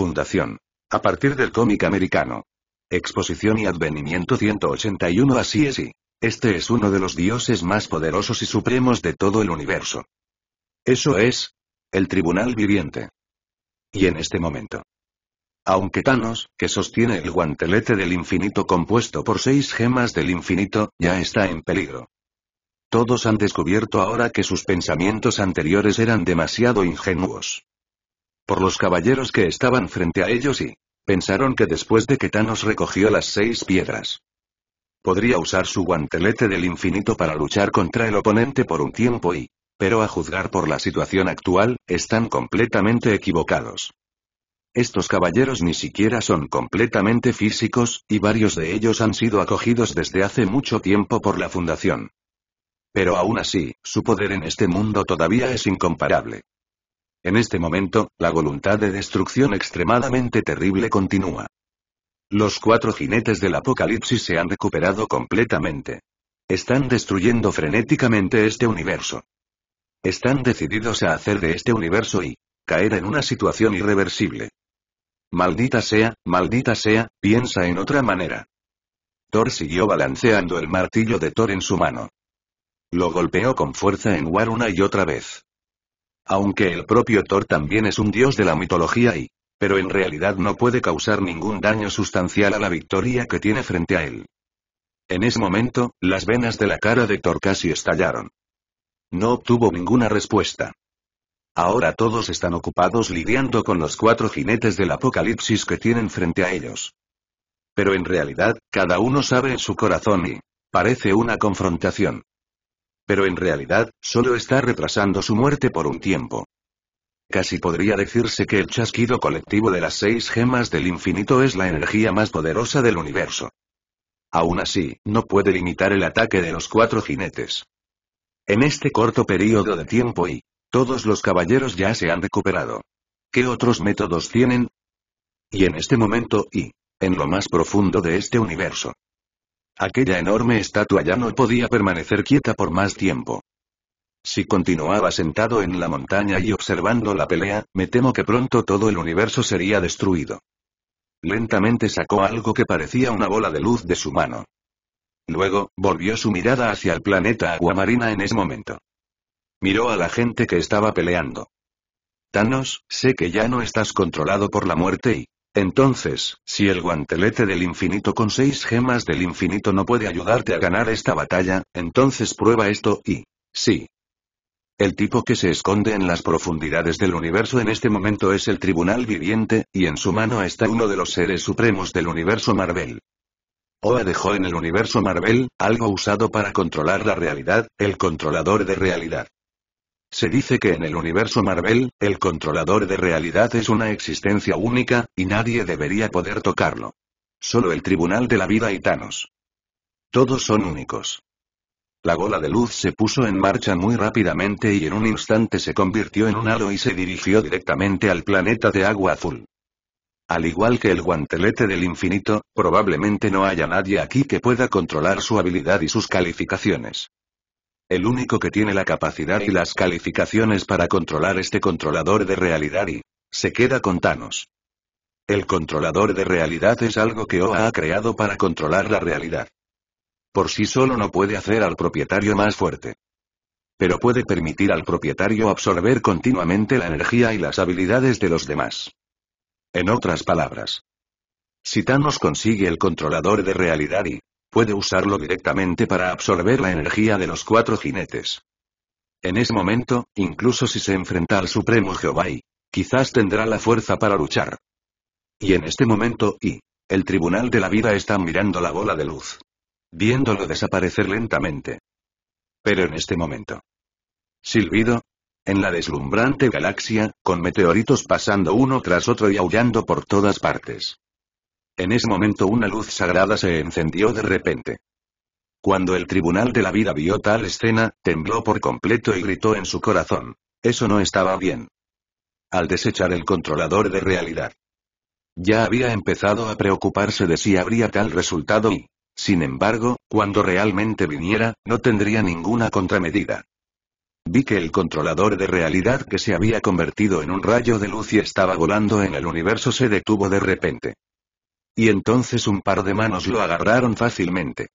Fundación. A partir del cómic americano. Exposición y advenimiento 181 Así es y. Este es uno de los dioses más poderosos y supremos de todo el universo. Eso es. El tribunal viviente. Y en este momento. Aunque Thanos, que sostiene el guantelete del infinito compuesto por seis gemas del infinito, ya está en peligro. Todos han descubierto ahora que sus pensamientos anteriores eran demasiado ingenuos por los caballeros que estaban frente a ellos y pensaron que después de que Thanos recogió las seis piedras, podría usar su guantelete del infinito para luchar contra el oponente por un tiempo y, pero a juzgar por la situación actual, están completamente equivocados. Estos caballeros ni siquiera son completamente físicos, y varios de ellos han sido acogidos desde hace mucho tiempo por la Fundación. Pero aún así, su poder en este mundo todavía es incomparable. En este momento, la voluntad de destrucción extremadamente terrible continúa. Los cuatro jinetes del apocalipsis se han recuperado completamente. Están destruyendo frenéticamente este universo. Están decididos a hacer de este universo y caer en una situación irreversible. Maldita sea, maldita sea, piensa en otra manera. Thor siguió balanceando el martillo de Thor en su mano. Lo golpeó con fuerza en War una y otra vez. Aunque el propio Thor también es un dios de la mitología y... Pero en realidad no puede causar ningún daño sustancial a la victoria que tiene frente a él. En ese momento, las venas de la cara de Thor casi estallaron. No obtuvo ninguna respuesta. Ahora todos están ocupados lidiando con los cuatro jinetes del apocalipsis que tienen frente a ellos. Pero en realidad, cada uno sabe en su corazón y... Parece una confrontación pero en realidad, solo está retrasando su muerte por un tiempo. Casi podría decirse que el chasquido colectivo de las seis gemas del infinito es la energía más poderosa del universo. Aún así, no puede limitar el ataque de los cuatro jinetes. En este corto periodo de tiempo y todos los caballeros ya se han recuperado. ¿Qué otros métodos tienen? Y en este momento y en lo más profundo de este universo, Aquella enorme estatua ya no podía permanecer quieta por más tiempo. Si continuaba sentado en la montaña y observando la pelea, me temo que pronto todo el universo sería destruido. Lentamente sacó algo que parecía una bola de luz de su mano. Luego, volvió su mirada hacia el planeta aguamarina en ese momento. Miró a la gente que estaba peleando. Thanos, sé que ya no estás controlado por la muerte y... Entonces, si el guantelete del infinito con seis gemas del infinito no puede ayudarte a ganar esta batalla, entonces prueba esto y... Sí. El tipo que se esconde en las profundidades del universo en este momento es el Tribunal Viviente, y en su mano está uno de los seres supremos del universo Marvel. Oa dejó en el universo Marvel, algo usado para controlar la realidad, el controlador de realidad. Se dice que en el universo Marvel, el controlador de realidad es una existencia única, y nadie debería poder tocarlo. Solo el Tribunal de la Vida y Thanos. Todos son únicos. La Gola de luz se puso en marcha muy rápidamente y en un instante se convirtió en un halo y se dirigió directamente al planeta de agua azul. Al igual que el guantelete del infinito, probablemente no haya nadie aquí que pueda controlar su habilidad y sus calificaciones el único que tiene la capacidad y las calificaciones para controlar este controlador de realidad y se queda con Thanos. El controlador de realidad es algo que OA ha creado para controlar la realidad. Por sí solo no puede hacer al propietario más fuerte. Pero puede permitir al propietario absorber continuamente la energía y las habilidades de los demás. En otras palabras, si Thanos consigue el controlador de realidad y puede usarlo directamente para absorber la energía de los cuatro jinetes. En ese momento, incluso si se enfrenta al Supremo Jehová, quizás tendrá la fuerza para luchar. Y en este momento, y el Tribunal de la Vida está mirando la bola de luz, viéndolo desaparecer lentamente. Pero en este momento. Silbido. En la deslumbrante galaxia, con meteoritos pasando uno tras otro y aullando por todas partes. En ese momento una luz sagrada se encendió de repente. Cuando el Tribunal de la Vida vio tal escena, tembló por completo y gritó en su corazón. Eso no estaba bien. Al desechar el controlador de realidad. Ya había empezado a preocuparse de si habría tal resultado y, sin embargo, cuando realmente viniera, no tendría ninguna contramedida. Vi que el controlador de realidad que se había convertido en un rayo de luz y estaba volando en el universo se detuvo de repente. Y entonces un par de manos lo agarraron fácilmente.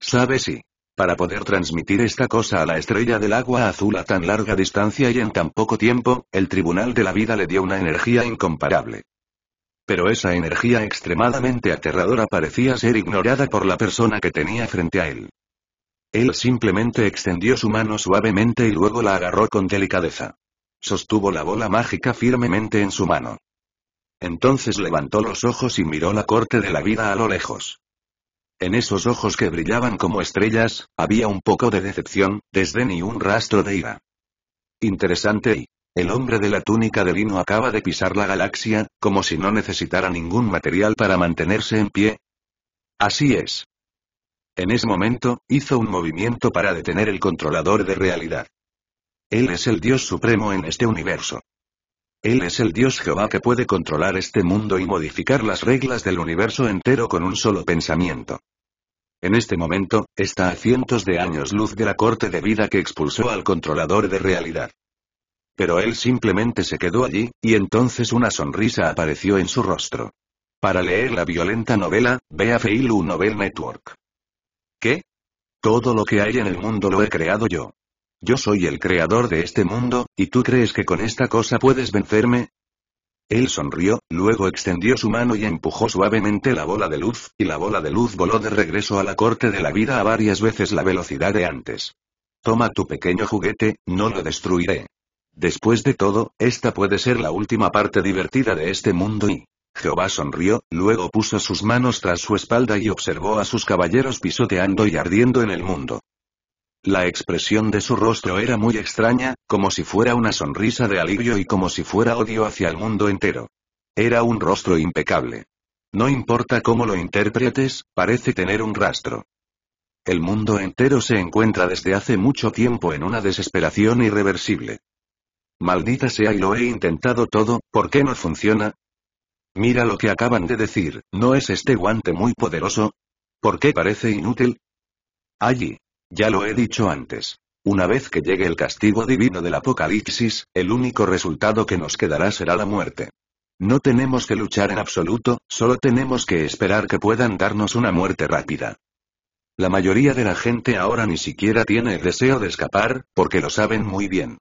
Sabe si? Para poder transmitir esta cosa a la estrella del agua azul a tan larga distancia y en tan poco tiempo, el Tribunal de la Vida le dio una energía incomparable. Pero esa energía extremadamente aterradora parecía ser ignorada por la persona que tenía frente a él. Él simplemente extendió su mano suavemente y luego la agarró con delicadeza. Sostuvo la bola mágica firmemente en su mano. Entonces levantó los ojos y miró la corte de la vida a lo lejos. En esos ojos que brillaban como estrellas, había un poco de decepción, desde ni un rastro de ira. Interesante y... El hombre de la túnica de lino acaba de pisar la galaxia, como si no necesitara ningún material para mantenerse en pie. Así es. En ese momento, hizo un movimiento para detener el controlador de realidad. Él es el Dios supremo en este universo. Él es el dios Jehová que puede controlar este mundo y modificar las reglas del universo entero con un solo pensamiento. En este momento, está a cientos de años luz de la corte de vida que expulsó al controlador de realidad. Pero él simplemente se quedó allí, y entonces una sonrisa apareció en su rostro. Para leer la violenta novela, vea Feilu Novel Network. ¿Qué? Todo lo que hay en el mundo lo he creado yo. Yo soy el creador de este mundo, ¿y tú crees que con esta cosa puedes vencerme? Él sonrió, luego extendió su mano y empujó suavemente la bola de luz, y la bola de luz voló de regreso a la corte de la vida a varias veces la velocidad de antes. Toma tu pequeño juguete, no lo destruiré. Después de todo, esta puede ser la última parte divertida de este mundo y... Jehová sonrió, luego puso sus manos tras su espalda y observó a sus caballeros pisoteando y ardiendo en el mundo. La expresión de su rostro era muy extraña, como si fuera una sonrisa de alivio y como si fuera odio hacia el mundo entero. Era un rostro impecable. No importa cómo lo interpretes, parece tener un rastro. El mundo entero se encuentra desde hace mucho tiempo en una desesperación irreversible. Maldita sea y lo he intentado todo, ¿por qué no funciona? Mira lo que acaban de decir, ¿no es este guante muy poderoso? ¿Por qué parece inútil? Allí, ya lo he dicho antes. Una vez que llegue el castigo divino del Apocalipsis, el único resultado que nos quedará será la muerte. No tenemos que luchar en absoluto, solo tenemos que esperar que puedan darnos una muerte rápida. La mayoría de la gente ahora ni siquiera tiene el deseo de escapar, porque lo saben muy bien.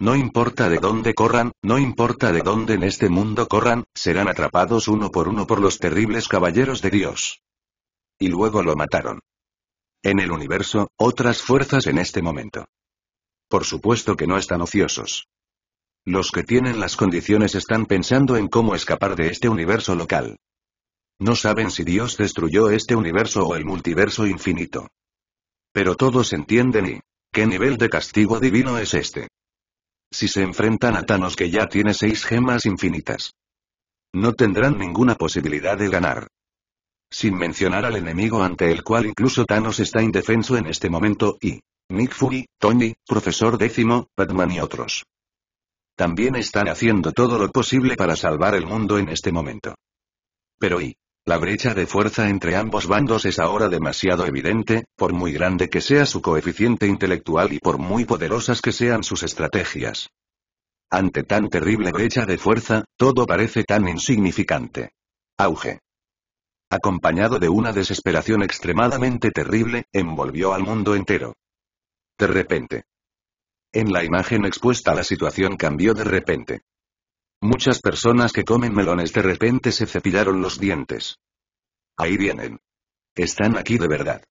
No importa de dónde corran, no importa de dónde en este mundo corran, serán atrapados uno por uno por los terribles caballeros de Dios. Y luego lo mataron en el universo, otras fuerzas en este momento. Por supuesto que no están ociosos. Los que tienen las condiciones están pensando en cómo escapar de este universo local. No saben si Dios destruyó este universo o el multiverso infinito. Pero todos entienden y... ¿Qué nivel de castigo divino es este? Si se enfrentan a Thanos que ya tiene seis gemas infinitas. No tendrán ninguna posibilidad de ganar. Sin mencionar al enemigo ante el cual incluso Thanos está indefenso en este momento, y Nick Fury, Tony, Profesor Décimo, Batman y otros. También están haciendo todo lo posible para salvar el mundo en este momento. Pero y la brecha de fuerza entre ambos bandos es ahora demasiado evidente, por muy grande que sea su coeficiente intelectual y por muy poderosas que sean sus estrategias. Ante tan terrible brecha de fuerza, todo parece tan insignificante. Auge acompañado de una desesperación extremadamente terrible, envolvió al mundo entero. De repente. En la imagen expuesta la situación cambió de repente. Muchas personas que comen melones de repente se cepillaron los dientes. Ahí vienen. Están aquí de verdad.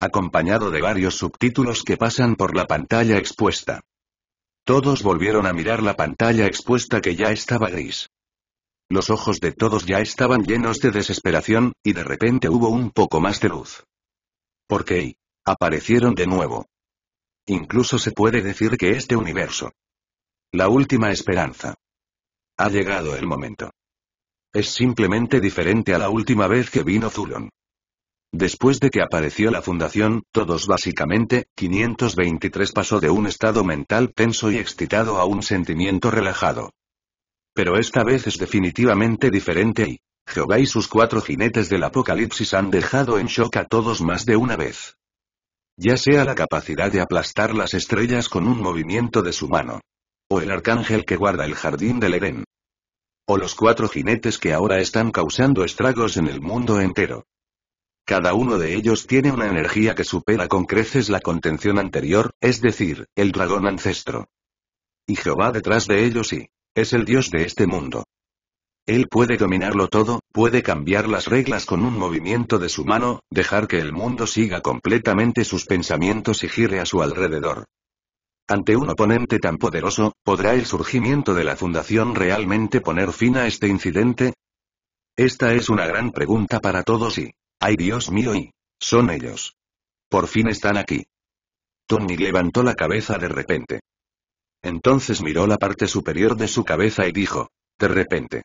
Acompañado de varios subtítulos que pasan por la pantalla expuesta. Todos volvieron a mirar la pantalla expuesta que ya estaba gris. Los ojos de todos ya estaban llenos de desesperación, y de repente hubo un poco más de luz. Porque qué? Aparecieron de nuevo. Incluso se puede decir que este universo. La última esperanza. Ha llegado el momento. Es simplemente diferente a la última vez que vino Zulon. Después de que apareció la fundación, todos básicamente, 523 pasó de un estado mental tenso y excitado a un sentimiento relajado. Pero esta vez es definitivamente diferente y... Jehová y sus cuatro jinetes del apocalipsis han dejado en shock a todos más de una vez. Ya sea la capacidad de aplastar las estrellas con un movimiento de su mano. O el arcángel que guarda el jardín del Edén. O los cuatro jinetes que ahora están causando estragos en el mundo entero. Cada uno de ellos tiene una energía que supera con creces la contención anterior, es decir, el dragón ancestro. Y Jehová detrás de ellos y, es el dios de este mundo. Él puede dominarlo todo, puede cambiar las reglas con un movimiento de su mano, dejar que el mundo siga completamente sus pensamientos y gire a su alrededor. Ante un oponente tan poderoso, ¿podrá el surgimiento de la Fundación realmente poner fin a este incidente? Esta es una gran pregunta para todos y... ¡Ay Dios mío y... Son ellos. Por fin están aquí. Tony levantó la cabeza de repente. Entonces miró la parte superior de su cabeza y dijo. De repente.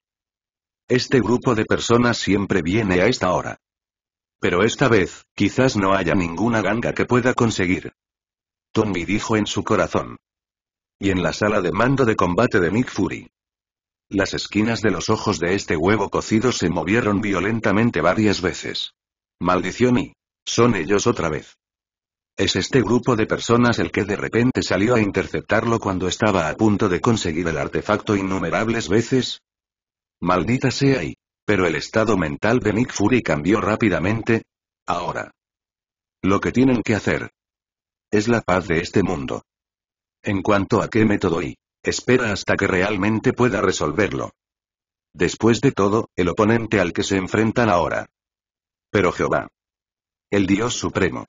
Este grupo de personas siempre viene a esta hora. Pero esta vez, quizás no haya ninguna ganga que pueda conseguir. Tommy dijo en su corazón. Y en la sala de mando de combate de Nick Fury. Las esquinas de los ojos de este huevo cocido se movieron violentamente varias veces. Maldición y... Son ellos otra vez. Es este grupo de personas el que de repente salió a interceptarlo cuando estaba a punto de conseguir el artefacto innumerables veces. Maldita sea y. Pero el estado mental de Nick Fury cambió rápidamente. Ahora. Lo que tienen que hacer. Es la paz de este mundo. En cuanto a qué método y. Espera hasta que realmente pueda resolverlo. Después de todo, el oponente al que se enfrentan ahora. Pero Jehová. El Dios Supremo.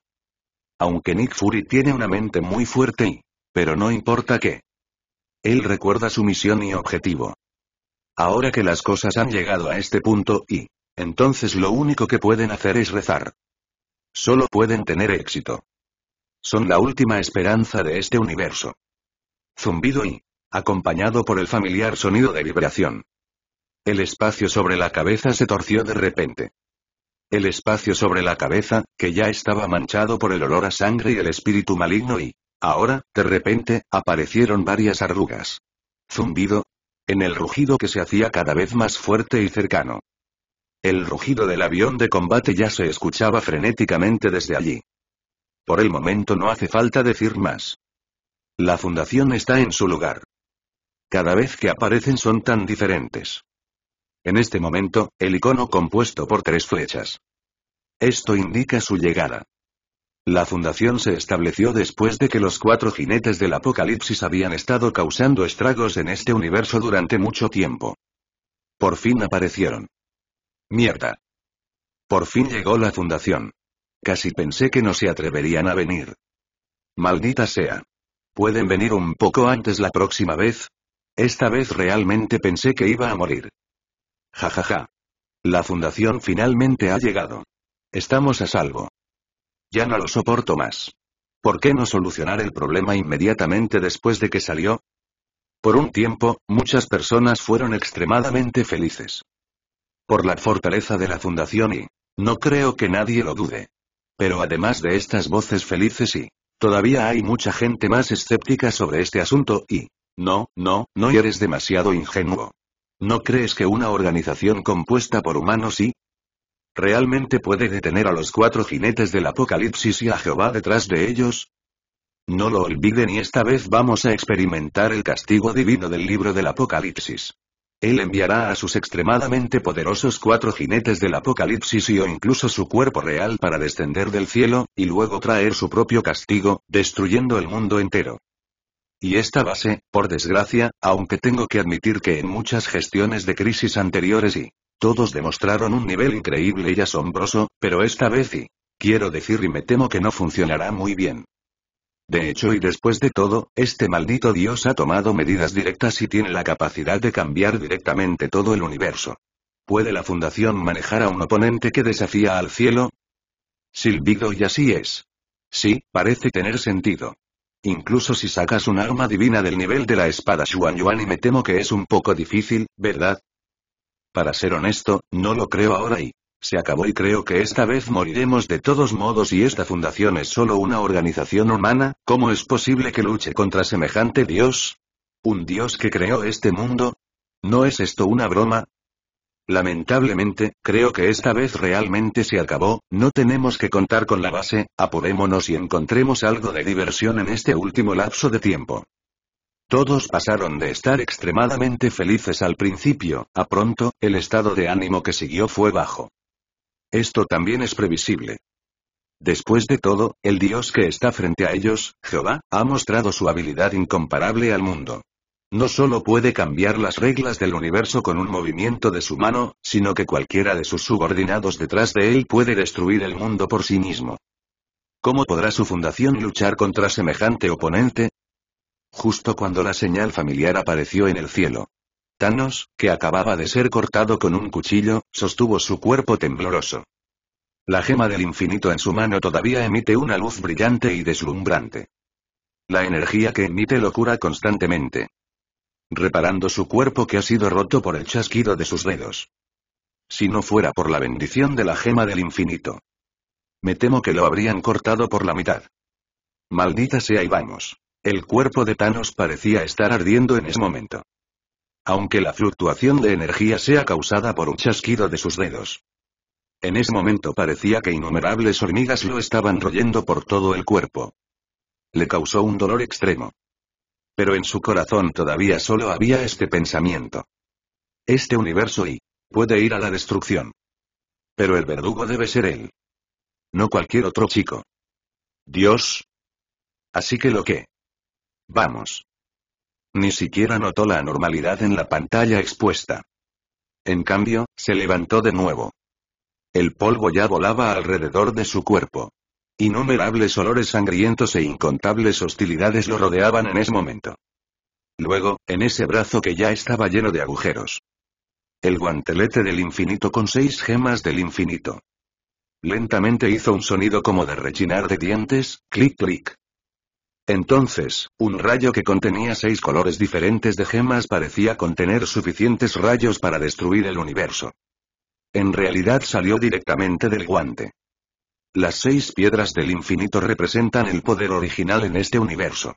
Aunque Nick Fury tiene una mente muy fuerte y... Pero no importa qué. Él recuerda su misión y objetivo. Ahora que las cosas han llegado a este punto y... Entonces lo único que pueden hacer es rezar. Solo pueden tener éxito. Son la última esperanza de este universo. Zumbido y... Acompañado por el familiar sonido de vibración. El espacio sobre la cabeza se torció de repente. El espacio sobre la cabeza, que ya estaba manchado por el olor a sangre y el espíritu maligno y, ahora, de repente, aparecieron varias arrugas. Zumbido. En el rugido que se hacía cada vez más fuerte y cercano. El rugido del avión de combate ya se escuchaba frenéticamente desde allí. Por el momento no hace falta decir más. La fundación está en su lugar. Cada vez que aparecen son tan diferentes. En este momento, el icono compuesto por tres flechas. Esto indica su llegada. La fundación se estableció después de que los cuatro jinetes del apocalipsis habían estado causando estragos en este universo durante mucho tiempo. Por fin aparecieron. Mierda. Por fin llegó la fundación. Casi pensé que no se atreverían a venir. Maldita sea. ¿Pueden venir un poco antes la próxima vez? Esta vez realmente pensé que iba a morir. Jajaja. La fundación finalmente ha llegado. Estamos a salvo. Ya no lo soporto más. ¿Por qué no solucionar el problema inmediatamente después de que salió? Por un tiempo, muchas personas fueron extremadamente felices. Por la fortaleza de la fundación y... No creo que nadie lo dude. Pero además de estas voces felices y... Todavía hay mucha gente más escéptica sobre este asunto y... No, no, no eres demasiado ingenuo. ¿No crees que una organización compuesta por humanos y realmente puede detener a los cuatro jinetes del apocalipsis y a Jehová detrás de ellos? No lo olviden y esta vez vamos a experimentar el castigo divino del libro del Apocalipsis. Él enviará a sus extremadamente poderosos cuatro jinetes del Apocalipsis y o incluso su cuerpo real para descender del cielo, y luego traer su propio castigo, destruyendo el mundo entero. Y esta base, por desgracia, aunque tengo que admitir que en muchas gestiones de crisis anteriores y todos demostraron un nivel increíble y asombroso, pero esta vez y quiero decir y me temo que no funcionará muy bien. De hecho y después de todo, este maldito Dios ha tomado medidas directas y tiene la capacidad de cambiar directamente todo el universo. ¿Puede la Fundación manejar a un oponente que desafía al cielo? Silbido y así es. Sí, parece tener sentido. Incluso si sacas un arma divina del nivel de la espada Xuan Yuan y me temo que es un poco difícil, ¿verdad? Para ser honesto, no lo creo ahora y... Se acabó y creo que esta vez moriremos de todos modos y esta fundación es solo una organización humana, ¿cómo es posible que luche contra semejante dios? ¿Un dios que creó este mundo? ¿No es esto una broma? Lamentablemente, creo que esta vez realmente se acabó, no tenemos que contar con la base, apodémonos y encontremos algo de diversión en este último lapso de tiempo. Todos pasaron de estar extremadamente felices al principio, a pronto, el estado de ánimo que siguió fue bajo. Esto también es previsible. Después de todo, el Dios que está frente a ellos, Jehová, ha mostrado su habilidad incomparable al mundo. No solo puede cambiar las reglas del universo con un movimiento de su mano, sino que cualquiera de sus subordinados detrás de él puede destruir el mundo por sí mismo. ¿Cómo podrá su fundación luchar contra semejante oponente? Justo cuando la señal familiar apareció en el cielo. Thanos, que acababa de ser cortado con un cuchillo, sostuvo su cuerpo tembloroso. La gema del infinito en su mano todavía emite una luz brillante y deslumbrante. La energía que emite locura constantemente reparando su cuerpo que ha sido roto por el chasquido de sus dedos. Si no fuera por la bendición de la gema del infinito. Me temo que lo habrían cortado por la mitad. Maldita sea y vamos. El cuerpo de Thanos parecía estar ardiendo en ese momento. Aunque la fluctuación de energía sea causada por un chasquido de sus dedos. En ese momento parecía que innumerables hormigas lo estaban royendo por todo el cuerpo. Le causó un dolor extremo pero en su corazón todavía solo había este pensamiento. Este universo y puede ir a la destrucción. Pero el verdugo debe ser él. No cualquier otro chico. Dios. Así que lo que. Vamos. Ni siquiera notó la anormalidad en la pantalla expuesta. En cambio, se levantó de nuevo. El polvo ya volaba alrededor de su cuerpo. Innumerables olores sangrientos e incontables hostilidades lo rodeaban en ese momento. Luego, en ese brazo que ya estaba lleno de agujeros. El guantelete del infinito con seis gemas del infinito. Lentamente hizo un sonido como de rechinar de dientes, clic clic. Entonces, un rayo que contenía seis colores diferentes de gemas parecía contener suficientes rayos para destruir el universo. En realidad salió directamente del guante. Las seis piedras del infinito representan el poder original en este universo.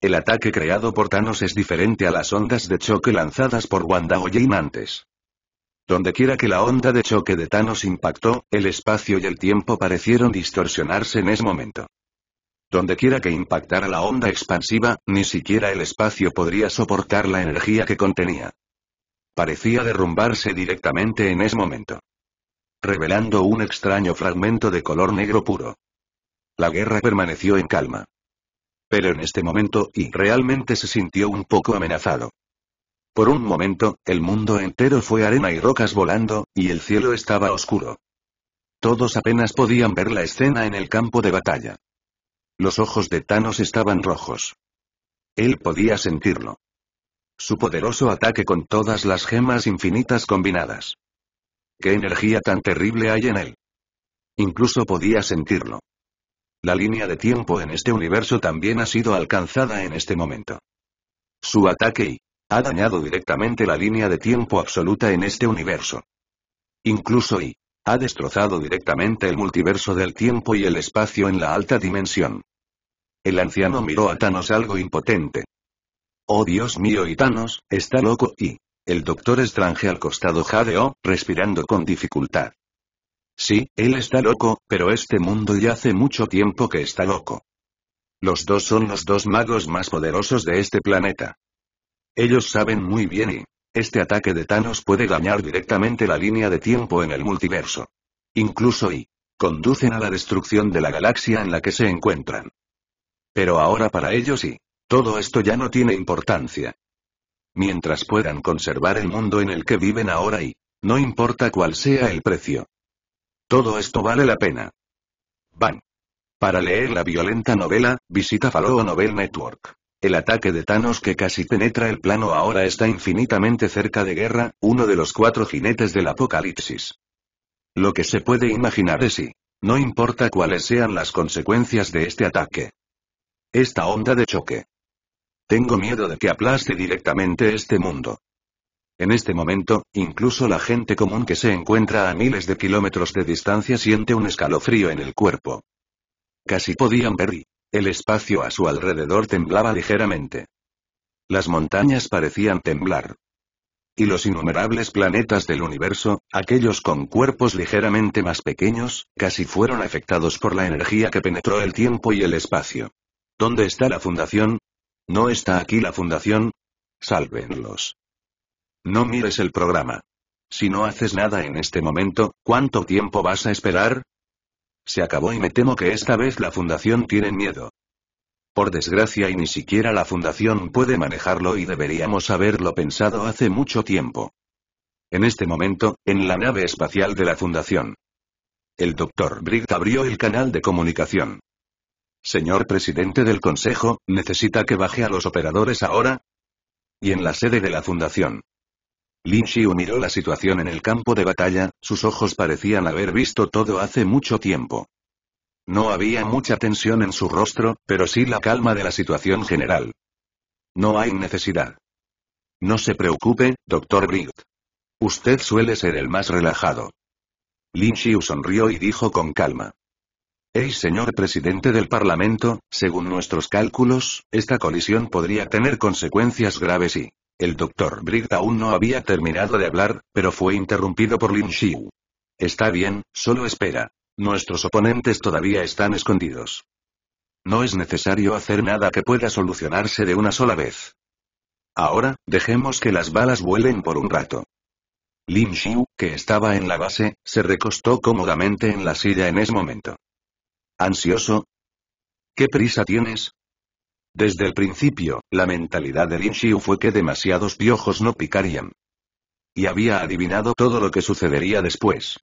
El ataque creado por Thanos es diferente a las ondas de choque lanzadas por Wanda o Jim antes. Dondequiera que la onda de choque de Thanos impactó, el espacio y el tiempo parecieron distorsionarse en ese momento. Dondequiera que impactara la onda expansiva, ni siquiera el espacio podría soportar la energía que contenía. Parecía derrumbarse directamente en ese momento revelando un extraño fragmento de color negro puro. La guerra permaneció en calma. Pero en este momento, y realmente se sintió un poco amenazado. Por un momento, el mundo entero fue arena y rocas volando, y el cielo estaba oscuro. Todos apenas podían ver la escena en el campo de batalla. Los ojos de Thanos estaban rojos. Él podía sentirlo. Su poderoso ataque con todas las gemas infinitas combinadas. ¿Qué energía tan terrible hay en él? Incluso podía sentirlo. La línea de tiempo en este universo también ha sido alcanzada en este momento. Su ataque y ha dañado directamente la línea de tiempo absoluta en este universo. Incluso y ha destrozado directamente el multiverso del tiempo y el espacio en la alta dimensión. El anciano miró a Thanos algo impotente. Oh Dios mío y Thanos, está loco y el doctor estrange al costado jadeó, respirando con dificultad. Sí, él está loco, pero este mundo ya hace mucho tiempo que está loco. Los dos son los dos magos más poderosos de este planeta. Ellos saben muy bien y... Este ataque de Thanos puede dañar directamente la línea de tiempo en el multiverso. Incluso y... Conducen a la destrucción de la galaxia en la que se encuentran. Pero ahora para ellos y... Todo esto ya no tiene importancia mientras puedan conservar el mundo en el que viven ahora y, no importa cuál sea el precio. Todo esto vale la pena. Van. Para leer la violenta novela, visita Faloo Novel Network. El ataque de Thanos que casi penetra el plano ahora está infinitamente cerca de guerra, uno de los cuatro jinetes del apocalipsis. Lo que se puede imaginar es y, no importa cuáles sean las consecuencias de este ataque. Esta onda de choque tengo miedo de que aplaste directamente este mundo. En este momento, incluso la gente común que se encuentra a miles de kilómetros de distancia siente un escalofrío en el cuerpo. Casi podían ver y el espacio a su alrededor temblaba ligeramente. Las montañas parecían temblar. Y los innumerables planetas del universo, aquellos con cuerpos ligeramente más pequeños, casi fueron afectados por la energía que penetró el tiempo y el espacio. ¿Dónde está la fundación? No está aquí la fundación. Sálvenlos. No mires el programa. Si no haces nada en este momento, ¿cuánto tiempo vas a esperar? Se acabó y me temo que esta vez la fundación tiene miedo. Por desgracia y ni siquiera la fundación puede manejarlo y deberíamos haberlo pensado hace mucho tiempo. En este momento, en la nave espacial de la fundación. El doctor Briggs abrió el canal de comunicación. Señor presidente del Consejo, ¿necesita que baje a los operadores ahora? Y en la sede de la Fundación. Lin Xiu miró la situación en el campo de batalla, sus ojos parecían haber visto todo hace mucho tiempo. No había mucha tensión en su rostro, pero sí la calma de la situación general. No hay necesidad. No se preocupe, doctor Brigg. Usted suele ser el más relajado. Lin Xiu sonrió y dijo con calma. Ey señor presidente del Parlamento, según nuestros cálculos, esta colisión podría tener consecuencias graves y... El doctor Brig aún no había terminado de hablar, pero fue interrumpido por Lin Xiu. Está bien, solo espera. Nuestros oponentes todavía están escondidos. No es necesario hacer nada que pueda solucionarse de una sola vez. Ahora, dejemos que las balas vuelen por un rato. Lin Xiu, que estaba en la base, se recostó cómodamente en la silla en ese momento. ¿Ansioso? ¿Qué prisa tienes? Desde el principio, la mentalidad de Lin fue que demasiados piojos no picarían. Y había adivinado todo lo que sucedería después.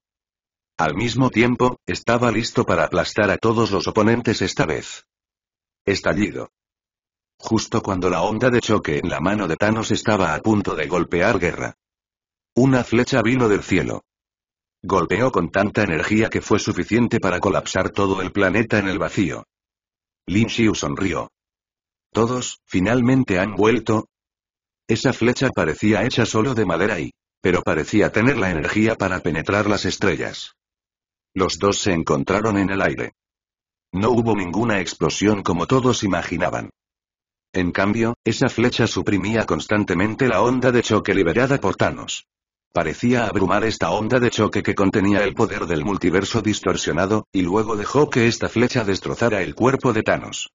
Al mismo tiempo, estaba listo para aplastar a todos los oponentes esta vez. Estallido. Justo cuando la onda de choque en la mano de Thanos estaba a punto de golpear guerra. Una flecha vino del cielo. Golpeó con tanta energía que fue suficiente para colapsar todo el planeta en el vacío. Lin Xiu sonrió. Todos, finalmente han vuelto. Esa flecha parecía hecha solo de madera y... pero parecía tener la energía para penetrar las estrellas. Los dos se encontraron en el aire. No hubo ninguna explosión como todos imaginaban. En cambio, esa flecha suprimía constantemente la onda de choque liberada por Thanos. Parecía abrumar esta onda de choque que contenía el poder del multiverso distorsionado, y luego dejó que esta flecha destrozara el cuerpo de Thanos.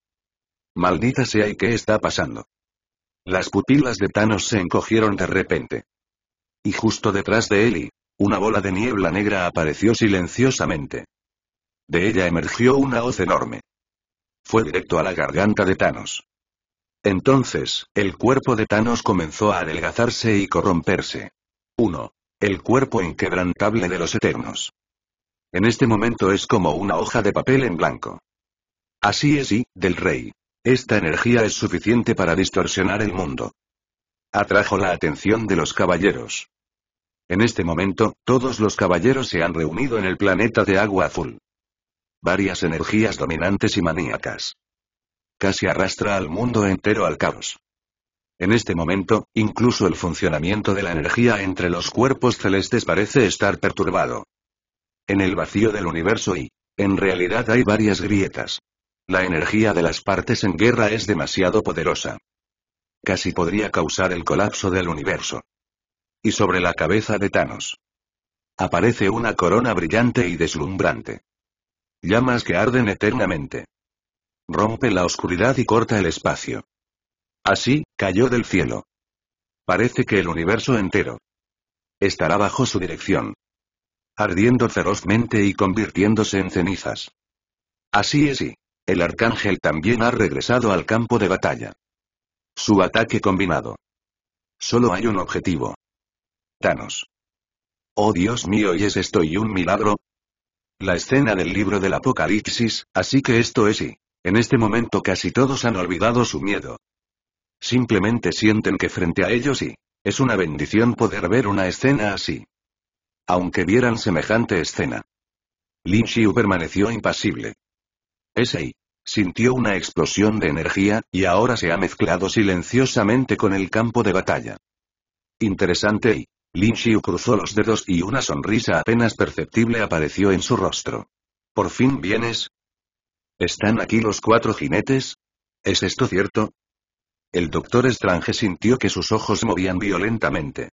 Maldita sea y qué está pasando. Las pupilas de Thanos se encogieron de repente. Y justo detrás de Eli, una bola de niebla negra apareció silenciosamente. De ella emergió una hoz enorme. Fue directo a la garganta de Thanos. Entonces, el cuerpo de Thanos comenzó a adelgazarse y corromperse. 1. El cuerpo inquebrantable de los eternos. En este momento es como una hoja de papel en blanco. Así es y, del rey. Esta energía es suficiente para distorsionar el mundo. Atrajo la atención de los caballeros. En este momento, todos los caballeros se han reunido en el planeta de agua azul. Varias energías dominantes y maníacas. Casi arrastra al mundo entero al caos. En este momento, incluso el funcionamiento de la energía entre los cuerpos celestes parece estar perturbado. En el vacío del universo y, en realidad hay varias grietas. La energía de las partes en guerra es demasiado poderosa. Casi podría causar el colapso del universo. Y sobre la cabeza de Thanos. Aparece una corona brillante y deslumbrante. Llamas que arden eternamente. Rompe la oscuridad y corta el espacio. Así, cayó del cielo. Parece que el universo entero estará bajo su dirección, ardiendo ferozmente y convirtiéndose en cenizas. Así es y el arcángel también ha regresado al campo de batalla. Su ataque combinado. Solo hay un objetivo. Thanos. Oh Dios mío, ¿y es esto y un milagro? La escena del libro del Apocalipsis, así que esto es y, en este momento casi todos han olvidado su miedo, Simplemente sienten que frente a ellos y... Es una bendición poder ver una escena así. Aunque vieran semejante escena. Lin Xiu permaneció impasible. Ese sintió una explosión de energía, y ahora se ha mezclado silenciosamente con el campo de batalla. Interesante y... Lin Xiu cruzó los dedos y una sonrisa apenas perceptible apareció en su rostro. ¿Por fin vienes? ¿Están aquí los cuatro jinetes? ¿Es esto cierto? El doctor Strange sintió que sus ojos movían violentamente.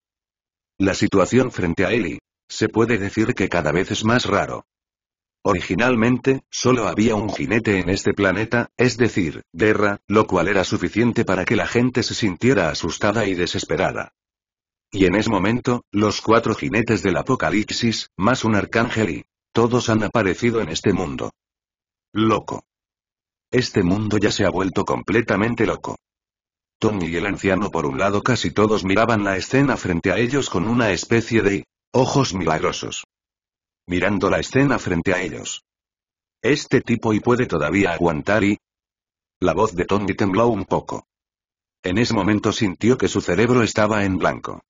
La situación frente a y, Se puede decir que cada vez es más raro. Originalmente, solo había un jinete en este planeta, es decir, guerra, lo cual era suficiente para que la gente se sintiera asustada y desesperada. Y en ese momento, los cuatro jinetes del apocalipsis, más un arcángel y... Todos han aparecido en este mundo. Loco. Este mundo ya se ha vuelto completamente loco. Tony y el anciano por un lado casi todos miraban la escena frente a ellos con una especie de ojos milagrosos. Mirando la escena frente a ellos. Este tipo y puede todavía aguantar y... La voz de Tony tembló un poco. En ese momento sintió que su cerebro estaba en blanco.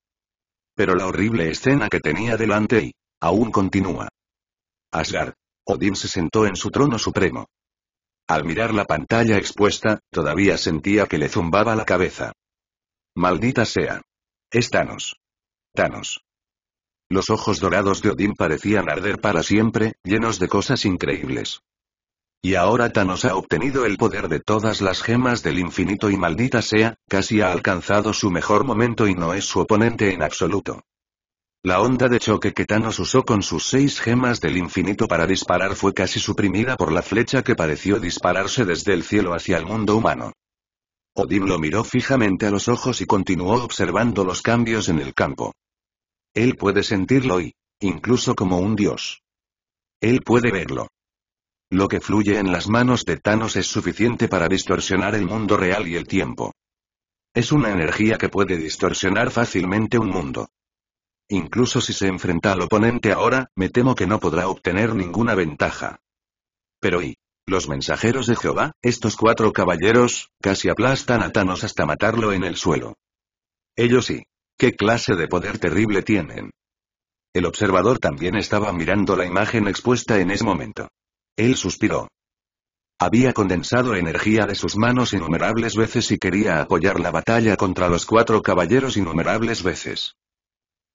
Pero la horrible escena que tenía delante y... aún continúa. Asgard. Odín se sentó en su trono supremo. Al mirar la pantalla expuesta, todavía sentía que le zumbaba la cabeza. Maldita sea. Es Thanos. Thanos. Los ojos dorados de Odín parecían arder para siempre, llenos de cosas increíbles. Y ahora Thanos ha obtenido el poder de todas las gemas del infinito y maldita sea, casi ha alcanzado su mejor momento y no es su oponente en absoluto. La onda de choque que Thanos usó con sus seis gemas del infinito para disparar fue casi suprimida por la flecha que pareció dispararse desde el cielo hacia el mundo humano. Odín lo miró fijamente a los ojos y continuó observando los cambios en el campo. Él puede sentirlo y, incluso como un dios. Él puede verlo. Lo que fluye en las manos de Thanos es suficiente para distorsionar el mundo real y el tiempo. Es una energía que puede distorsionar fácilmente un mundo. Incluso si se enfrenta al oponente ahora, me temo que no podrá obtener ninguna ventaja. Pero ¿y? Los mensajeros de Jehová, estos cuatro caballeros, casi aplastan a Thanos hasta matarlo en el suelo. Ellos sí. ¿Qué clase de poder terrible tienen? El observador también estaba mirando la imagen expuesta en ese momento. Él suspiró. Había condensado energía de sus manos innumerables veces y quería apoyar la batalla contra los cuatro caballeros innumerables veces.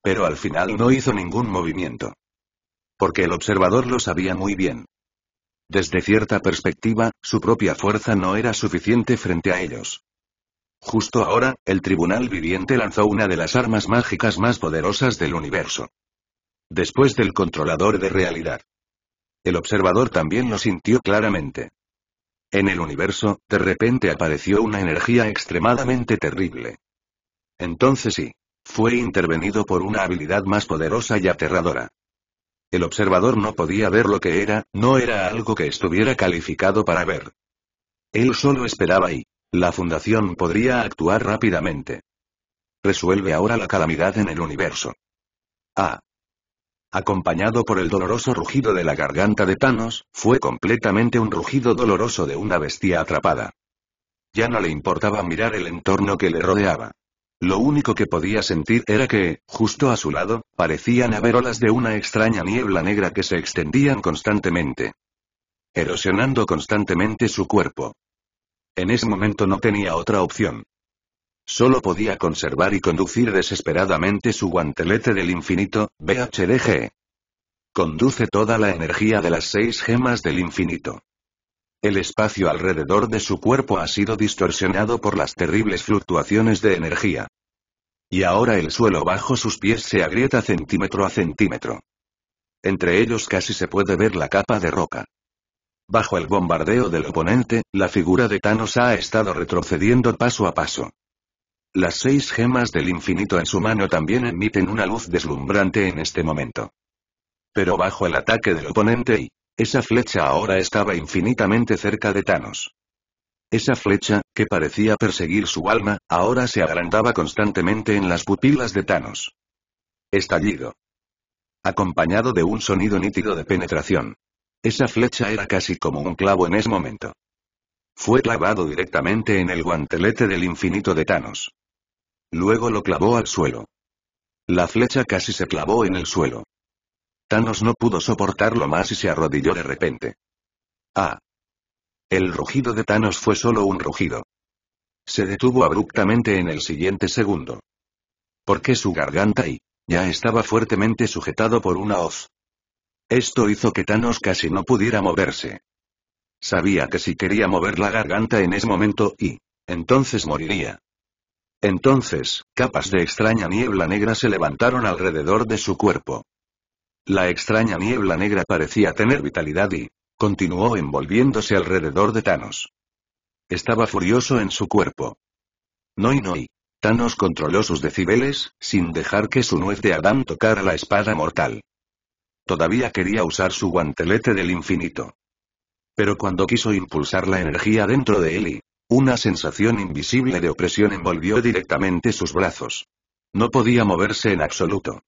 Pero al final no hizo ningún movimiento. Porque el observador lo sabía muy bien. Desde cierta perspectiva, su propia fuerza no era suficiente frente a ellos. Justo ahora, el Tribunal Viviente lanzó una de las armas mágicas más poderosas del universo. Después del controlador de realidad. El observador también lo sintió claramente. En el universo, de repente apareció una energía extremadamente terrible. Entonces sí. Fue intervenido por una habilidad más poderosa y aterradora. El observador no podía ver lo que era, no era algo que estuviera calificado para ver. Él solo esperaba y la fundación podría actuar rápidamente. Resuelve ahora la calamidad en el universo. Ah. Acompañado por el doloroso rugido de la garganta de Thanos, fue completamente un rugido doloroso de una bestia atrapada. Ya no le importaba mirar el entorno que le rodeaba. Lo único que podía sentir era que, justo a su lado, parecían haber olas de una extraña niebla negra que se extendían constantemente. Erosionando constantemente su cuerpo. En ese momento no tenía otra opción. Solo podía conservar y conducir desesperadamente su guantelete del infinito, BHDG. Conduce toda la energía de las seis gemas del infinito. El espacio alrededor de su cuerpo ha sido distorsionado por las terribles fluctuaciones de energía. Y ahora el suelo bajo sus pies se agrieta centímetro a centímetro. Entre ellos casi se puede ver la capa de roca. Bajo el bombardeo del oponente, la figura de Thanos ha estado retrocediendo paso a paso. Las seis gemas del infinito en su mano también emiten una luz deslumbrante en este momento. Pero bajo el ataque del oponente y, esa flecha ahora estaba infinitamente cerca de Thanos. Esa flecha, que parecía perseguir su alma, ahora se agrandaba constantemente en las pupilas de Thanos. Estallido. Acompañado de un sonido nítido de penetración. Esa flecha era casi como un clavo en ese momento. Fue clavado directamente en el guantelete del infinito de Thanos. Luego lo clavó al suelo. La flecha casi se clavó en el suelo. Thanos no pudo soportarlo más y se arrodilló de repente. ¡Ah! El rugido de Thanos fue solo un rugido. Se detuvo abruptamente en el siguiente segundo. Porque su garganta y ya estaba fuertemente sujetado por una hoz. Esto hizo que Thanos casi no pudiera moverse. Sabía que si quería mover la garganta en ese momento y entonces moriría. Entonces, capas de extraña niebla negra se levantaron alrededor de su cuerpo. La extraña niebla negra parecía tener vitalidad y continuó envolviéndose alrededor de Thanos. Estaba furioso en su cuerpo. no y. Thanos controló sus decibeles, sin dejar que su nuez de Adán tocara la espada mortal. Todavía quería usar su guantelete del infinito. Pero cuando quiso impulsar la energía dentro de él una sensación invisible de opresión envolvió directamente sus brazos. No podía moverse en absoluto.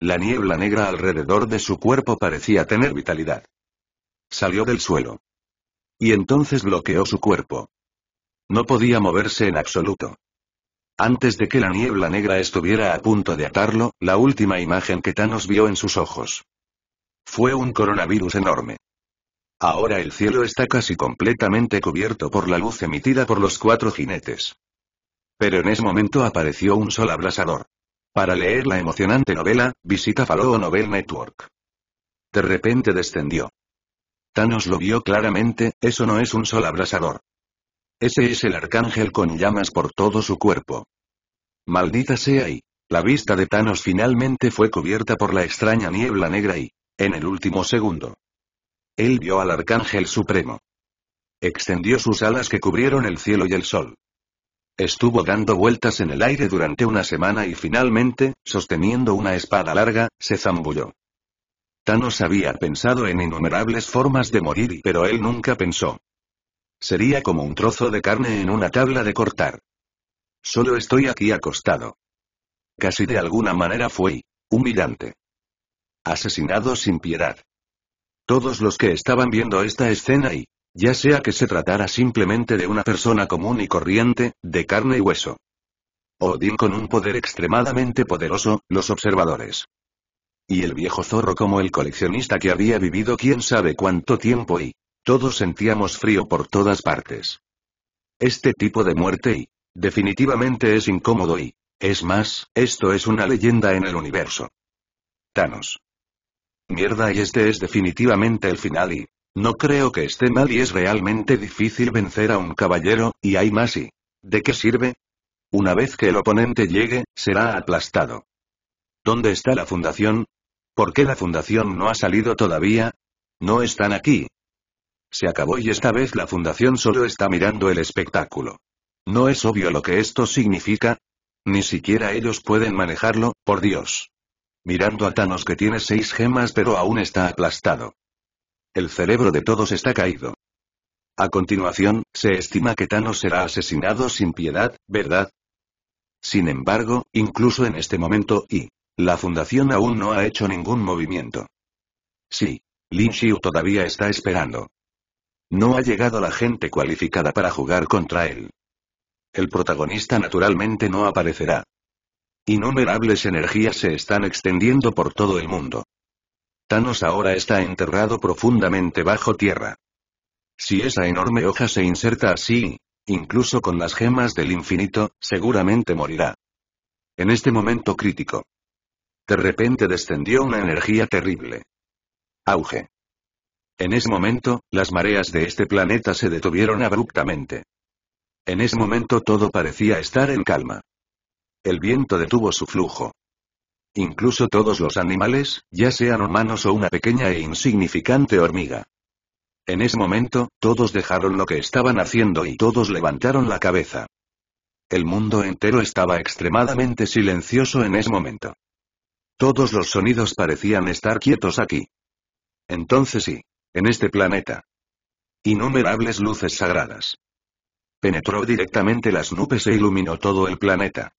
La niebla negra alrededor de su cuerpo parecía tener vitalidad. Salió del suelo. Y entonces bloqueó su cuerpo. No podía moverse en absoluto. Antes de que la niebla negra estuviera a punto de atarlo, la última imagen que Thanos vio en sus ojos. Fue un coronavirus enorme. Ahora el cielo está casi completamente cubierto por la luz emitida por los cuatro jinetes. Pero en ese momento apareció un sol abrasador. Para leer la emocionante novela, visita Faloo Novel Network. De repente descendió. Thanos lo vio claramente, eso no es un sol abrasador. Ese es el arcángel con llamas por todo su cuerpo. Maldita sea y... La vista de Thanos finalmente fue cubierta por la extraña niebla negra y... En el último segundo. Él vio al arcángel supremo. Extendió sus alas que cubrieron el cielo y el sol. Estuvo dando vueltas en el aire durante una semana y finalmente, sosteniendo una espada larga, se zambulló. Thanos había pensado en innumerables formas de morir, pero él nunca pensó. Sería como un trozo de carne en una tabla de cortar. Solo estoy aquí acostado. Casi de alguna manera fue humillante. Asesinado sin piedad. Todos los que estaban viendo esta escena y ya sea que se tratara simplemente de una persona común y corriente, de carne y hueso. Odín con un poder extremadamente poderoso, los observadores. Y el viejo zorro como el coleccionista que había vivido quién sabe cuánto tiempo y... Todos sentíamos frío por todas partes. Este tipo de muerte y... Definitivamente es incómodo y... Es más, esto es una leyenda en el universo. Thanos. Mierda y este es definitivamente el final y... No creo que esté mal y es realmente difícil vencer a un caballero, y hay más y... ¿De qué sirve? Una vez que el oponente llegue, será aplastado. ¿Dónde está la fundación? ¿Por qué la fundación no ha salido todavía? No están aquí. Se acabó y esta vez la fundación solo está mirando el espectáculo. ¿No es obvio lo que esto significa? Ni siquiera ellos pueden manejarlo, por Dios. Mirando a Thanos que tiene seis gemas pero aún está aplastado. El cerebro de todos está caído. A continuación, se estima que Thanos será asesinado sin piedad, ¿verdad? Sin embargo, incluso en este momento y la fundación aún no ha hecho ningún movimiento. Sí. Lin Xiu todavía está esperando. No ha llegado la gente cualificada para jugar contra él. El protagonista naturalmente no aparecerá. Innumerables energías se están extendiendo por todo el mundo. Thanos ahora está enterrado profundamente bajo tierra. Si esa enorme hoja se inserta así, incluso con las gemas del infinito, seguramente morirá. En este momento crítico. De repente descendió una energía terrible. Auge. En ese momento, las mareas de este planeta se detuvieron abruptamente. En ese momento todo parecía estar en calma. El viento detuvo su flujo. Incluso todos los animales, ya sean humanos o una pequeña e insignificante hormiga. En ese momento, todos dejaron lo que estaban haciendo y todos levantaron la cabeza. El mundo entero estaba extremadamente silencioso en ese momento. Todos los sonidos parecían estar quietos aquí. Entonces sí, en este planeta. Innumerables luces sagradas. Penetró directamente las nubes e iluminó todo el planeta.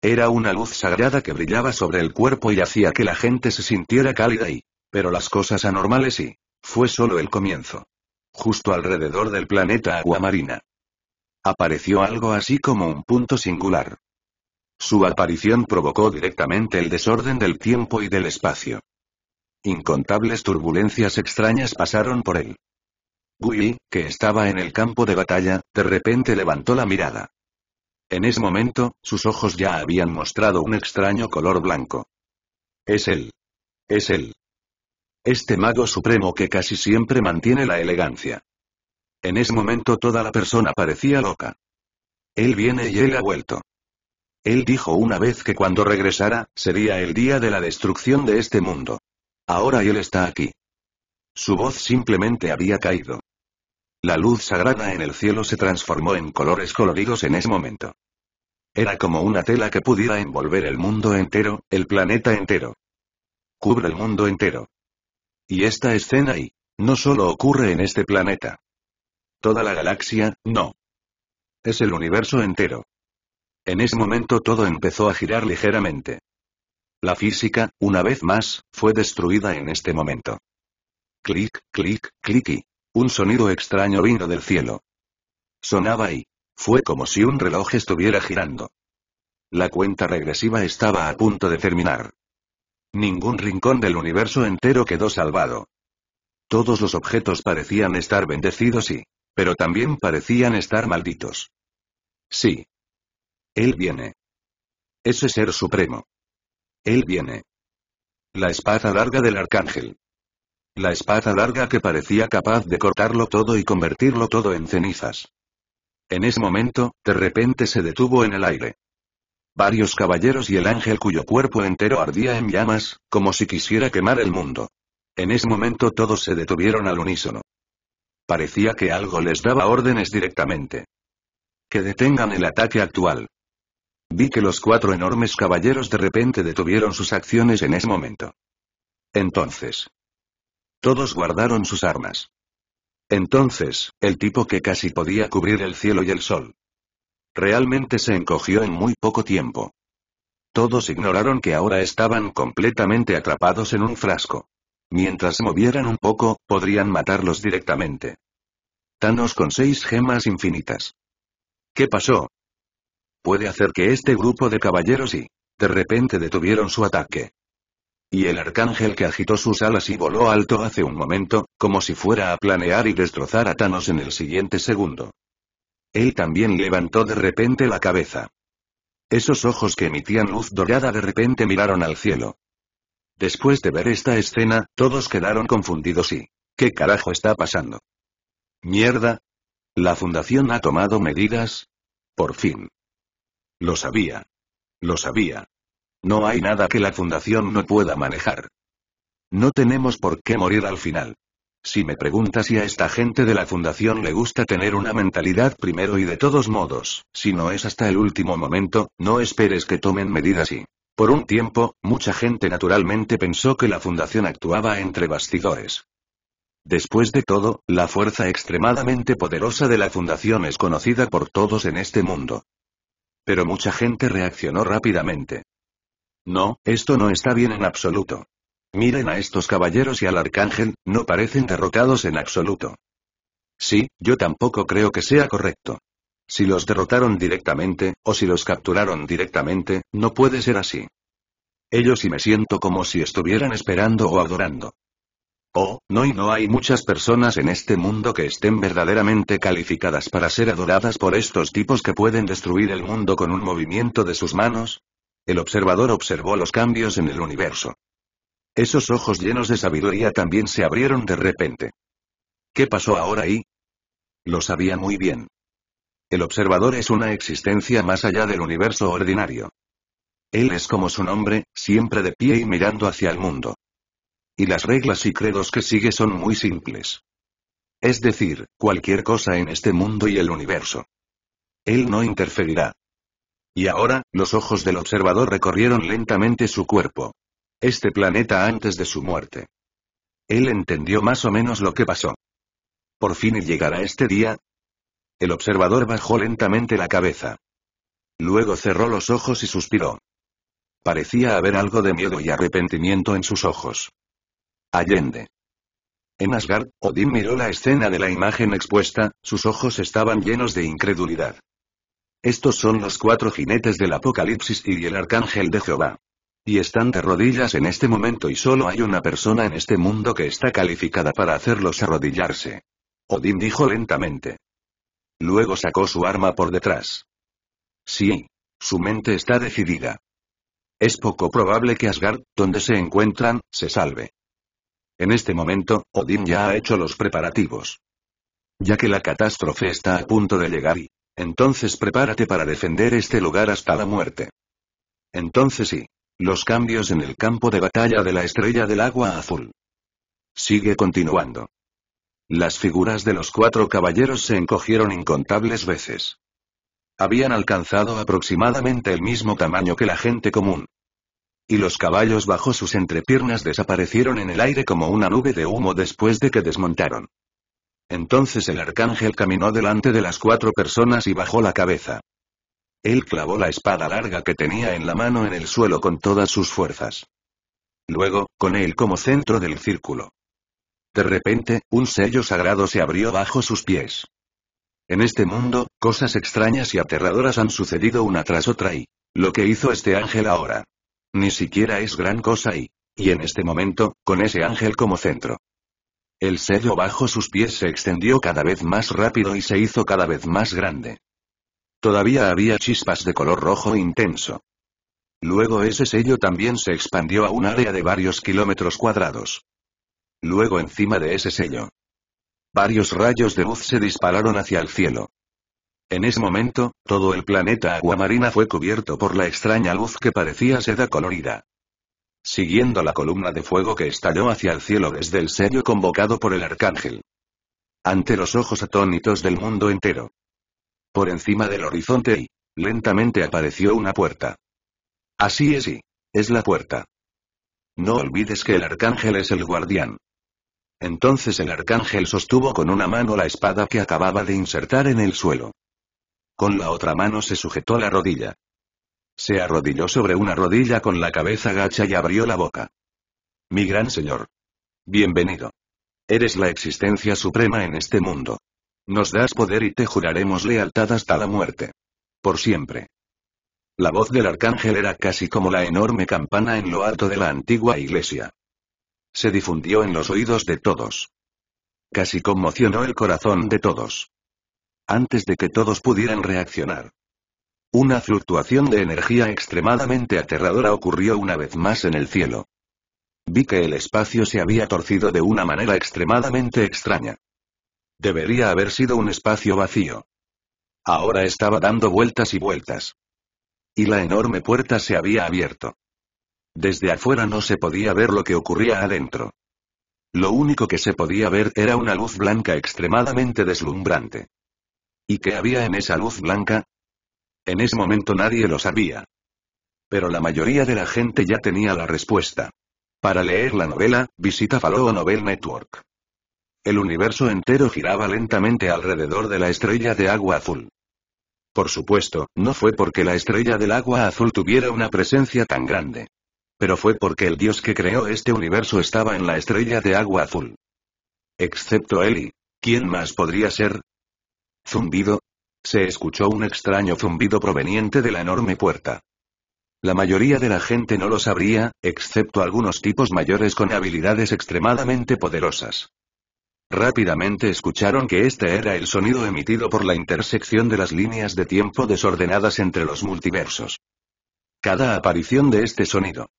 Era una luz sagrada que brillaba sobre el cuerpo y hacía que la gente se sintiera cálida y... Pero las cosas anormales y... Fue solo el comienzo. Justo alrededor del planeta Aguamarina. Apareció algo así como un punto singular. Su aparición provocó directamente el desorden del tiempo y del espacio. Incontables turbulencias extrañas pasaron por él. Will, que estaba en el campo de batalla, de repente levantó la mirada. En ese momento, sus ojos ya habían mostrado un extraño color blanco. Es él. Es él. Este mago supremo que casi siempre mantiene la elegancia. En ese momento toda la persona parecía loca. Él viene y él ha vuelto. Él dijo una vez que cuando regresara, sería el día de la destrucción de este mundo. Ahora él está aquí. Su voz simplemente había caído. La luz sagrada en el cielo se transformó en colores coloridos en ese momento. Era como una tela que pudiera envolver el mundo entero, el planeta entero. Cubre el mundo entero. Y esta escena y no solo ocurre en este planeta. Toda la galaxia, no. Es el universo entero. En ese momento todo empezó a girar ligeramente. La física, una vez más, fue destruida en este momento. Clic, clic, clic y un sonido extraño vino del cielo. Sonaba y... Fue como si un reloj estuviera girando. La cuenta regresiva estaba a punto de terminar. Ningún rincón del universo entero quedó salvado. Todos los objetos parecían estar bendecidos y... Pero también parecían estar malditos. Sí. Él viene. Ese ser supremo. Él viene. La espada larga del arcángel. La espada larga que parecía capaz de cortarlo todo y convertirlo todo en cenizas. En ese momento, de repente se detuvo en el aire. Varios caballeros y el ángel cuyo cuerpo entero ardía en llamas, como si quisiera quemar el mundo. En ese momento todos se detuvieron al unísono. Parecía que algo les daba órdenes directamente. Que detengan el ataque actual. Vi que los cuatro enormes caballeros de repente detuvieron sus acciones en ese momento. Entonces, todos guardaron sus armas. Entonces, el tipo que casi podía cubrir el cielo y el sol. Realmente se encogió en muy poco tiempo. Todos ignoraron que ahora estaban completamente atrapados en un frasco. Mientras movieran un poco, podrían matarlos directamente. Thanos con seis gemas infinitas. ¿Qué pasó? Puede hacer que este grupo de caballeros y... De repente detuvieron su ataque. Y el arcángel que agitó sus alas y voló alto hace un momento, como si fuera a planear y destrozar a Thanos en el siguiente segundo. Él también levantó de repente la cabeza. Esos ojos que emitían luz dorada de repente miraron al cielo. Después de ver esta escena, todos quedaron confundidos y... ¿Qué carajo está pasando? Mierda. La fundación ha tomado medidas. Por fin. Lo sabía. Lo sabía. No hay nada que la Fundación no pueda manejar. No tenemos por qué morir al final. Si me preguntas si a esta gente de la Fundación le gusta tener una mentalidad primero y de todos modos, si no es hasta el último momento, no esperes que tomen medidas y... Por un tiempo, mucha gente naturalmente pensó que la Fundación actuaba entre bastidores. Después de todo, la fuerza extremadamente poderosa de la Fundación es conocida por todos en este mundo. Pero mucha gente reaccionó rápidamente. No, esto no está bien en absoluto. Miren a estos caballeros y al arcángel, no parecen derrotados en absoluto. Sí, yo tampoco creo que sea correcto. Si los derrotaron directamente, o si los capturaron directamente, no puede ser así. Ellos y me siento como si estuvieran esperando o adorando. Oh, no y no hay muchas personas en este mundo que estén verdaderamente calificadas para ser adoradas por estos tipos que pueden destruir el mundo con un movimiento de sus manos, el observador observó los cambios en el universo. Esos ojos llenos de sabiduría también se abrieron de repente. ¿Qué pasó ahora y? Lo sabía muy bien. El observador es una existencia más allá del universo ordinario. Él es como su nombre, siempre de pie y mirando hacia el mundo. Y las reglas y credos que sigue son muy simples. Es decir, cualquier cosa en este mundo y el universo. Él no interferirá, y ahora, los ojos del observador recorrieron lentamente su cuerpo. Este planeta antes de su muerte. Él entendió más o menos lo que pasó. ¿Por fin llegará este día? El observador bajó lentamente la cabeza. Luego cerró los ojos y suspiró. Parecía haber algo de miedo y arrepentimiento en sus ojos. Allende. En Asgard, Odín miró la escena de la imagen expuesta, sus ojos estaban llenos de incredulidad. Estos son los cuatro jinetes del Apocalipsis y el Arcángel de Jehová. Y están de rodillas en este momento y solo hay una persona en este mundo que está calificada para hacerlos arrodillarse. Odín dijo lentamente. Luego sacó su arma por detrás. Sí. Su mente está decidida. Es poco probable que Asgard, donde se encuentran, se salve. En este momento, Odín ya ha hecho los preparativos. Ya que la catástrofe está a punto de llegar y, entonces prepárate para defender este lugar hasta la muerte. Entonces sí. Los cambios en el campo de batalla de la estrella del agua azul. Sigue continuando. Las figuras de los cuatro caballeros se encogieron incontables veces. Habían alcanzado aproximadamente el mismo tamaño que la gente común. Y los caballos bajo sus entrepiernas desaparecieron en el aire como una nube de humo después de que desmontaron. Entonces el arcángel caminó delante de las cuatro personas y bajó la cabeza. Él clavó la espada larga que tenía en la mano en el suelo con todas sus fuerzas. Luego, con él como centro del círculo. De repente, un sello sagrado se abrió bajo sus pies. En este mundo, cosas extrañas y aterradoras han sucedido una tras otra y... Lo que hizo este ángel ahora. Ni siquiera es gran cosa y... Y en este momento, con ese ángel como centro. El sello bajo sus pies se extendió cada vez más rápido y se hizo cada vez más grande. Todavía había chispas de color rojo intenso. Luego ese sello también se expandió a un área de varios kilómetros cuadrados. Luego encima de ese sello. Varios rayos de luz se dispararon hacia el cielo. En ese momento, todo el planeta aguamarina fue cubierto por la extraña luz que parecía seda colorida siguiendo la columna de fuego que estalló hacia el cielo desde el sello convocado por el arcángel. Ante los ojos atónitos del mundo entero. Por encima del horizonte y, lentamente apareció una puerta. Así es y, es la puerta. No olvides que el arcángel es el guardián. Entonces el arcángel sostuvo con una mano la espada que acababa de insertar en el suelo. Con la otra mano se sujetó la rodilla. Se arrodilló sobre una rodilla con la cabeza gacha y abrió la boca. Mi gran señor. Bienvenido. Eres la existencia suprema en este mundo. Nos das poder y te juraremos lealtad hasta la muerte. Por siempre. La voz del arcángel era casi como la enorme campana en lo alto de la antigua iglesia. Se difundió en los oídos de todos. Casi conmocionó el corazón de todos. Antes de que todos pudieran reaccionar, una fluctuación de energía extremadamente aterradora ocurrió una vez más en el cielo. Vi que el espacio se había torcido de una manera extremadamente extraña. Debería haber sido un espacio vacío. Ahora estaba dando vueltas y vueltas. Y la enorme puerta se había abierto. Desde afuera no se podía ver lo que ocurría adentro. Lo único que se podía ver era una luz blanca extremadamente deslumbrante. ¿Y qué había en esa luz blanca? En ese momento nadie lo sabía. Pero la mayoría de la gente ya tenía la respuesta. Para leer la novela, visita Fallow Novel Network. El universo entero giraba lentamente alrededor de la estrella de agua azul. Por supuesto, no fue porque la estrella del agua azul tuviera una presencia tan grande. Pero fue porque el dios que creó este universo estaba en la estrella de agua azul. Excepto Eli. ¿Quién más podría ser? Zumbido, se escuchó un extraño zumbido proveniente de la enorme puerta. La mayoría de la gente no lo sabría, excepto algunos tipos mayores con habilidades extremadamente poderosas. Rápidamente escucharon que este era el sonido emitido por la intersección de las líneas de tiempo desordenadas entre los multiversos. Cada aparición de este sonido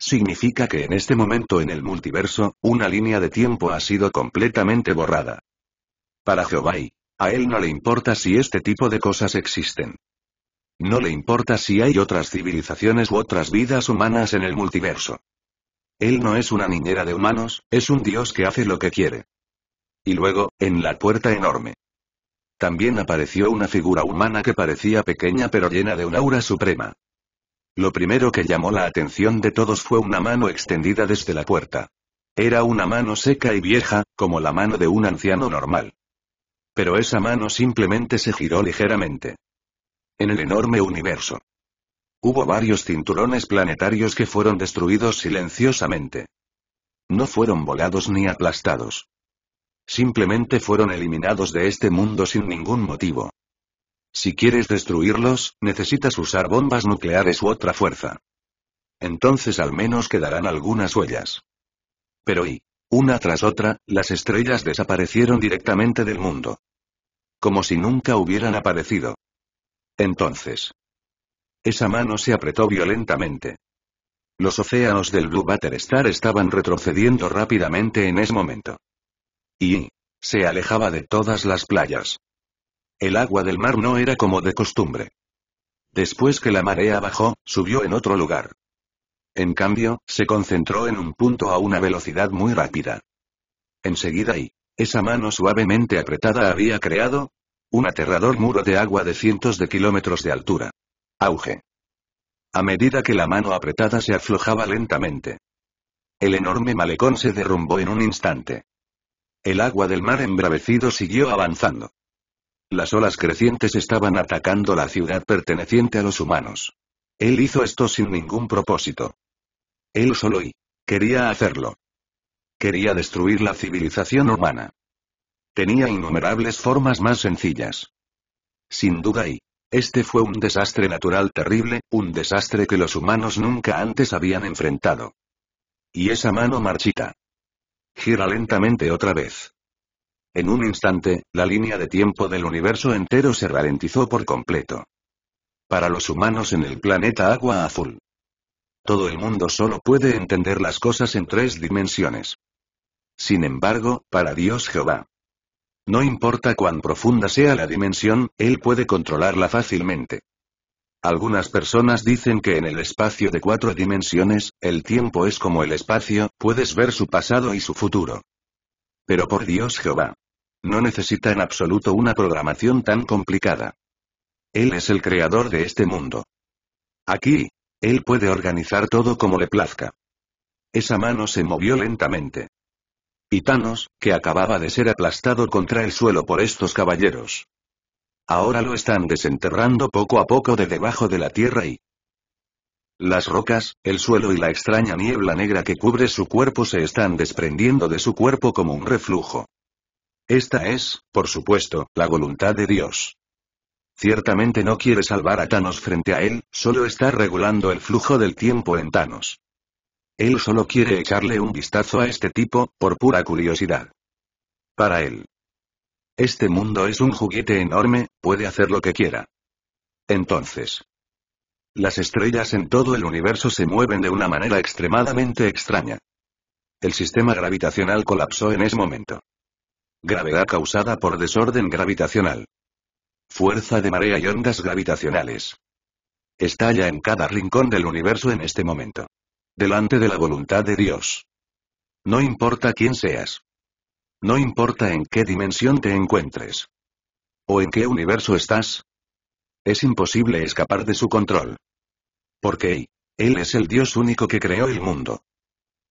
significa que en este momento en el multiverso, una línea de tiempo ha sido completamente borrada. Para Jehová, a él no le importa si este tipo de cosas existen. No le importa si hay otras civilizaciones u otras vidas humanas en el multiverso. Él no es una niñera de humanos, es un dios que hace lo que quiere. Y luego, en la puerta enorme. También apareció una figura humana que parecía pequeña pero llena de un aura suprema. Lo primero que llamó la atención de todos fue una mano extendida desde la puerta. Era una mano seca y vieja, como la mano de un anciano normal pero esa mano simplemente se giró ligeramente. En el enorme universo. Hubo varios cinturones planetarios que fueron destruidos silenciosamente. No fueron volados ni aplastados. Simplemente fueron eliminados de este mundo sin ningún motivo. Si quieres destruirlos, necesitas usar bombas nucleares u otra fuerza. Entonces al menos quedarán algunas huellas. Pero y, una tras otra, las estrellas desaparecieron directamente del mundo. Como si nunca hubieran aparecido. Entonces. Esa mano se apretó violentamente. Los océanos del Blue Water Star estaban retrocediendo rápidamente en ese momento. Y. se alejaba de todas las playas. El agua del mar no era como de costumbre. Después que la marea bajó, subió en otro lugar. En cambio, se concentró en un punto a una velocidad muy rápida. Enseguida y. Esa mano suavemente apretada había creado un aterrador muro de agua de cientos de kilómetros de altura. Auge. A medida que la mano apretada se aflojaba lentamente. El enorme malecón se derrumbó en un instante. El agua del mar embravecido siguió avanzando. Las olas crecientes estaban atacando la ciudad perteneciente a los humanos. Él hizo esto sin ningún propósito. Él solo y quería hacerlo. Quería destruir la civilización humana. Tenía innumerables formas más sencillas. Sin duda y. Este fue un desastre natural terrible, un desastre que los humanos nunca antes habían enfrentado. Y esa mano marchita. Gira lentamente otra vez. En un instante, la línea de tiempo del universo entero se ralentizó por completo. Para los humanos en el planeta agua azul. Todo el mundo solo puede entender las cosas en tres dimensiones. Sin embargo, para Dios Jehová. No importa cuán profunda sea la dimensión, Él puede controlarla fácilmente. Algunas personas dicen que en el espacio de cuatro dimensiones, el tiempo es como el espacio, puedes ver su pasado y su futuro. Pero por Dios Jehová. No necesita en absoluto una programación tan complicada. Él es el creador de este mundo. Aquí, Él puede organizar todo como le plazca. Esa mano se movió lentamente. Y Thanos, que acababa de ser aplastado contra el suelo por estos caballeros. Ahora lo están desenterrando poco a poco de debajo de la tierra y... Las rocas, el suelo y la extraña niebla negra que cubre su cuerpo se están desprendiendo de su cuerpo como un reflujo. Esta es, por supuesto, la voluntad de Dios. Ciertamente no quiere salvar a Thanos frente a él, solo está regulando el flujo del tiempo en Thanos. Él solo quiere echarle un vistazo a este tipo, por pura curiosidad. Para él. Este mundo es un juguete enorme, puede hacer lo que quiera. Entonces. Las estrellas en todo el universo se mueven de una manera extremadamente extraña. El sistema gravitacional colapsó en ese momento. Gravedad causada por desorden gravitacional. Fuerza de marea y ondas gravitacionales. Estalla en cada rincón del universo en este momento delante de la voluntad de Dios. No importa quién seas. No importa en qué dimensión te encuentres. O en qué universo estás. Es imposible escapar de su control. Porque Él es el Dios único que creó el mundo.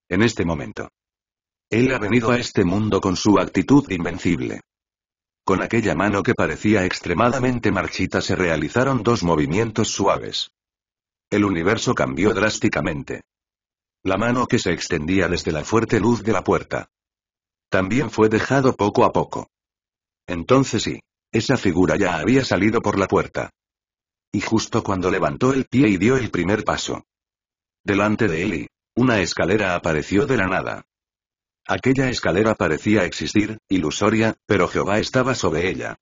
En este momento. Él ha venido a este mundo con su actitud invencible. Con aquella mano que parecía extremadamente marchita se realizaron dos movimientos suaves. El universo cambió drásticamente la mano que se extendía desde la fuerte luz de la puerta. También fue dejado poco a poco. Entonces sí, esa figura ya había salido por la puerta. Y justo cuando levantó el pie y dio el primer paso. Delante de Eli, una escalera apareció de la nada. Aquella escalera parecía existir, ilusoria, pero Jehová estaba sobre ella.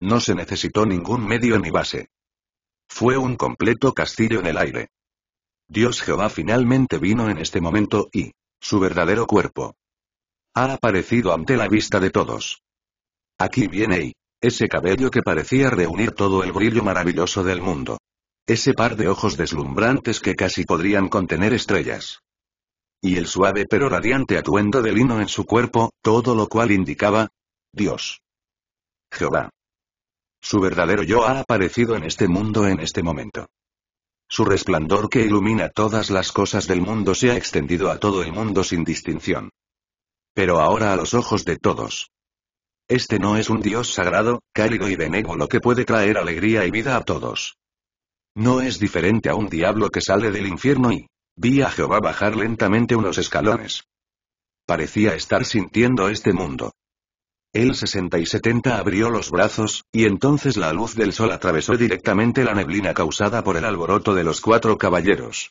No se necesitó ningún medio ni base. Fue un completo castillo en el aire. Dios Jehová finalmente vino en este momento y, su verdadero cuerpo, ha aparecido ante la vista de todos. Aquí viene y, ese cabello que parecía reunir todo el brillo maravilloso del mundo. Ese par de ojos deslumbrantes que casi podrían contener estrellas. Y el suave pero radiante atuendo de lino en su cuerpo, todo lo cual indicaba, Dios. Jehová. Su verdadero yo ha aparecido en este mundo en este momento. Su resplandor que ilumina todas las cosas del mundo se ha extendido a todo el mundo sin distinción. Pero ahora a los ojos de todos. Este no es un Dios sagrado, cálido y benévolo que puede traer alegría y vida a todos. No es diferente a un diablo que sale del infierno y... Vi a Jehová bajar lentamente unos escalones. Parecía estar sintiendo este mundo. El 60 y 70 abrió los brazos, y entonces la luz del sol atravesó directamente la neblina causada por el alboroto de los cuatro caballeros.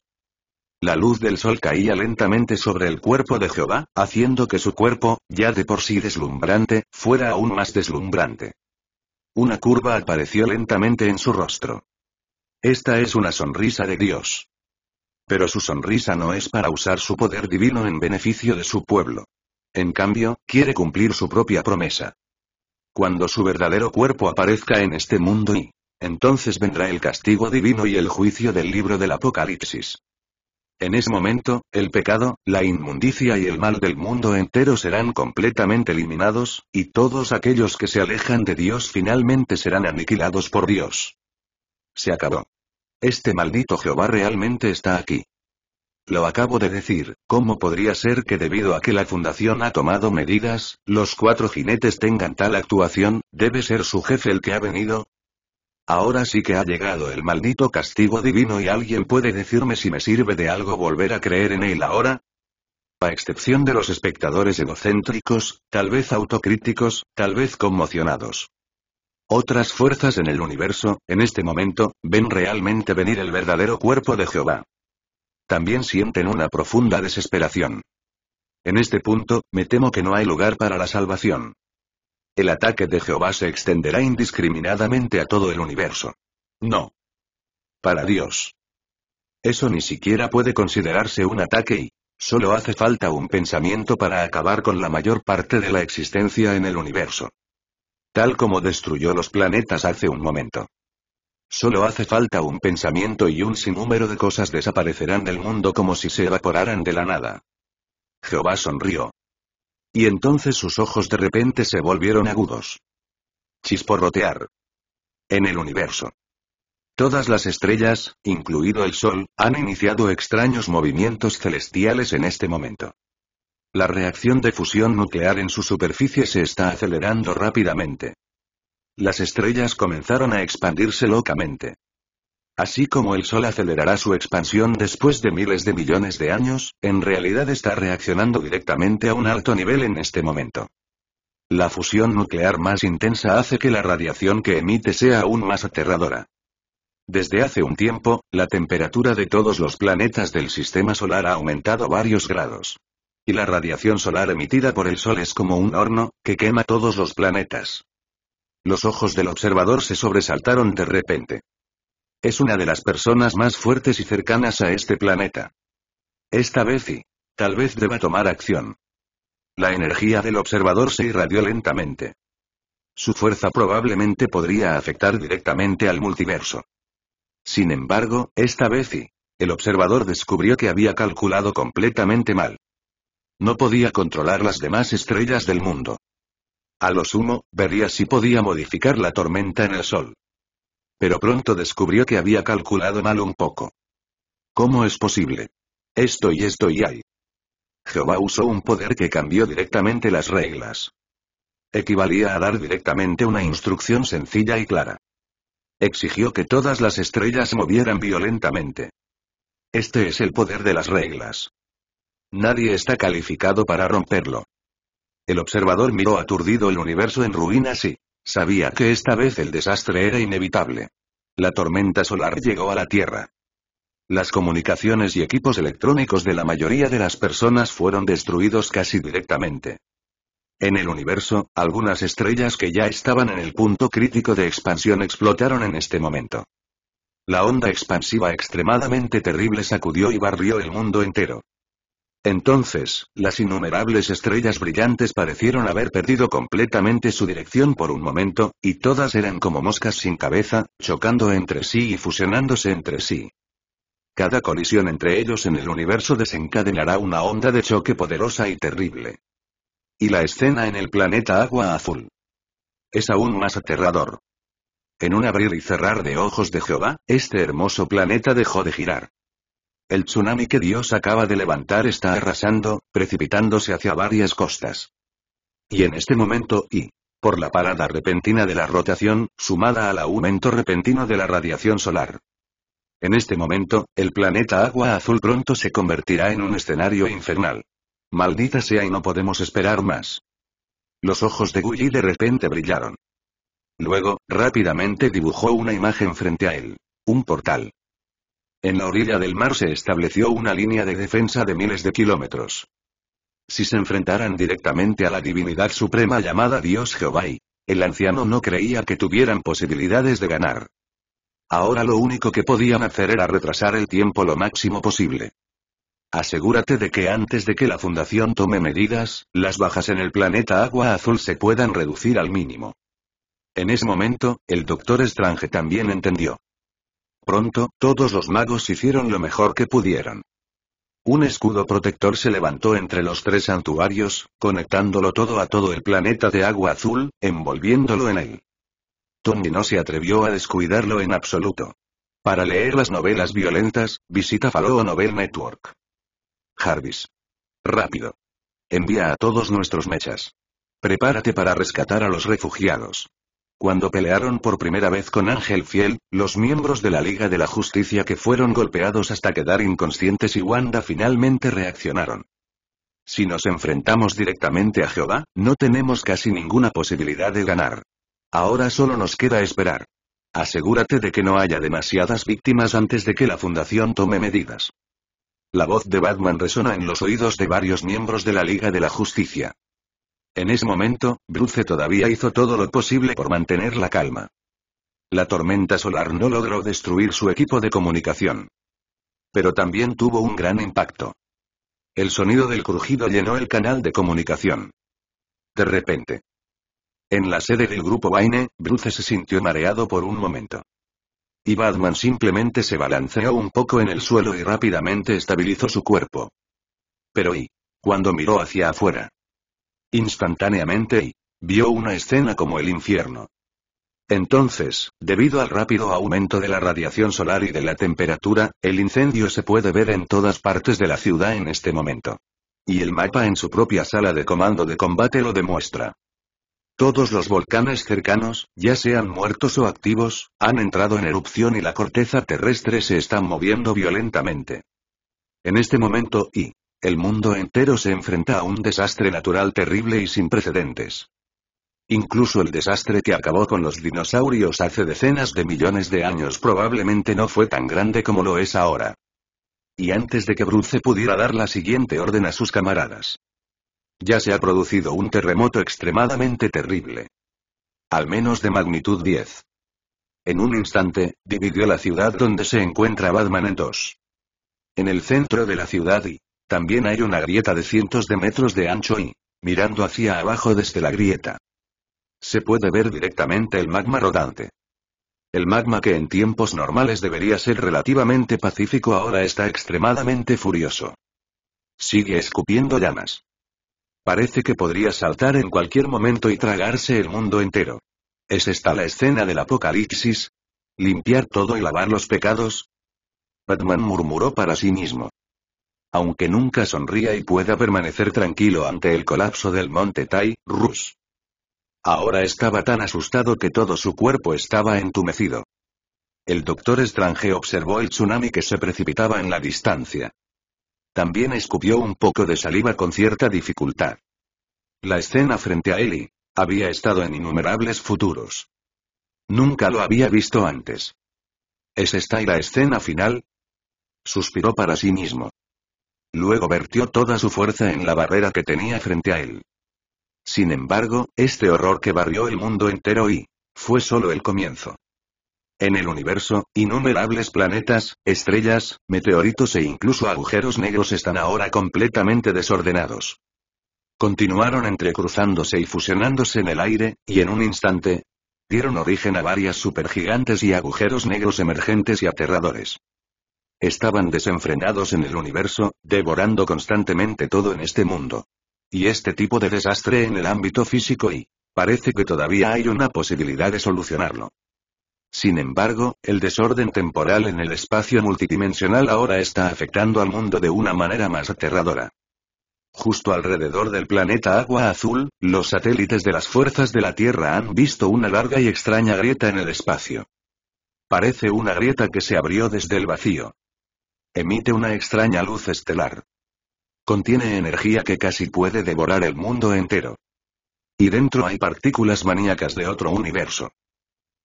La luz del sol caía lentamente sobre el cuerpo de Jehová, haciendo que su cuerpo, ya de por sí deslumbrante, fuera aún más deslumbrante. Una curva apareció lentamente en su rostro. Esta es una sonrisa de Dios. Pero su sonrisa no es para usar su poder divino en beneficio de su pueblo. En cambio, quiere cumplir su propia promesa. Cuando su verdadero cuerpo aparezca en este mundo y... Entonces vendrá el castigo divino y el juicio del libro del Apocalipsis. En ese momento, el pecado, la inmundicia y el mal del mundo entero serán completamente eliminados, y todos aquellos que se alejan de Dios finalmente serán aniquilados por Dios. Se acabó. Este maldito Jehová realmente está aquí. Lo acabo de decir, ¿cómo podría ser que debido a que la Fundación ha tomado medidas, los cuatro jinetes tengan tal actuación? ¿Debe ser su jefe el que ha venido? Ahora sí que ha llegado el maldito castigo divino y alguien puede decirme si me sirve de algo volver a creer en él ahora. A excepción de los espectadores egocéntricos, tal vez autocríticos, tal vez conmocionados. Otras fuerzas en el universo, en este momento, ven realmente venir el verdadero cuerpo de Jehová también sienten una profunda desesperación. En este punto, me temo que no hay lugar para la salvación. El ataque de Jehová se extenderá indiscriminadamente a todo el universo. No. Para Dios. Eso ni siquiera puede considerarse un ataque y, solo hace falta un pensamiento para acabar con la mayor parte de la existencia en el universo. Tal como destruyó los planetas hace un momento. Solo hace falta un pensamiento y un sinnúmero de cosas desaparecerán del mundo como si se evaporaran de la nada. Jehová sonrió. Y entonces sus ojos de repente se volvieron agudos. Chisporrotear. En el universo. Todas las estrellas, incluido el Sol, han iniciado extraños movimientos celestiales en este momento. La reacción de fusión nuclear en su superficie se está acelerando rápidamente. Las estrellas comenzaron a expandirse locamente. Así como el Sol acelerará su expansión después de miles de millones de años, en realidad está reaccionando directamente a un alto nivel en este momento. La fusión nuclear más intensa hace que la radiación que emite sea aún más aterradora. Desde hace un tiempo, la temperatura de todos los planetas del Sistema Solar ha aumentado varios grados. Y la radiación solar emitida por el Sol es como un horno, que quema todos los planetas. Los ojos del observador se sobresaltaron de repente. Es una de las personas más fuertes y cercanas a este planeta. Esta vez y, tal vez deba tomar acción. La energía del observador se irradió lentamente. Su fuerza probablemente podría afectar directamente al multiverso. Sin embargo, esta vez y, el observador descubrió que había calculado completamente mal. No podía controlar las demás estrellas del mundo. A lo sumo, vería si podía modificar la tormenta en el sol. Pero pronto descubrió que había calculado mal un poco. ¿Cómo es posible? Esto y esto y hay. Jehová usó un poder que cambió directamente las reglas. Equivalía a dar directamente una instrucción sencilla y clara. Exigió que todas las estrellas movieran violentamente. Este es el poder de las reglas. Nadie está calificado para romperlo. El observador miró aturdido el universo en ruinas y sabía que esta vez el desastre era inevitable. La tormenta solar llegó a la Tierra. Las comunicaciones y equipos electrónicos de la mayoría de las personas fueron destruidos casi directamente. En el universo, algunas estrellas que ya estaban en el punto crítico de expansión explotaron en este momento. La onda expansiva extremadamente terrible sacudió y barrió el mundo entero. Entonces, las innumerables estrellas brillantes parecieron haber perdido completamente su dirección por un momento, y todas eran como moscas sin cabeza, chocando entre sí y fusionándose entre sí. Cada colisión entre ellos en el universo desencadenará una onda de choque poderosa y terrible. Y la escena en el planeta agua azul. Es aún más aterrador. En un abrir y cerrar de ojos de Jehová, este hermoso planeta dejó de girar. El tsunami que Dios acaba de levantar está arrasando, precipitándose hacia varias costas. Y en este momento, y por la parada repentina de la rotación, sumada al aumento repentino de la radiación solar. En este momento, el planeta agua azul pronto se convertirá en un escenario infernal. Maldita sea y no podemos esperar más. Los ojos de Gulli de repente brillaron. Luego, rápidamente dibujó una imagen frente a él. Un portal. En la orilla del mar se estableció una línea de defensa de miles de kilómetros. Si se enfrentaran directamente a la divinidad suprema llamada Dios Jehová, el anciano no creía que tuvieran posibilidades de ganar. Ahora lo único que podían hacer era retrasar el tiempo lo máximo posible. Asegúrate de que antes de que la Fundación tome medidas, las bajas en el planeta agua azul se puedan reducir al mínimo. En ese momento, el doctor Estrange también entendió. Pronto, todos los magos hicieron lo mejor que pudieron. Un escudo protector se levantó entre los tres santuarios, conectándolo todo a todo el planeta de agua azul, envolviéndolo en él. Tony no se atrevió a descuidarlo en absoluto. Para leer las novelas violentas, visita Faloo Novel Network. Jarvis. Rápido. Envía a todos nuestros mechas. Prepárate para rescatar a los refugiados. Cuando pelearon por primera vez con Ángel Fiel, los miembros de la Liga de la Justicia que fueron golpeados hasta quedar inconscientes y Wanda finalmente reaccionaron. Si nos enfrentamos directamente a Jehová, no tenemos casi ninguna posibilidad de ganar. Ahora solo nos queda esperar. Asegúrate de que no haya demasiadas víctimas antes de que la Fundación tome medidas. La voz de Batman resona en los oídos de varios miembros de la Liga de la Justicia. En ese momento, Bruce todavía hizo todo lo posible por mantener la calma. La tormenta solar no logró destruir su equipo de comunicación. Pero también tuvo un gran impacto. El sonido del crujido llenó el canal de comunicación. De repente. En la sede del grupo Wayne, Bruce se sintió mareado por un momento. Y Batman simplemente se balanceó un poco en el suelo y rápidamente estabilizó su cuerpo. Pero y, cuando miró hacia afuera, instantáneamente y vio una escena como el infierno. Entonces, debido al rápido aumento de la radiación solar y de la temperatura, el incendio se puede ver en todas partes de la ciudad en este momento. Y el mapa en su propia sala de comando de combate lo demuestra. Todos los volcanes cercanos, ya sean muertos o activos, han entrado en erupción y la corteza terrestre se está moviendo violentamente. En este momento, y el mundo entero se enfrenta a un desastre natural terrible y sin precedentes. Incluso el desastre que acabó con los dinosaurios hace decenas de millones de años probablemente no fue tan grande como lo es ahora. Y antes de que Bruce pudiera dar la siguiente orden a sus camaradas. Ya se ha producido un terremoto extremadamente terrible. Al menos de magnitud 10. En un instante, dividió la ciudad donde se encuentra Batman en dos. En el centro de la ciudad y, también hay una grieta de cientos de metros de ancho y, mirando hacia abajo desde la grieta, se puede ver directamente el magma rodante. El magma que en tiempos normales debería ser relativamente pacífico ahora está extremadamente furioso. Sigue escupiendo llamas. Parece que podría saltar en cualquier momento y tragarse el mundo entero. ¿Es esta la escena del apocalipsis? ¿Limpiar todo y lavar los pecados? Batman murmuró para sí mismo. Aunque nunca sonría y pueda permanecer tranquilo ante el colapso del monte Tai, Rus. Ahora estaba tan asustado que todo su cuerpo estaba entumecido. El doctor Strange observó el tsunami que se precipitaba en la distancia. También escupió un poco de saliva con cierta dificultad. La escena frente a Eli había estado en innumerables futuros. Nunca lo había visto antes. ¿Es esta y la escena final? Suspiró para sí mismo. Luego vertió toda su fuerza en la barrera que tenía frente a él. Sin embargo, este horror que barrió el mundo entero y fue solo el comienzo. En el universo, innumerables planetas, estrellas, meteoritos e incluso agujeros negros están ahora completamente desordenados. Continuaron entrecruzándose y fusionándose en el aire, y en un instante, dieron origen a varias supergigantes y agujeros negros emergentes y aterradores. Estaban desenfrenados en el universo, devorando constantemente todo en este mundo. Y este tipo de desastre en el ámbito físico y... Parece que todavía hay una posibilidad de solucionarlo. Sin embargo, el desorden temporal en el espacio multidimensional ahora está afectando al mundo de una manera más aterradora. Justo alrededor del planeta Agua Azul, los satélites de las fuerzas de la Tierra han visto una larga y extraña grieta en el espacio. Parece una grieta que se abrió desde el vacío. Emite una extraña luz estelar. Contiene energía que casi puede devorar el mundo entero. Y dentro hay partículas maníacas de otro universo.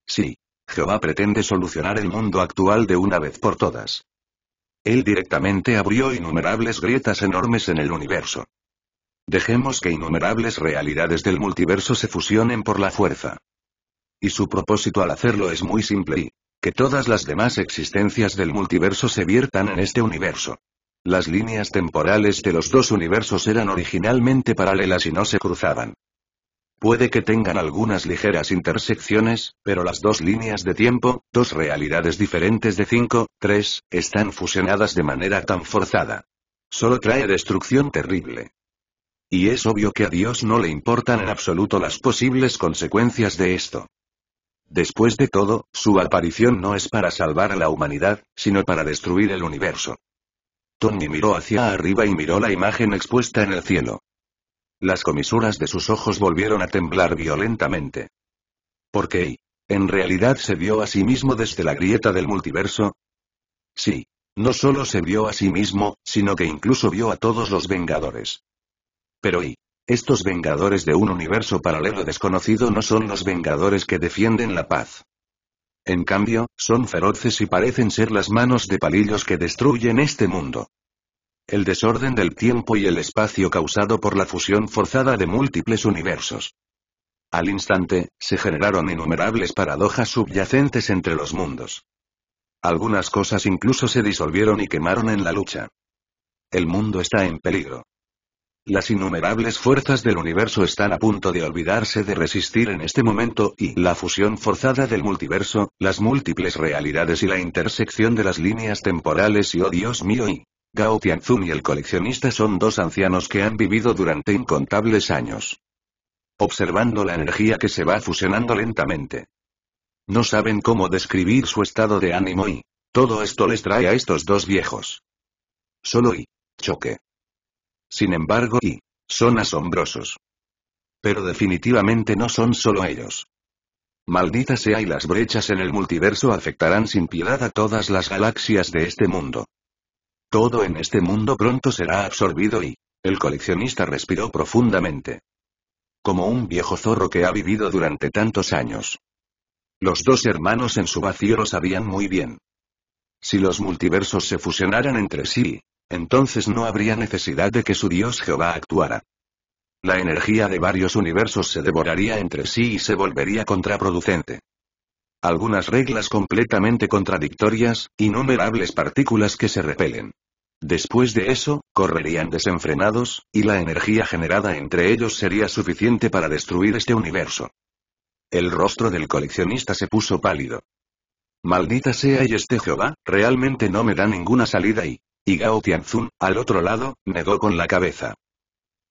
Sí. Jehová pretende solucionar el mundo actual de una vez por todas. Él directamente abrió innumerables grietas enormes en el universo. Dejemos que innumerables realidades del multiverso se fusionen por la fuerza. Y su propósito al hacerlo es muy simple y, que todas las demás existencias del multiverso se viertan en este universo. Las líneas temporales de los dos universos eran originalmente paralelas y no se cruzaban. Puede que tengan algunas ligeras intersecciones, pero las dos líneas de tiempo, dos realidades diferentes de 5, 3, están fusionadas de manera tan forzada. Solo trae destrucción terrible. Y es obvio que a Dios no le importan en absoluto las posibles consecuencias de esto. Después de todo, su aparición no es para salvar a la humanidad, sino para destruir el universo. Tony miró hacia arriba y miró la imagen expuesta en el cielo. Las comisuras de sus ojos volvieron a temblar violentamente. ¿Por qué? ¿En realidad se vio a sí mismo desde la grieta del multiverso? Sí. No solo se vio a sí mismo, sino que incluso vio a todos los Vengadores. Pero ¿y? Estos Vengadores de un universo paralelo desconocido no son los Vengadores que defienden la paz. En cambio, son feroces y parecen ser las manos de palillos que destruyen este mundo. El desorden del tiempo y el espacio causado por la fusión forzada de múltiples universos. Al instante, se generaron innumerables paradojas subyacentes entre los mundos. Algunas cosas incluso se disolvieron y quemaron en la lucha. El mundo está en peligro. Las innumerables fuerzas del universo están a punto de olvidarse de resistir en este momento, y la fusión forzada del multiverso, las múltiples realidades y la intersección de las líneas temporales y oh Dios mío y... Gao Tianzun y el coleccionista son dos ancianos que han vivido durante incontables años. Observando la energía que se va fusionando lentamente. No saben cómo describir su estado de ánimo y... Todo esto les trae a estos dos viejos. Solo y... Choque sin embargo, y son asombrosos. Pero definitivamente no son solo ellos. Maldita sea y las brechas en el multiverso afectarán sin piedad a todas las galaxias de este mundo. Todo en este mundo pronto será absorbido y... El coleccionista respiró profundamente. Como un viejo zorro que ha vivido durante tantos años. Los dos hermanos en su vacío lo sabían muy bien. Si los multiversos se fusionaran entre sí, entonces no habría necesidad de que su dios Jehová actuara. La energía de varios universos se devoraría entre sí y se volvería contraproducente. Algunas reglas completamente contradictorias, innumerables partículas que se repelen. Después de eso, correrían desenfrenados, y la energía generada entre ellos sería suficiente para destruir este universo. El rostro del coleccionista se puso pálido. Maldita sea y este Jehová, realmente no me da ninguna salida y... Y Gao Tianzun, al otro lado, negó con la cabeza.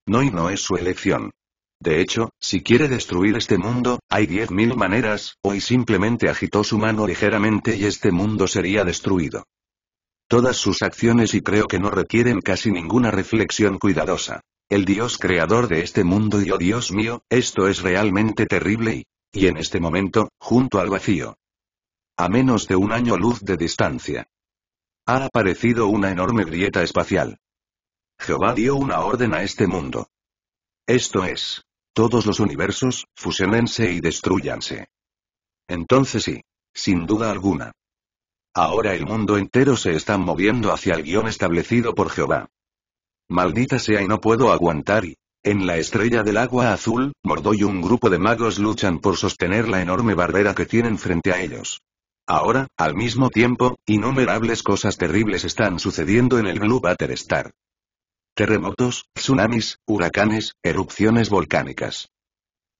No y no es su elección. De hecho, si quiere destruir este mundo, hay diez mil maneras, hoy simplemente agitó su mano ligeramente y este mundo sería destruido. Todas sus acciones y creo que no requieren casi ninguna reflexión cuidadosa. El Dios creador de este mundo y oh Dios mío, esto es realmente terrible y... Y en este momento, junto al vacío. A menos de un año luz de distancia. Ha aparecido una enorme grieta espacial. Jehová dio una orden a este mundo. Esto es. Todos los universos, fusionense y destruyanse. Entonces sí. Sin duda alguna. Ahora el mundo entero se está moviendo hacia el guión establecido por Jehová. Maldita sea y no puedo aguantar y... En la estrella del agua azul, Mordó y un grupo de magos luchan por sostener la enorme barrera que tienen frente a ellos. Ahora, al mismo tiempo, innumerables cosas terribles están sucediendo en el Blue Water Star. Terremotos, tsunamis, huracanes, erupciones volcánicas.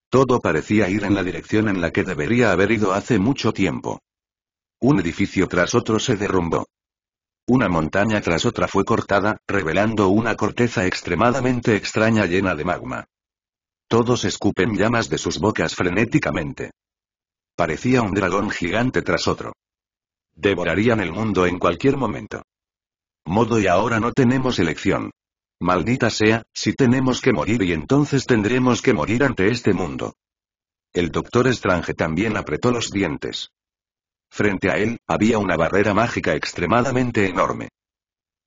Todo parecía ir en la dirección en la que debería haber ido hace mucho tiempo. Un edificio tras otro se derrumbó. Una montaña tras otra fue cortada, revelando una corteza extremadamente extraña llena de magma. Todos escupen llamas de sus bocas frenéticamente. Parecía un dragón gigante tras otro. Devorarían el mundo en cualquier momento. Modo y ahora no tenemos elección. Maldita sea, si tenemos que morir y entonces tendremos que morir ante este mundo. El doctor Strange también apretó los dientes. Frente a él, había una barrera mágica extremadamente enorme.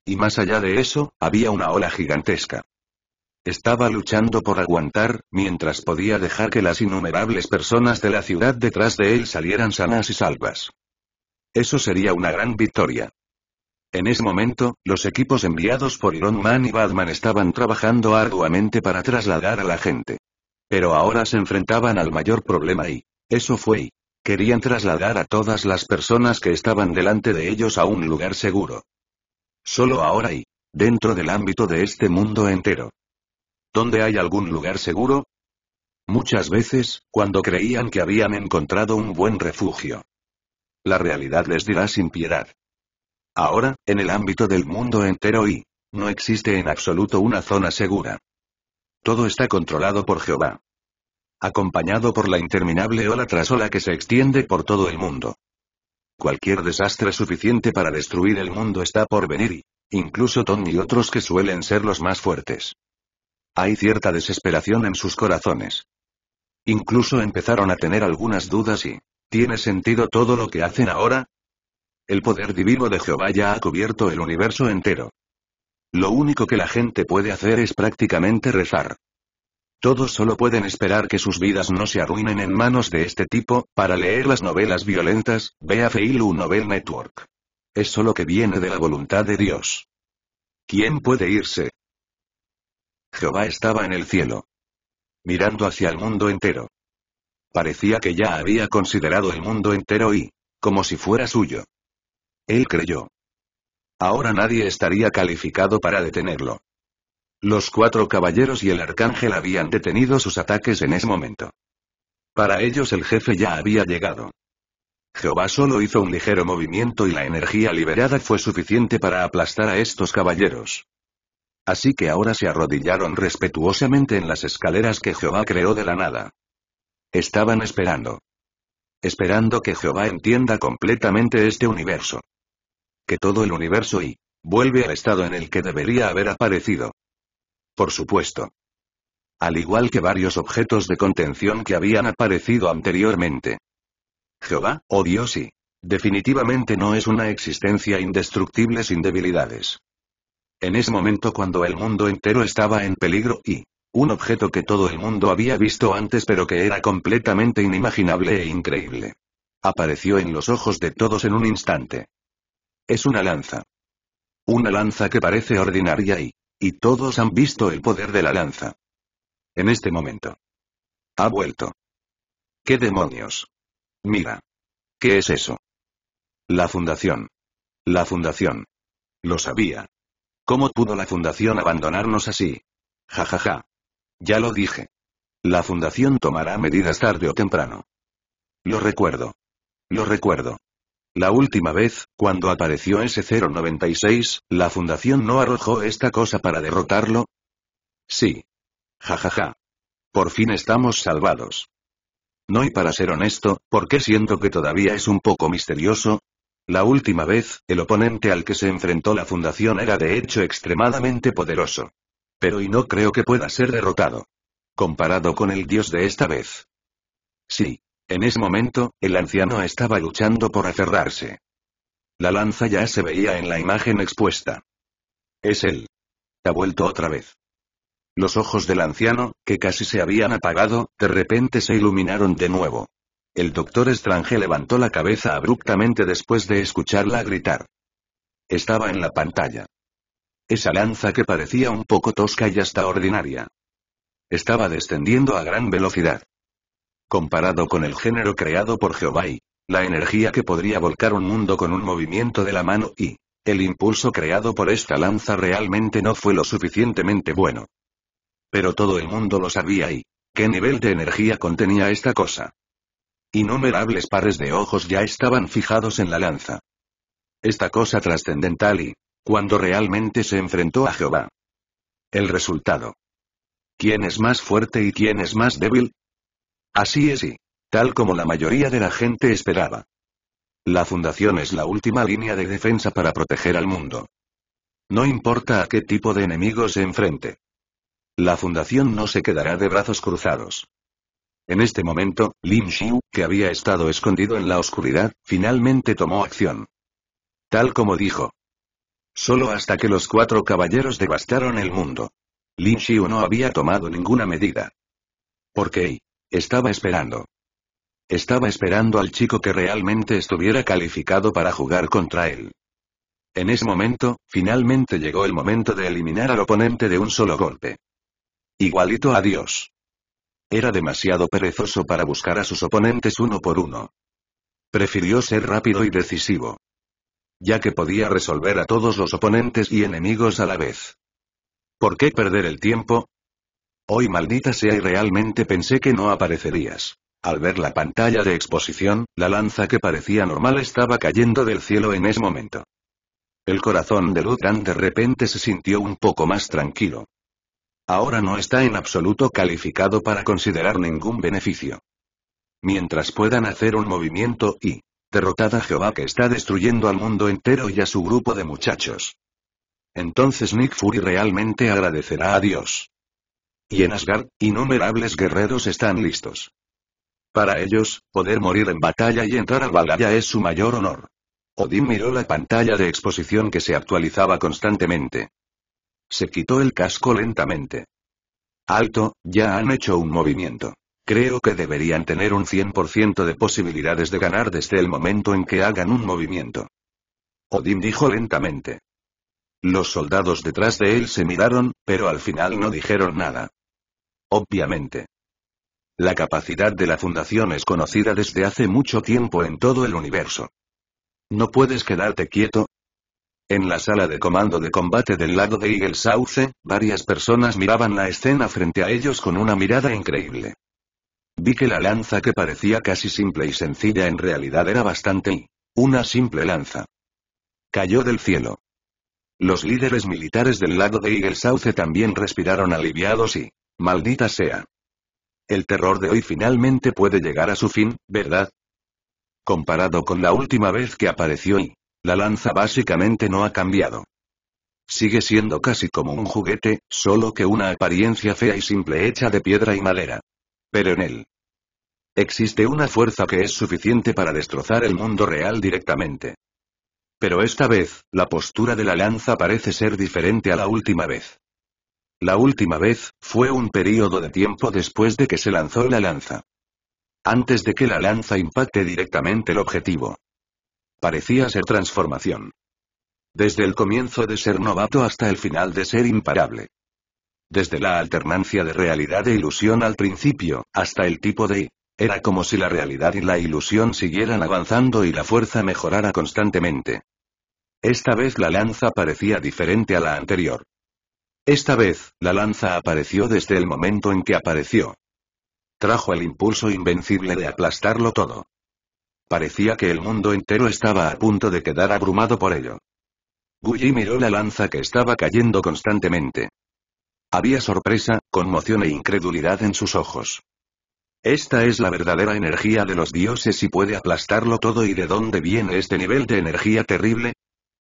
Y más allá de eso, había una ola gigantesca. Estaba luchando por aguantar, mientras podía dejar que las innumerables personas de la ciudad detrás de él salieran sanas y salvas. Eso sería una gran victoria. En ese momento, los equipos enviados por Iron Man y Batman estaban trabajando arduamente para trasladar a la gente. Pero ahora se enfrentaban al mayor problema y, eso fue, querían trasladar a todas las personas que estaban delante de ellos a un lugar seguro. Solo ahora y, dentro del ámbito de este mundo entero. ¿Dónde hay algún lugar seguro? Muchas veces, cuando creían que habían encontrado un buen refugio. La realidad les dirá sin piedad. Ahora, en el ámbito del mundo entero y, no existe en absoluto una zona segura. Todo está controlado por Jehová. Acompañado por la interminable ola tras ola que se extiende por todo el mundo. Cualquier desastre suficiente para destruir el mundo está por venir y, incluso Tom y otros que suelen ser los más fuertes hay cierta desesperación en sus corazones. Incluso empezaron a tener algunas dudas y... ¿Tiene sentido todo lo que hacen ahora? El poder divino de Jehová ya ha cubierto el universo entero. Lo único que la gente puede hacer es prácticamente rezar. Todos solo pueden esperar que sus vidas no se arruinen en manos de este tipo, para leer las novelas violentas, vea Feilu Novel Network. Es solo que viene de la voluntad de Dios. ¿Quién puede irse? Jehová estaba en el cielo. Mirando hacia el mundo entero. Parecía que ya había considerado el mundo entero y, como si fuera suyo. Él creyó. Ahora nadie estaría calificado para detenerlo. Los cuatro caballeros y el arcángel habían detenido sus ataques en ese momento. Para ellos el jefe ya había llegado. Jehová solo hizo un ligero movimiento y la energía liberada fue suficiente para aplastar a estos caballeros. Así que ahora se arrodillaron respetuosamente en las escaleras que Jehová creó de la nada. Estaban esperando. Esperando que Jehová entienda completamente este universo. Que todo el universo y, vuelve al estado en el que debería haber aparecido. Por supuesto. Al igual que varios objetos de contención que habían aparecido anteriormente. Jehová, o oh Dios y, definitivamente no es una existencia indestructible sin debilidades. En ese momento cuando el mundo entero estaba en peligro y... Un objeto que todo el mundo había visto antes pero que era completamente inimaginable e increíble. Apareció en los ojos de todos en un instante. Es una lanza. Una lanza que parece ordinaria y... Y todos han visto el poder de la lanza. En este momento. Ha vuelto. ¿Qué demonios? Mira. ¿Qué es eso? La fundación. La fundación. Lo sabía. ¿Cómo pudo la Fundación abandonarnos así? Ja ja ja. Ya lo dije. La Fundación tomará medidas tarde o temprano. Lo recuerdo. Lo recuerdo. La última vez, cuando apareció ese 096 ¿la Fundación no arrojó esta cosa para derrotarlo? Sí. Ja ja ja. Por fin estamos salvados. No y para ser honesto, porque siento que todavía es un poco misterioso, la última vez, el oponente al que se enfrentó la Fundación era de hecho extremadamente poderoso. Pero y no creo que pueda ser derrotado. Comparado con el dios de esta vez. Sí. En ese momento, el anciano estaba luchando por aferrarse. La lanza ya se veía en la imagen expuesta. Es él. Ha vuelto otra vez. Los ojos del anciano, que casi se habían apagado, de repente se iluminaron de nuevo. El doctor Strange levantó la cabeza abruptamente después de escucharla gritar. Estaba en la pantalla. Esa lanza que parecía un poco tosca y hasta ordinaria. Estaba descendiendo a gran velocidad. Comparado con el género creado por Jehová y la energía que podría volcar un mundo con un movimiento de la mano y el impulso creado por esta lanza realmente no fue lo suficientemente bueno. Pero todo el mundo lo sabía y qué nivel de energía contenía esta cosa. Innumerables pares de ojos ya estaban fijados en la lanza. Esta cosa trascendental y, cuando realmente se enfrentó a Jehová. El resultado. ¿Quién es más fuerte y quién es más débil? Así es y, tal como la mayoría de la gente esperaba. La fundación es la última línea de defensa para proteger al mundo. No importa a qué tipo de enemigo se enfrente. La fundación no se quedará de brazos cruzados. En este momento, Lin Xiu, había estado escondido en la oscuridad, finalmente tomó acción. Tal como dijo. Solo hasta que los cuatro caballeros devastaron el mundo. Lin Xiu no había tomado ninguna medida. porque Estaba esperando. Estaba esperando al chico que realmente estuviera calificado para jugar contra él. En ese momento, finalmente llegó el momento de eliminar al oponente de un solo golpe. Igualito a Dios. Era demasiado perezoso para buscar a sus oponentes uno por uno. Prefirió ser rápido y decisivo. Ya que podía resolver a todos los oponentes y enemigos a la vez. ¿Por qué perder el tiempo? Hoy maldita sea y realmente pensé que no aparecerías. Al ver la pantalla de exposición, la lanza que parecía normal estaba cayendo del cielo en ese momento. El corazón de Lutran de repente se sintió un poco más tranquilo. Ahora no está en absoluto calificado para considerar ningún beneficio. Mientras puedan hacer un movimiento y derrotada Jehová que está destruyendo al mundo entero y a su grupo de muchachos. Entonces Nick Fury realmente agradecerá a Dios. Y en Asgard, innumerables guerreros están listos. Para ellos, poder morir en batalla y entrar al Valhalla es su mayor honor. Odín miró la pantalla de exposición que se actualizaba constantemente. Se quitó el casco lentamente. Alto, ya han hecho un movimiento. Creo que deberían tener un 100% de posibilidades de ganar desde el momento en que hagan un movimiento. Odín dijo lentamente. Los soldados detrás de él se miraron, pero al final no dijeron nada. Obviamente. La capacidad de la fundación es conocida desde hace mucho tiempo en todo el universo. No puedes quedarte quieto, en la sala de comando de combate del lado de Eagle Sauce, varias personas miraban la escena frente a ellos con una mirada increíble. Vi que la lanza que parecía casi simple y sencilla en realidad era bastante y una simple lanza. Cayó del cielo. Los líderes militares del lado de Eagle Sauce también respiraron aliviados y, maldita sea. El terror de hoy finalmente puede llegar a su fin, ¿verdad? Comparado con la última vez que apareció y, la lanza básicamente no ha cambiado. Sigue siendo casi como un juguete, solo que una apariencia fea y simple hecha de piedra y madera. Pero en él. Existe una fuerza que es suficiente para destrozar el mundo real directamente. Pero esta vez, la postura de la lanza parece ser diferente a la última vez. La última vez, fue un período de tiempo después de que se lanzó la lanza. Antes de que la lanza impacte directamente el objetivo. Parecía ser transformación. Desde el comienzo de ser novato hasta el final de ser imparable. Desde la alternancia de realidad e ilusión al principio, hasta el tipo de... Era como si la realidad y la ilusión siguieran avanzando y la fuerza mejorara constantemente. Esta vez la lanza parecía diferente a la anterior. Esta vez, la lanza apareció desde el momento en que apareció. Trajo el impulso invencible de aplastarlo todo. Parecía que el mundo entero estaba a punto de quedar abrumado por ello. Gulli miró la lanza que estaba cayendo constantemente. Había sorpresa, conmoción e incredulidad en sus ojos. Esta es la verdadera energía de los dioses y puede aplastarlo todo y de dónde viene este nivel de energía terrible?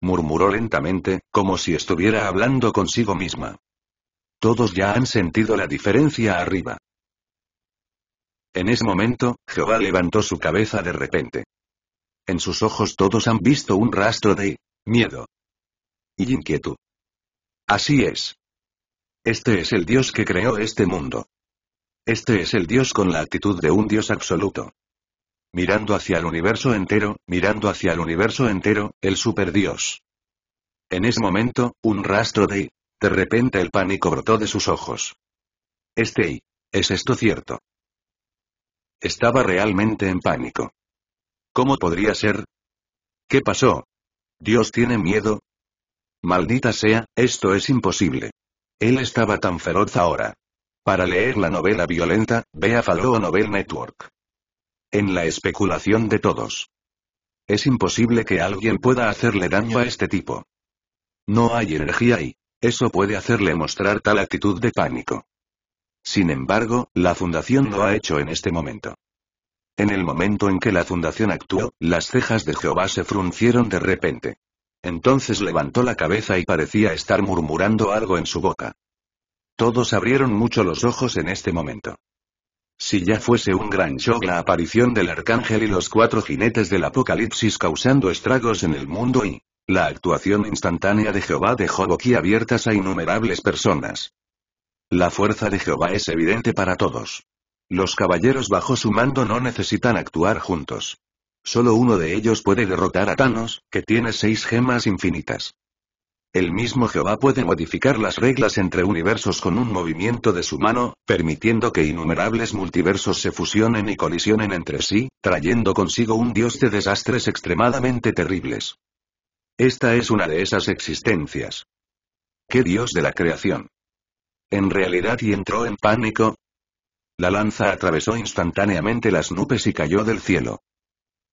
murmuró lentamente, como si estuviera hablando consigo misma. Todos ya han sentido la diferencia arriba. En ese momento, Jehová levantó su cabeza de repente. En sus ojos todos han visto un rastro de miedo y inquietud. Así es. Este es el Dios que creó este mundo. Este es el Dios con la actitud de un Dios absoluto. Mirando hacia el universo entero, mirando hacia el universo entero, el Dios. En ese momento, un rastro de... De repente el pánico brotó de sus ojos. Este y... ¿Es esto cierto? Estaba realmente en pánico. ¿Cómo podría ser? ¿Qué pasó? ¿Dios tiene miedo? Maldita sea, esto es imposible. Él estaba tan feroz ahora. Para leer la novela violenta, vea Fallow Novel Network. En la especulación de todos. Es imposible que alguien pueda hacerle daño a este tipo. No hay energía y eso puede hacerle mostrar tal actitud de pánico. Sin embargo, la Fundación lo ha hecho en este momento. En el momento en que la Fundación actuó, las cejas de Jehová se fruncieron de repente. Entonces levantó la cabeza y parecía estar murmurando algo en su boca. Todos abrieron mucho los ojos en este momento. Si ya fuese un gran shock la aparición del arcángel y los cuatro jinetes del apocalipsis causando estragos en el mundo y la actuación instantánea de Jehová dejó abiertas a innumerables personas. La fuerza de Jehová es evidente para todos. Los caballeros bajo su mando no necesitan actuar juntos. Solo uno de ellos puede derrotar a Thanos, que tiene seis gemas infinitas. El mismo Jehová puede modificar las reglas entre universos con un movimiento de su mano, permitiendo que innumerables multiversos se fusionen y colisionen entre sí, trayendo consigo un dios de desastres extremadamente terribles. Esta es una de esas existencias. ¿Qué dios de la creación? en realidad y entró en pánico. La lanza atravesó instantáneamente las nubes y cayó del cielo.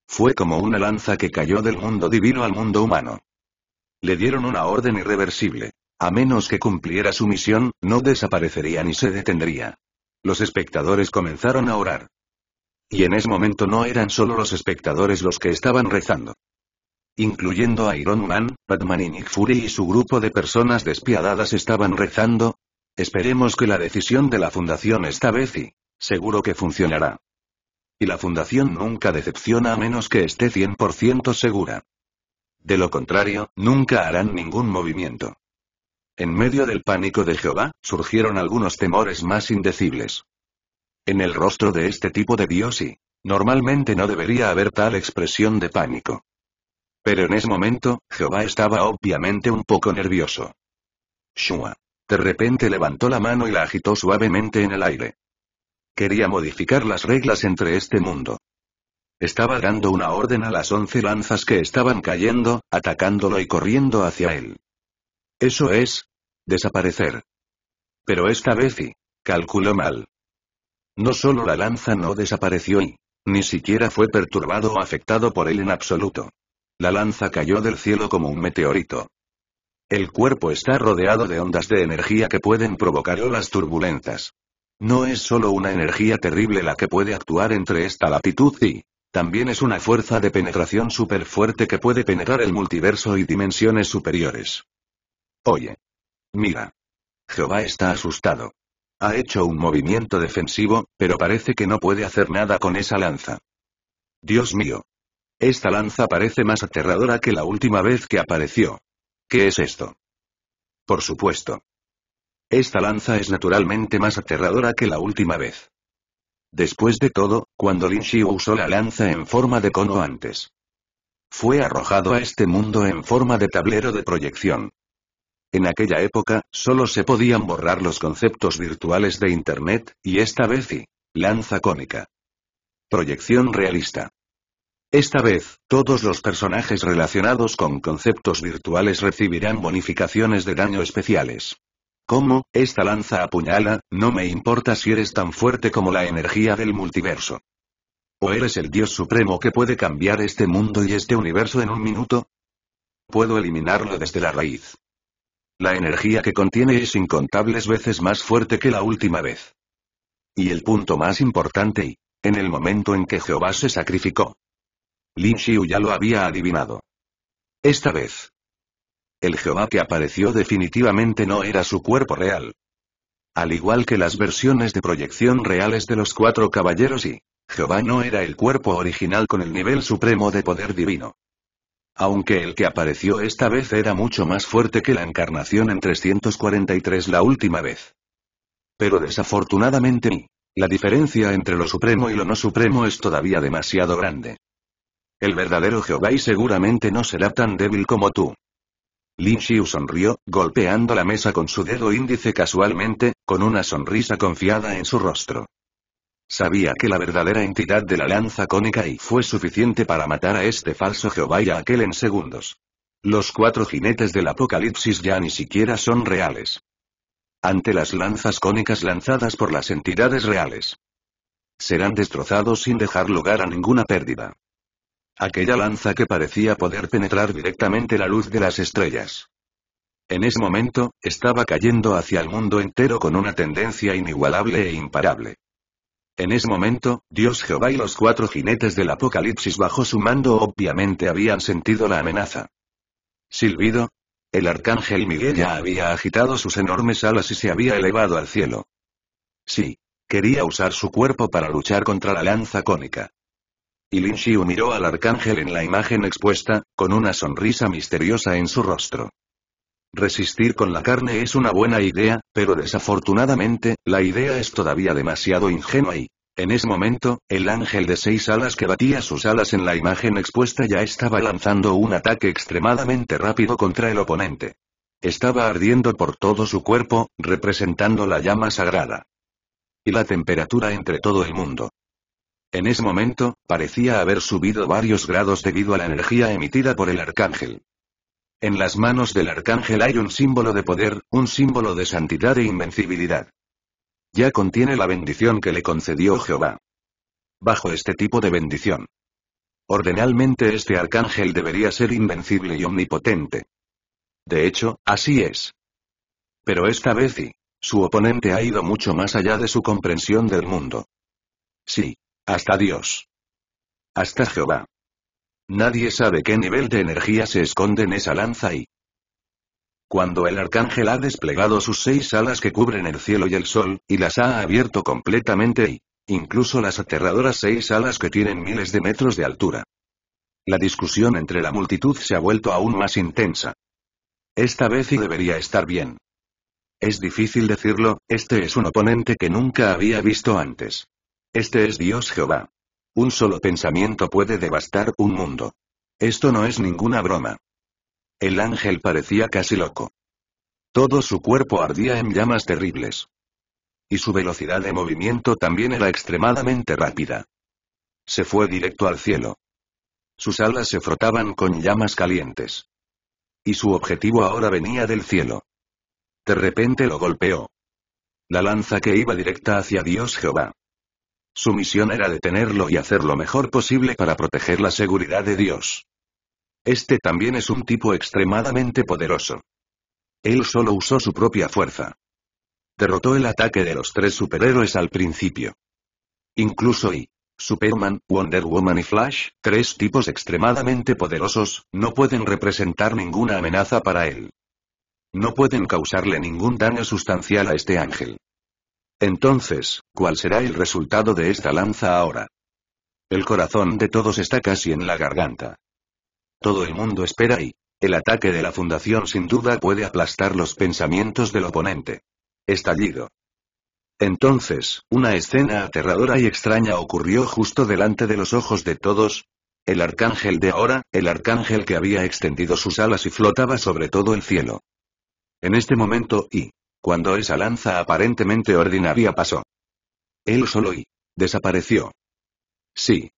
Fue como una lanza que cayó del mundo divino al mundo humano. Le dieron una orden irreversible. A menos que cumpliera su misión, no desaparecería ni se detendría. Los espectadores comenzaron a orar. Y en ese momento no eran solo los espectadores los que estaban rezando. Incluyendo a Iron Man, Batman y Nick Fury y su grupo de personas despiadadas estaban rezando, Esperemos que la decisión de la Fundación esta vez y seguro que funcionará. Y la Fundación nunca decepciona a menos que esté 100% segura. De lo contrario, nunca harán ningún movimiento. En medio del pánico de Jehová, surgieron algunos temores más indecibles. En el rostro de este tipo de Dios y, normalmente no debería haber tal expresión de pánico. Pero en ese momento, Jehová estaba obviamente un poco nervioso. Shua. De repente levantó la mano y la agitó suavemente en el aire. Quería modificar las reglas entre este mundo. Estaba dando una orden a las once lanzas que estaban cayendo, atacándolo y corriendo hacia él. Eso es. desaparecer. Pero esta vez y. calculó mal. No solo la lanza no desapareció y. ni siquiera fue perturbado o afectado por él en absoluto. La lanza cayó del cielo como un meteorito. El cuerpo está rodeado de ondas de energía que pueden provocar olas turbulentas. No es solo una energía terrible la que puede actuar entre esta latitud y... También es una fuerza de penetración súper fuerte que puede penetrar el multiverso y dimensiones superiores. Oye. Mira. Jehová está asustado. Ha hecho un movimiento defensivo, pero parece que no puede hacer nada con esa lanza. Dios mío. Esta lanza parece más aterradora que la última vez que apareció. ¿Qué es esto? Por supuesto. Esta lanza es naturalmente más aterradora que la última vez. Después de todo, cuando Lin Xiu usó la lanza en forma de cono antes, fue arrojado a este mundo en forma de tablero de proyección. En aquella época, solo se podían borrar los conceptos virtuales de Internet, y esta vez sí, Lanza cónica. Proyección realista. Esta vez, todos los personajes relacionados con conceptos virtuales recibirán bonificaciones de daño especiales. Como, esta lanza apuñala, no me importa si eres tan fuerte como la energía del multiverso. ¿O eres el dios supremo que puede cambiar este mundo y este universo en un minuto? Puedo eliminarlo desde la raíz. La energía que contiene es incontables veces más fuerte que la última vez. Y el punto más importante y, en el momento en que Jehová se sacrificó, Lin ya lo había adivinado. Esta vez. El Jehová que apareció definitivamente no era su cuerpo real. Al igual que las versiones de proyección reales de los cuatro caballeros y Jehová no era el cuerpo original con el nivel supremo de poder divino. Aunque el que apareció esta vez era mucho más fuerte que la encarnación en 343 la última vez. Pero desafortunadamente, la diferencia entre lo supremo y lo no supremo es todavía demasiado grande. El verdadero Jehová y seguramente no será tan débil como tú. Lin Xiu sonrió, golpeando la mesa con su dedo índice casualmente, con una sonrisa confiada en su rostro. Sabía que la verdadera entidad de la lanza cónica y fue suficiente para matar a este falso Jehová y a aquel en segundos. Los cuatro jinetes del apocalipsis ya ni siquiera son reales. Ante las lanzas cónicas lanzadas por las entidades reales. Serán destrozados sin dejar lugar a ninguna pérdida. Aquella lanza que parecía poder penetrar directamente la luz de las estrellas. En ese momento, estaba cayendo hacia el mundo entero con una tendencia inigualable e imparable. En ese momento, Dios Jehová y los cuatro jinetes del Apocalipsis bajo su mando obviamente habían sentido la amenaza. Silbido. El arcángel Miguel ya había agitado sus enormes alas y se había elevado al cielo. Sí. Quería usar su cuerpo para luchar contra la lanza cónica y Lin Xiu miró al arcángel en la imagen expuesta, con una sonrisa misteriosa en su rostro. Resistir con la carne es una buena idea, pero desafortunadamente, la idea es todavía demasiado ingenua y, en ese momento, el ángel de seis alas que batía sus alas en la imagen expuesta ya estaba lanzando un ataque extremadamente rápido contra el oponente. Estaba ardiendo por todo su cuerpo, representando la llama sagrada. Y la temperatura entre todo el mundo. En ese momento, parecía haber subido varios grados debido a la energía emitida por el arcángel. En las manos del arcángel hay un símbolo de poder, un símbolo de santidad e invencibilidad. Ya contiene la bendición que le concedió Jehová. Bajo este tipo de bendición. Ordenalmente este arcángel debería ser invencible y omnipotente. De hecho, así es. Pero esta vez sí, su oponente ha ido mucho más allá de su comprensión del mundo. Sí, hasta Dios. Hasta Jehová. Nadie sabe qué nivel de energía se esconde en esa lanza y... Cuando el arcángel ha desplegado sus seis alas que cubren el cielo y el sol, y las ha abierto completamente y... Incluso las aterradoras seis alas que tienen miles de metros de altura. La discusión entre la multitud se ha vuelto aún más intensa. Esta vez y debería estar bien. Es difícil decirlo, este es un oponente que nunca había visto antes. Este es Dios Jehová. Un solo pensamiento puede devastar un mundo. Esto no es ninguna broma. El ángel parecía casi loco. Todo su cuerpo ardía en llamas terribles. Y su velocidad de movimiento también era extremadamente rápida. Se fue directo al cielo. Sus alas se frotaban con llamas calientes. Y su objetivo ahora venía del cielo. De repente lo golpeó. La lanza que iba directa hacia Dios Jehová. Su misión era detenerlo y hacer lo mejor posible para proteger la seguridad de Dios. Este también es un tipo extremadamente poderoso. Él solo usó su propia fuerza. Derrotó el ataque de los tres superhéroes al principio. Incluso y Superman, Wonder Woman y Flash, tres tipos extremadamente poderosos, no pueden representar ninguna amenaza para él. No pueden causarle ningún daño sustancial a este ángel. Entonces, ¿cuál será el resultado de esta lanza ahora? El corazón de todos está casi en la garganta. Todo el mundo espera y, el ataque de la fundación sin duda puede aplastar los pensamientos del oponente. Estallido. Entonces, una escena aterradora y extraña ocurrió justo delante de los ojos de todos. El arcángel de ahora, el arcángel que había extendido sus alas y flotaba sobre todo el cielo. En este momento, y cuando esa lanza aparentemente ordinaria pasó. Él solo y desapareció. Sí.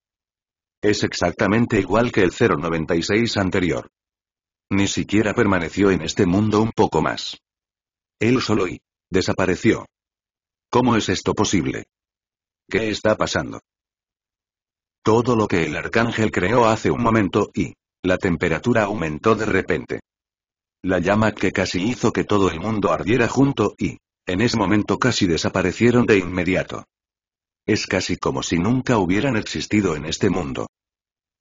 Es exactamente igual que el 096 anterior. Ni siquiera permaneció en este mundo un poco más. Él solo y desapareció. ¿Cómo es esto posible? ¿Qué está pasando? Todo lo que el arcángel creó hace un momento y la temperatura aumentó de repente. La llama que casi hizo que todo el mundo ardiera junto y, en ese momento casi desaparecieron de inmediato. Es casi como si nunca hubieran existido en este mundo.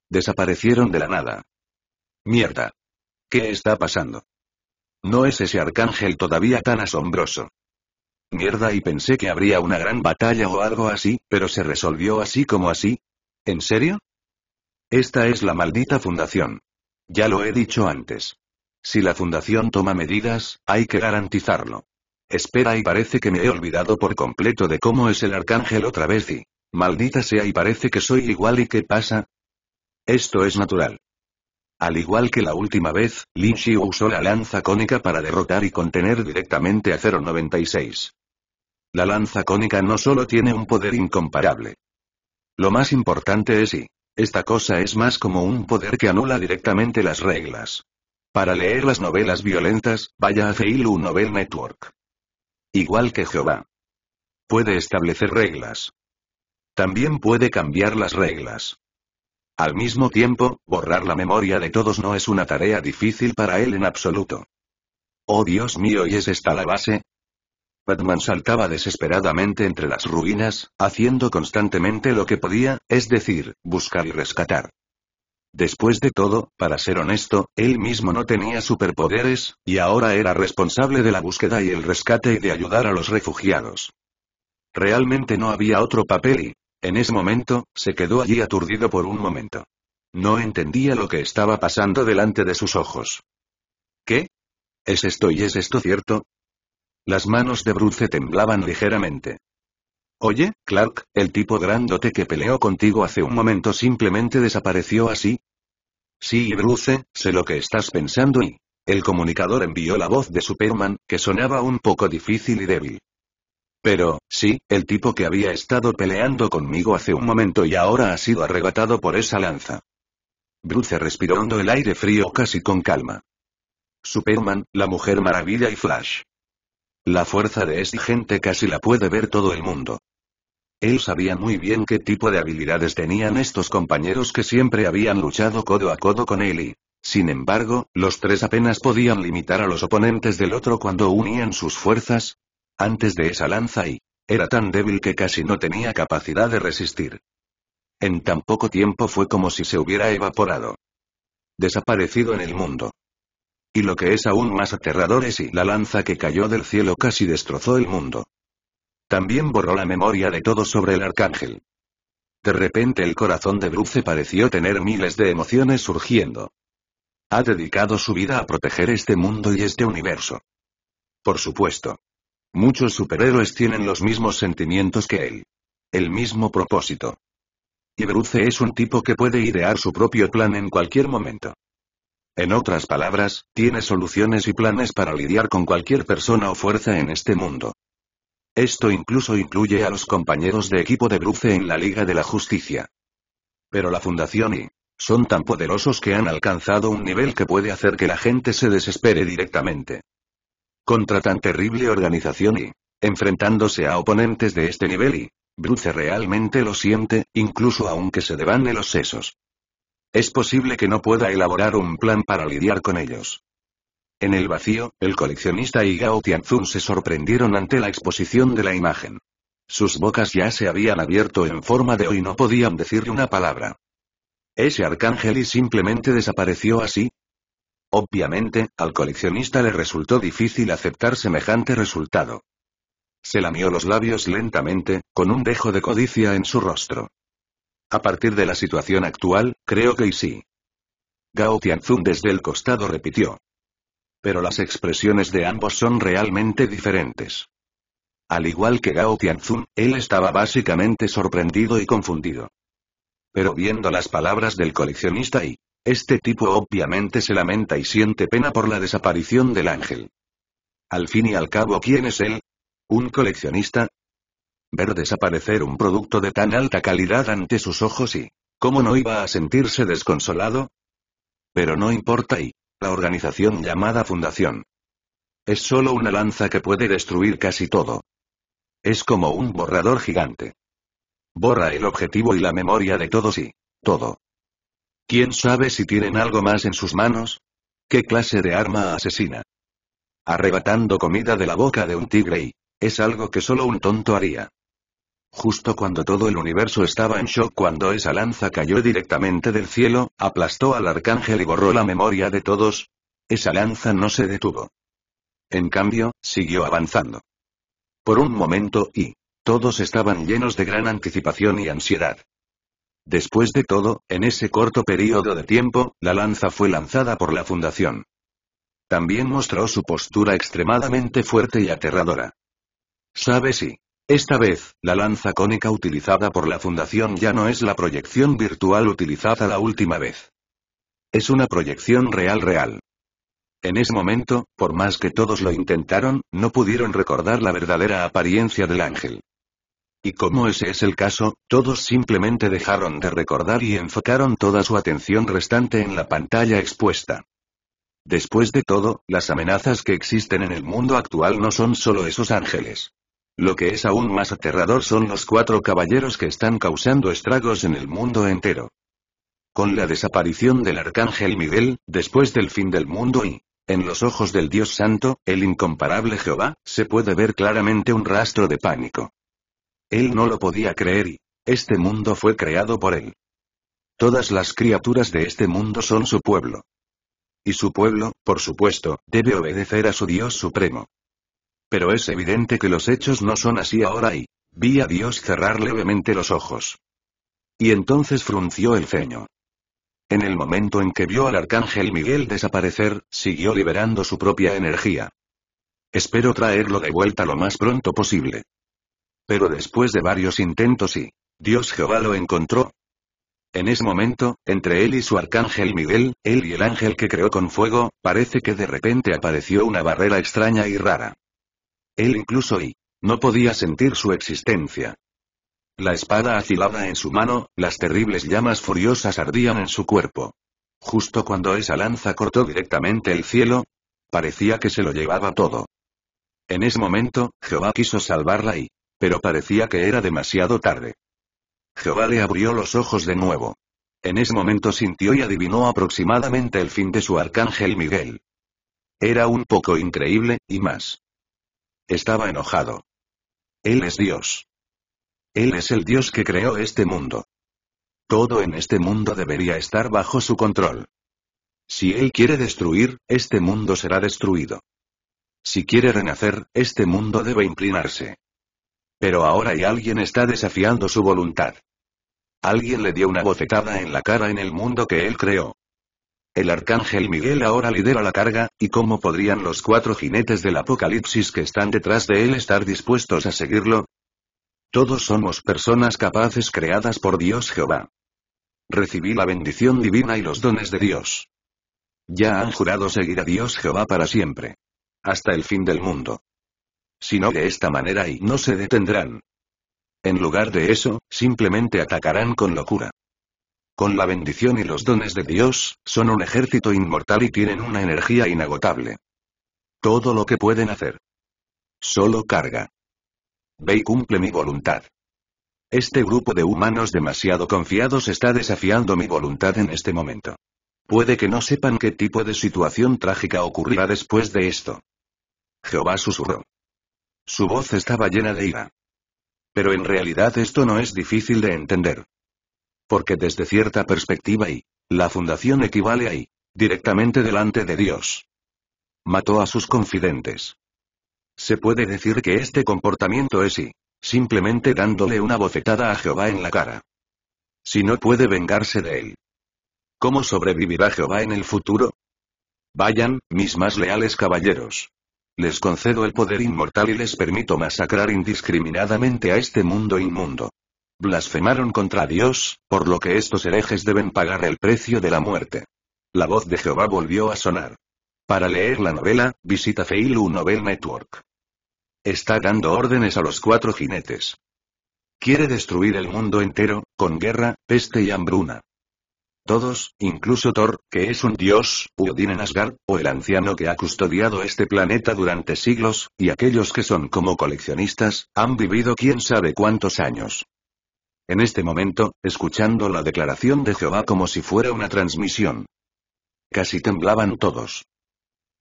Desaparecieron de la nada. Mierda. ¿Qué está pasando? No es ese arcángel todavía tan asombroso. Mierda y pensé que habría una gran batalla o algo así, pero se resolvió así como así. ¿En serio? Esta es la maldita fundación. Ya lo he dicho antes. Si la fundación toma medidas, hay que garantizarlo. Espera y parece que me he olvidado por completo de cómo es el arcángel otra vez y... Maldita sea y parece que soy igual y qué pasa. Esto es natural. Al igual que la última vez, Lin usó la lanza cónica para derrotar y contener directamente a 096. La lanza cónica no solo tiene un poder incomparable. Lo más importante es y... Esta cosa es más como un poder que anula directamente las reglas. Para leer las novelas violentas, vaya a Feilu Novel Network. Igual que Jehová. Puede establecer reglas. También puede cambiar las reglas. Al mismo tiempo, borrar la memoria de todos no es una tarea difícil para él en absoluto. Oh Dios mío, ¿y es esta la base? Batman saltaba desesperadamente entre las ruinas, haciendo constantemente lo que podía, es decir, buscar y rescatar. Después de todo, para ser honesto, él mismo no tenía superpoderes, y ahora era responsable de la búsqueda y el rescate y de ayudar a los refugiados. Realmente no había otro papel y, en ese momento, se quedó allí aturdido por un momento. No entendía lo que estaba pasando delante de sus ojos. ¿Qué? ¿Es esto y es esto cierto? Las manos de Bruce temblaban ligeramente. Oye, Clark, el tipo grandote que peleó contigo hace un momento simplemente desapareció así. Sí, Bruce, sé lo que estás pensando y... El comunicador envió la voz de Superman, que sonaba un poco difícil y débil. Pero, sí, el tipo que había estado peleando conmigo hace un momento y ahora ha sido arrebatado por esa lanza. Bruce respiró hondo el aire frío casi con calma. Superman, la Mujer Maravilla y Flash. La fuerza de esta gente casi la puede ver todo el mundo. Él sabía muy bien qué tipo de habilidades tenían estos compañeros que siempre habían luchado codo a codo con él y, sin embargo, los tres apenas podían limitar a los oponentes del otro cuando unían sus fuerzas. Antes de esa lanza y, era tan débil que casi no tenía capacidad de resistir. En tan poco tiempo fue como si se hubiera evaporado. Desaparecido en el mundo. Y lo que es aún más aterrador es y la lanza que cayó del cielo casi destrozó el mundo. También borró la memoria de todo sobre el arcángel. De repente el corazón de Bruce pareció tener miles de emociones surgiendo. Ha dedicado su vida a proteger este mundo y este universo. Por supuesto. Muchos superhéroes tienen los mismos sentimientos que él. El mismo propósito. Y Bruce es un tipo que puede idear su propio plan en cualquier momento. En otras palabras, tiene soluciones y planes para lidiar con cualquier persona o fuerza en este mundo. Esto incluso incluye a los compañeros de equipo de Bruce en la Liga de la Justicia. Pero la Fundación y son tan poderosos que han alcanzado un nivel que puede hacer que la gente se desespere directamente. Contra tan terrible organización y enfrentándose a oponentes de este nivel y Bruce realmente lo siente, incluso aunque se devane los sesos. Es posible que no pueda elaborar un plan para lidiar con ellos. En el vacío, el coleccionista y Gao Tianzun se sorprendieron ante la exposición de la imagen. Sus bocas ya se habían abierto en forma de O y no podían decir una palabra. ¿Ese arcángel y simplemente desapareció así? Obviamente, al coleccionista le resultó difícil aceptar semejante resultado. Se lamió los labios lentamente, con un dejo de codicia en su rostro. A partir de la situación actual, creo que y sí. Gao Tianzun desde el costado repitió pero las expresiones de ambos son realmente diferentes. Al igual que Gao Tianzun, él estaba básicamente sorprendido y confundido. Pero viendo las palabras del coleccionista y este tipo obviamente se lamenta y siente pena por la desaparición del ángel. Al fin y al cabo, ¿quién es él? ¿Un coleccionista? Ver desaparecer un producto de tan alta calidad ante sus ojos y, ¿cómo no iba a sentirse desconsolado? Pero no importa y, organización llamada Fundación. Es solo una lanza que puede destruir casi todo. Es como un borrador gigante. Borra el objetivo y la memoria de todos y todo. ¿Quién sabe si tienen algo más en sus manos? ¿Qué clase de arma asesina? Arrebatando comida de la boca de un tigre y... Es algo que solo un tonto haría. Justo cuando todo el universo estaba en shock cuando esa lanza cayó directamente del cielo, aplastó al arcángel y borró la memoria de todos. Esa lanza no se detuvo. En cambio, siguió avanzando. Por un momento y... Todos estaban llenos de gran anticipación y ansiedad. Después de todo, en ese corto periodo de tiempo, la lanza fue lanzada por la Fundación. También mostró su postura extremadamente fuerte y aterradora. ¿Sabe si? Esta vez, la lanza cónica utilizada por la Fundación ya no es la proyección virtual utilizada la última vez. Es una proyección real-real. En ese momento, por más que todos lo intentaron, no pudieron recordar la verdadera apariencia del ángel. Y como ese es el caso, todos simplemente dejaron de recordar y enfocaron toda su atención restante en la pantalla expuesta. Después de todo, las amenazas que existen en el mundo actual no son solo esos ángeles. Lo que es aún más aterrador son los cuatro caballeros que están causando estragos en el mundo entero. Con la desaparición del arcángel Miguel, después del fin del mundo y, en los ojos del Dios Santo, el incomparable Jehová, se puede ver claramente un rastro de pánico. Él no lo podía creer y, este mundo fue creado por él. Todas las criaturas de este mundo son su pueblo. Y su pueblo, por supuesto, debe obedecer a su Dios Supremo pero es evidente que los hechos no son así ahora y... Vi a Dios cerrar levemente los ojos. Y entonces frunció el ceño. En el momento en que vio al arcángel Miguel desaparecer, siguió liberando su propia energía. Espero traerlo de vuelta lo más pronto posible. Pero después de varios intentos y... Dios Jehová lo encontró. En ese momento, entre él y su arcángel Miguel, él y el ángel que creó con fuego, parece que de repente apareció una barrera extraña y rara. Él incluso y no podía sentir su existencia. La espada afilada en su mano, las terribles llamas furiosas ardían en su cuerpo. Justo cuando esa lanza cortó directamente el cielo, parecía que se lo llevaba todo. En ese momento, Jehová quiso salvarla y... pero parecía que era demasiado tarde. Jehová le abrió los ojos de nuevo. En ese momento sintió y adivinó aproximadamente el fin de su arcángel Miguel. Era un poco increíble, y más. Estaba enojado. Él es Dios. Él es el Dios que creó este mundo. Todo en este mundo debería estar bajo su control. Si Él quiere destruir, este mundo será destruido. Si quiere renacer, este mundo debe inclinarse. Pero ahora hay alguien está desafiando su voluntad. Alguien le dio una bofetada en la cara en el mundo que Él creó. El arcángel Miguel ahora lidera la carga, y cómo podrían los cuatro jinetes del apocalipsis que están detrás de él estar dispuestos a seguirlo? Todos somos personas capaces creadas por Dios Jehová. Recibí la bendición divina y los dones de Dios. Ya han jurado seguir a Dios Jehová para siempre. Hasta el fin del mundo. Si no de esta manera y no se detendrán. En lugar de eso, simplemente atacarán con locura. Con la bendición y los dones de Dios, son un ejército inmortal y tienen una energía inagotable. Todo lo que pueden hacer. Solo carga. Ve y cumple mi voluntad. Este grupo de humanos demasiado confiados está desafiando mi voluntad en este momento. Puede que no sepan qué tipo de situación trágica ocurrirá después de esto. Jehová susurró. Su voz estaba llena de ira. Pero en realidad esto no es difícil de entender. Porque desde cierta perspectiva y la fundación equivale a directamente delante de Dios. Mató a sus confidentes. Se puede decir que este comportamiento es y simplemente dándole una bofetada a Jehová en la cara. Si no puede vengarse de él. ¿Cómo sobrevivirá Jehová en el futuro? Vayan, mis más leales caballeros. Les concedo el poder inmortal y les permito masacrar indiscriminadamente a este mundo inmundo. Blasfemaron contra Dios, por lo que estos herejes deben pagar el precio de la muerte. La voz de Jehová volvió a sonar. Para leer la novela, visita Feilu Novel Network. Está dando órdenes a los cuatro jinetes. Quiere destruir el mundo entero, con guerra, peste y hambruna. Todos, incluso Thor, que es un dios, Udin en Asgard, o el anciano que ha custodiado este planeta durante siglos, y aquellos que son como coleccionistas, han vivido quién sabe cuántos años. En este momento, escuchando la declaración de Jehová como si fuera una transmisión. Casi temblaban todos.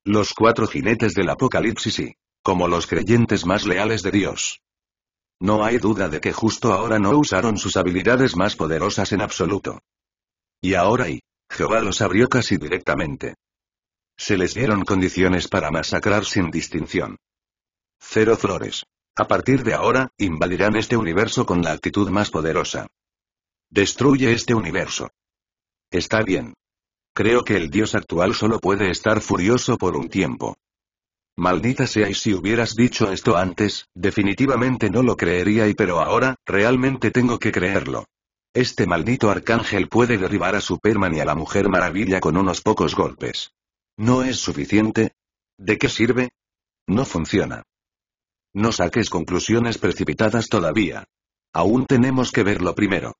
Los cuatro jinetes del Apocalipsis y, como los creyentes más leales de Dios. No hay duda de que justo ahora no usaron sus habilidades más poderosas en absoluto. Y ahora y, Jehová los abrió casi directamente. Se les dieron condiciones para masacrar sin distinción. Cero flores. A partir de ahora, invadirán este universo con la actitud más poderosa. Destruye este universo. Está bien. Creo que el dios actual solo puede estar furioso por un tiempo. Maldita sea y si hubieras dicho esto antes, definitivamente no lo creería y pero ahora, realmente tengo que creerlo. Este maldito arcángel puede derribar a Superman y a la Mujer Maravilla con unos pocos golpes. ¿No es suficiente? ¿De qué sirve? No funciona. No saques conclusiones precipitadas todavía. Aún tenemos que verlo primero.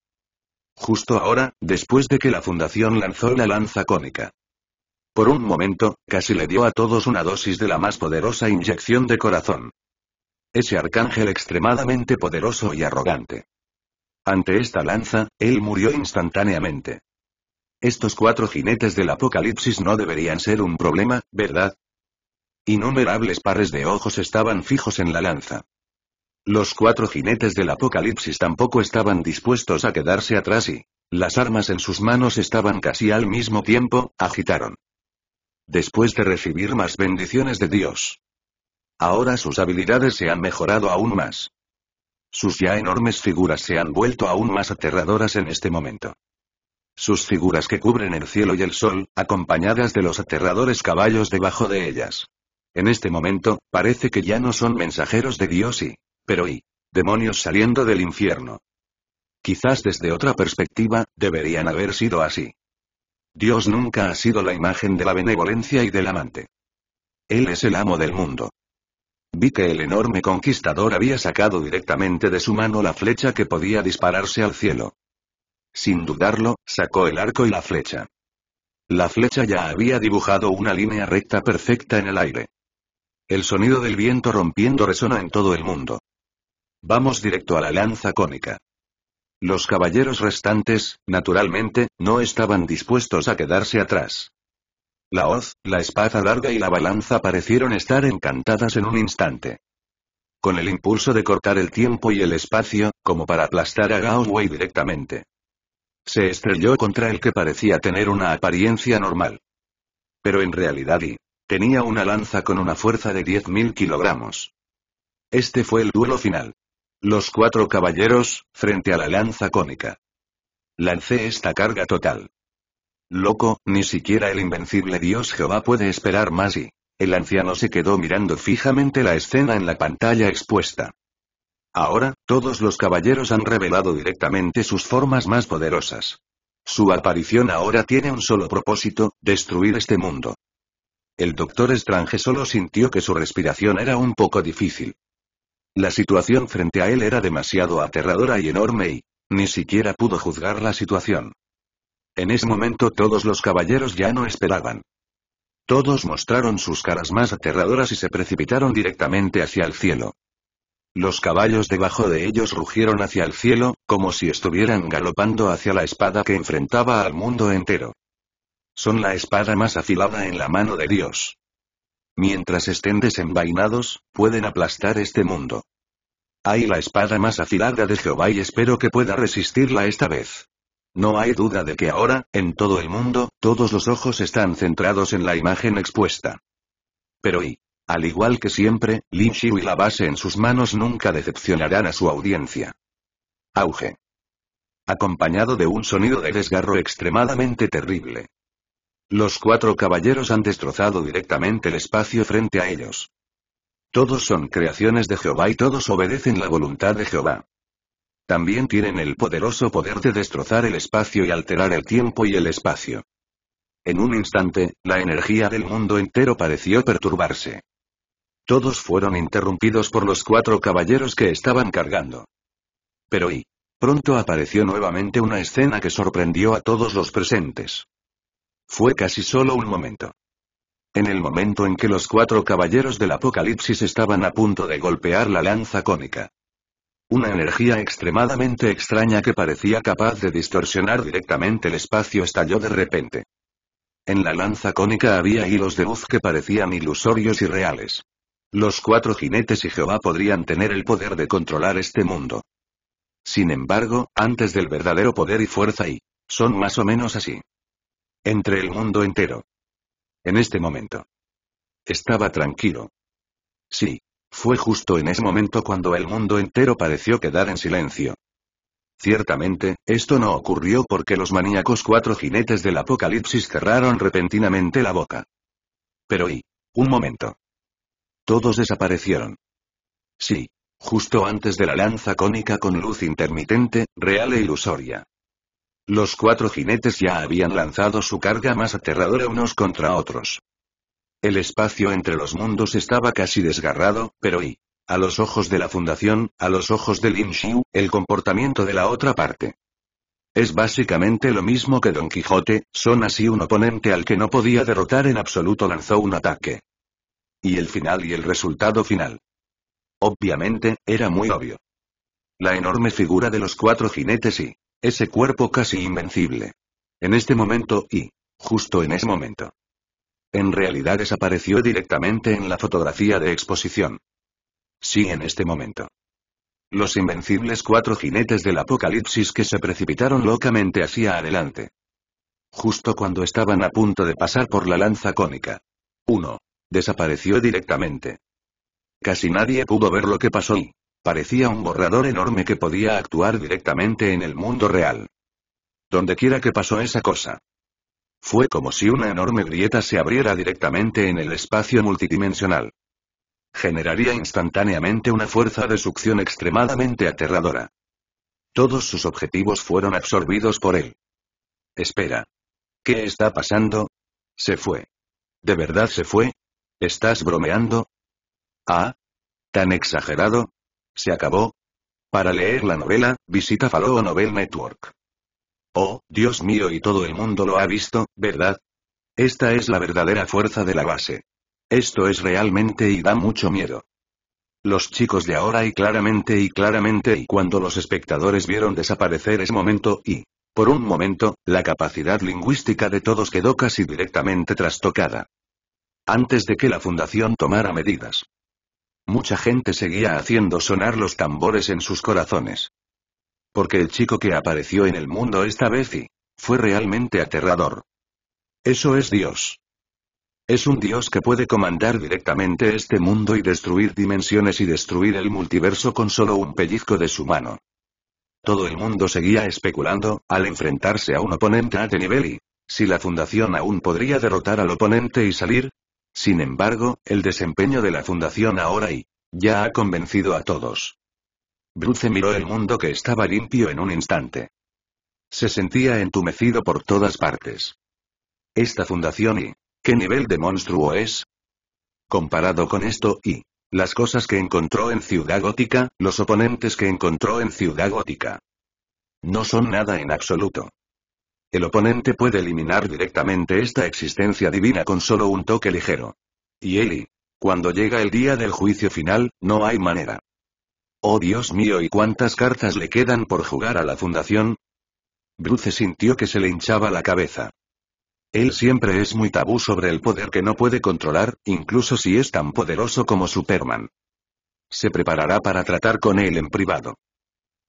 Justo ahora, después de que la Fundación lanzó la lanza cónica. Por un momento, casi le dio a todos una dosis de la más poderosa inyección de corazón. Ese arcángel extremadamente poderoso y arrogante. Ante esta lanza, él murió instantáneamente. Estos cuatro jinetes del apocalipsis no deberían ser un problema, ¿verdad? Innumerables pares de ojos estaban fijos en la lanza. Los cuatro jinetes del apocalipsis tampoco estaban dispuestos a quedarse atrás y, las armas en sus manos estaban casi al mismo tiempo, agitaron. Después de recibir más bendiciones de Dios. Ahora sus habilidades se han mejorado aún más. Sus ya enormes figuras se han vuelto aún más aterradoras en este momento. Sus figuras que cubren el cielo y el sol, acompañadas de los aterradores caballos debajo de ellas. En este momento, parece que ya no son mensajeros de Dios y... Pero y... Demonios saliendo del infierno. Quizás desde otra perspectiva, deberían haber sido así. Dios nunca ha sido la imagen de la benevolencia y del amante. Él es el amo del mundo. Vi que el enorme conquistador había sacado directamente de su mano la flecha que podía dispararse al cielo. Sin dudarlo, sacó el arco y la flecha. La flecha ya había dibujado una línea recta perfecta en el aire. El sonido del viento rompiendo resona en todo el mundo. Vamos directo a la lanza cónica. Los caballeros restantes, naturalmente, no estaban dispuestos a quedarse atrás. La hoz, la espada larga y la balanza parecieron estar encantadas en un instante. Con el impulso de cortar el tiempo y el espacio, como para aplastar a Wei directamente. Se estrelló contra el que parecía tener una apariencia normal. Pero en realidad y, Tenía una lanza con una fuerza de 10.000 kilogramos. Este fue el duelo final. Los cuatro caballeros, frente a la lanza cónica. Lancé esta carga total. Loco, ni siquiera el invencible Dios Jehová puede esperar más y... El anciano se quedó mirando fijamente la escena en la pantalla expuesta. Ahora, todos los caballeros han revelado directamente sus formas más poderosas. Su aparición ahora tiene un solo propósito, destruir este mundo. El Doctor estrange solo sintió que su respiración era un poco difícil. La situación frente a él era demasiado aterradora y enorme y, ni siquiera pudo juzgar la situación. En ese momento todos los caballeros ya no esperaban. Todos mostraron sus caras más aterradoras y se precipitaron directamente hacia el cielo. Los caballos debajo de ellos rugieron hacia el cielo, como si estuvieran galopando hacia la espada que enfrentaba al mundo entero. Son la espada más afilada en la mano de Dios. Mientras estén desenvainados, pueden aplastar este mundo. Hay la espada más afilada de Jehová y espero que pueda resistirla esta vez. No hay duda de que ahora, en todo el mundo, todos los ojos están centrados en la imagen expuesta. Pero y, al igual que siempre, Lin y la base en sus manos nunca decepcionarán a su audiencia. Auge. Acompañado de un sonido de desgarro extremadamente terrible. Los cuatro caballeros han destrozado directamente el espacio frente a ellos. Todos son creaciones de Jehová y todos obedecen la voluntad de Jehová. También tienen el poderoso poder de destrozar el espacio y alterar el tiempo y el espacio. En un instante, la energía del mundo entero pareció perturbarse. Todos fueron interrumpidos por los cuatro caballeros que estaban cargando. Pero y pronto apareció nuevamente una escena que sorprendió a todos los presentes. Fue casi solo un momento. En el momento en que los cuatro caballeros del Apocalipsis estaban a punto de golpear la lanza cónica. Una energía extremadamente extraña que parecía capaz de distorsionar directamente el espacio estalló de repente. En la lanza cónica había hilos de luz que parecían ilusorios y reales. Los cuatro jinetes y Jehová podrían tener el poder de controlar este mundo. Sin embargo, antes del verdadero poder y fuerza y son más o menos así. Entre el mundo entero. En este momento. Estaba tranquilo. Sí. Fue justo en ese momento cuando el mundo entero pareció quedar en silencio. Ciertamente, esto no ocurrió porque los maníacos cuatro jinetes del apocalipsis cerraron repentinamente la boca. Pero y, un momento. Todos desaparecieron. Sí, justo antes de la lanza cónica con luz intermitente, real e ilusoria. Los cuatro jinetes ya habían lanzado su carga más aterradora unos contra otros. El espacio entre los mundos estaba casi desgarrado, pero y, a los ojos de la Fundación, a los ojos Lin Xiu, el comportamiento de la otra parte. Es básicamente lo mismo que Don Quijote, son así un oponente al que no podía derrotar en absoluto lanzó un ataque. Y el final y el resultado final. Obviamente, era muy obvio. La enorme figura de los cuatro jinetes y, ese cuerpo casi invencible. En este momento y, justo en ese momento. En realidad desapareció directamente en la fotografía de exposición. Sí, en este momento. Los invencibles cuatro jinetes del apocalipsis que se precipitaron locamente hacia adelante. Justo cuando estaban a punto de pasar por la lanza cónica. Uno, Desapareció directamente. Casi nadie pudo ver lo que pasó y, Parecía un borrador enorme que podía actuar directamente en el mundo real. Donde quiera que pasó esa cosa. Fue como si una enorme grieta se abriera directamente en el espacio multidimensional. Generaría instantáneamente una fuerza de succión extremadamente aterradora. Todos sus objetivos fueron absorbidos por él. Espera. ¿Qué está pasando? Se fue. ¿De verdad se fue? ¿Estás bromeando? Ah. ¿Tan exagerado? ¿Se acabó? Para leer la novela, visita Faloo Novel Network. Oh, Dios mío y todo el mundo lo ha visto, ¿verdad? Esta es la verdadera fuerza de la base. Esto es realmente y da mucho miedo. Los chicos de ahora y claramente y claramente y cuando los espectadores vieron desaparecer ese momento y, por un momento, la capacidad lingüística de todos quedó casi directamente trastocada. Antes de que la fundación tomara medidas. Mucha gente seguía haciendo sonar los tambores en sus corazones. Porque el chico que apareció en el mundo esta vez y fue realmente aterrador. Eso es Dios. Es un Dios que puede comandar directamente este mundo y destruir dimensiones y destruir el multiverso con solo un pellizco de su mano. Todo el mundo seguía especulando, al enfrentarse a un oponente a este nivel y, si la fundación aún podría derrotar al oponente y salir, sin embargo, el desempeño de la fundación ahora y ya ha convencido a todos. Bruce miró el mundo que estaba limpio en un instante. Se sentía entumecido por todas partes. Esta fundación y... ¿Qué nivel de monstruo es? Comparado con esto y... Las cosas que encontró en Ciudad Gótica, los oponentes que encontró en Ciudad Gótica. No son nada en absoluto. El oponente puede eliminar directamente esta existencia divina con solo un toque ligero. Y Eli. Cuando llega el día del juicio final, no hay manera. Oh Dios mío, ¿y cuántas cartas le quedan por jugar a la fundación? Bruce sintió que se le hinchaba la cabeza. Él siempre es muy tabú sobre el poder que no puede controlar, incluso si es tan poderoso como Superman. Se preparará para tratar con él en privado.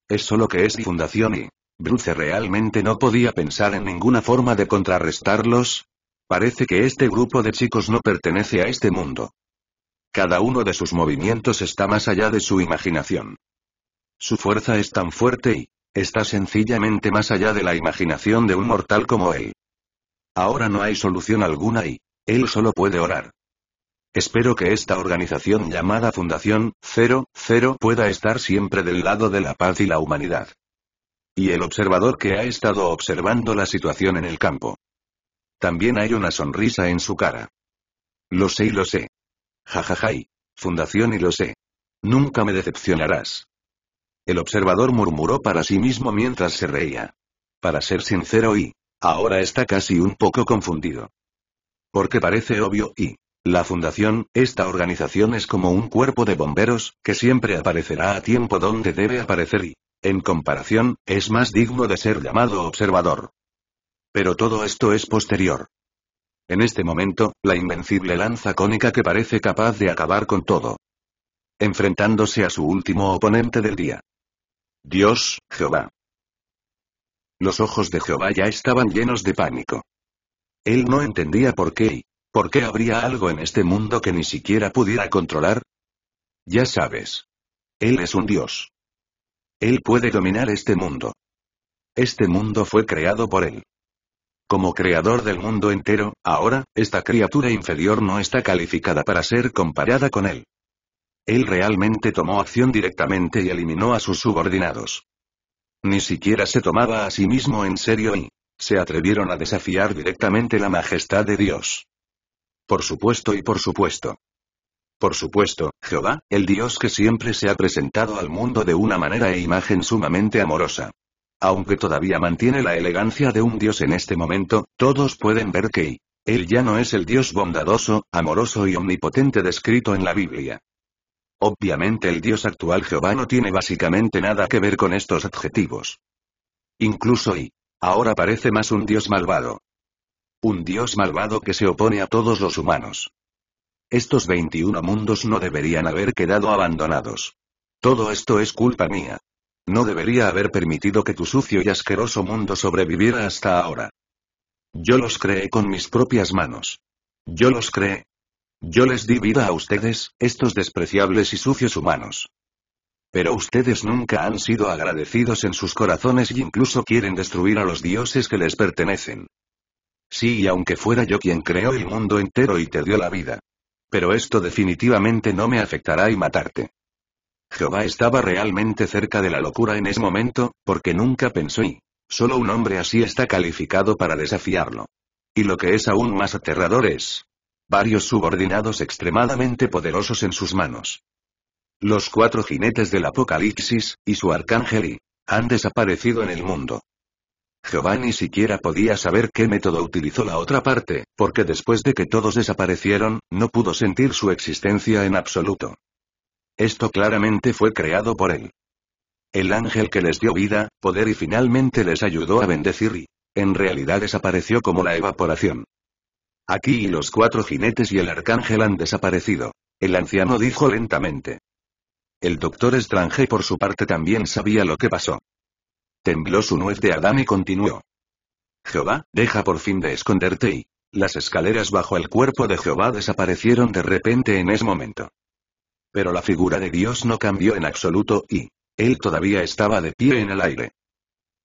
Es solo que es fundación y Bruce realmente no podía pensar en ninguna forma de contrarrestarlos. Parece que este grupo de chicos no pertenece a este mundo. Cada uno de sus movimientos está más allá de su imaginación. Su fuerza es tan fuerte y está sencillamente más allá de la imaginación de un mortal como él. Ahora no hay solución alguna y él solo puede orar. Espero que esta organización llamada Fundación 00 pueda estar siempre del lado de la paz y la humanidad. Y el observador que ha estado observando la situación en el campo. También hay una sonrisa en su cara. Lo sé y lo sé. Jajajay. Fundación y lo sé. Nunca me decepcionarás. El observador murmuró para sí mismo mientras se reía. Para ser sincero y, ahora está casi un poco confundido. Porque parece obvio y, la fundación, esta organización es como un cuerpo de bomberos, que siempre aparecerá a tiempo donde debe aparecer y, en comparación, es más digno de ser llamado observador. Pero todo esto es posterior. En este momento, la invencible lanza cónica que parece capaz de acabar con todo. Enfrentándose a su último oponente del día. Dios, Jehová. Los ojos de Jehová ya estaban llenos de pánico. Él no entendía por qué y por qué habría algo en este mundo que ni siquiera pudiera controlar. Ya sabes. Él es un Dios. Él puede dominar este mundo. Este mundo fue creado por él. Como creador del mundo entero, ahora, esta criatura inferior no está calificada para ser comparada con él. Él realmente tomó acción directamente y eliminó a sus subordinados. Ni siquiera se tomaba a sí mismo en serio y se atrevieron a desafiar directamente la majestad de Dios. Por supuesto y por supuesto. Por supuesto, Jehová, el Dios que siempre se ha presentado al mundo de una manera e imagen sumamente amorosa. Aunque todavía mantiene la elegancia de un Dios en este momento, todos pueden ver que Él ya no es el Dios bondadoso, amoroso y omnipotente descrito en la Biblia. Obviamente el Dios actual Jehová no tiene básicamente nada que ver con estos adjetivos. Incluso y ahora parece más un Dios malvado. Un Dios malvado que se opone a todos los humanos. Estos 21 mundos no deberían haber quedado abandonados. Todo esto es culpa mía. No debería haber permitido que tu sucio y asqueroso mundo sobreviviera hasta ahora. Yo los creé con mis propias manos. Yo los creé. Yo les di vida a ustedes, estos despreciables y sucios humanos. Pero ustedes nunca han sido agradecidos en sus corazones y incluso quieren destruir a los dioses que les pertenecen. Sí, y aunque fuera yo quien creó el mundo entero y te dio la vida, pero esto definitivamente no me afectará y matarte. Jehová estaba realmente cerca de la locura en ese momento, porque nunca pensó y solo un hombre así está calificado para desafiarlo. Y lo que es aún más aterrador es varios subordinados extremadamente poderosos en sus manos. Los cuatro jinetes del Apocalipsis, y su arcángel y han desaparecido en el mundo. Jehová ni siquiera podía saber qué método utilizó la otra parte, porque después de que todos desaparecieron, no pudo sentir su existencia en absoluto. Esto claramente fue creado por él. El ángel que les dio vida, poder y finalmente les ayudó a bendecir y, en realidad desapareció como la evaporación. Aquí y los cuatro jinetes y el arcángel han desaparecido. El anciano dijo lentamente. El doctor Strange por su parte también sabía lo que pasó. Tembló su nuez de Adán y continuó. Jehová, deja por fin de esconderte y... Las escaleras bajo el cuerpo de Jehová desaparecieron de repente en ese momento. Pero la figura de Dios no cambió en absoluto y... Él todavía estaba de pie en el aire.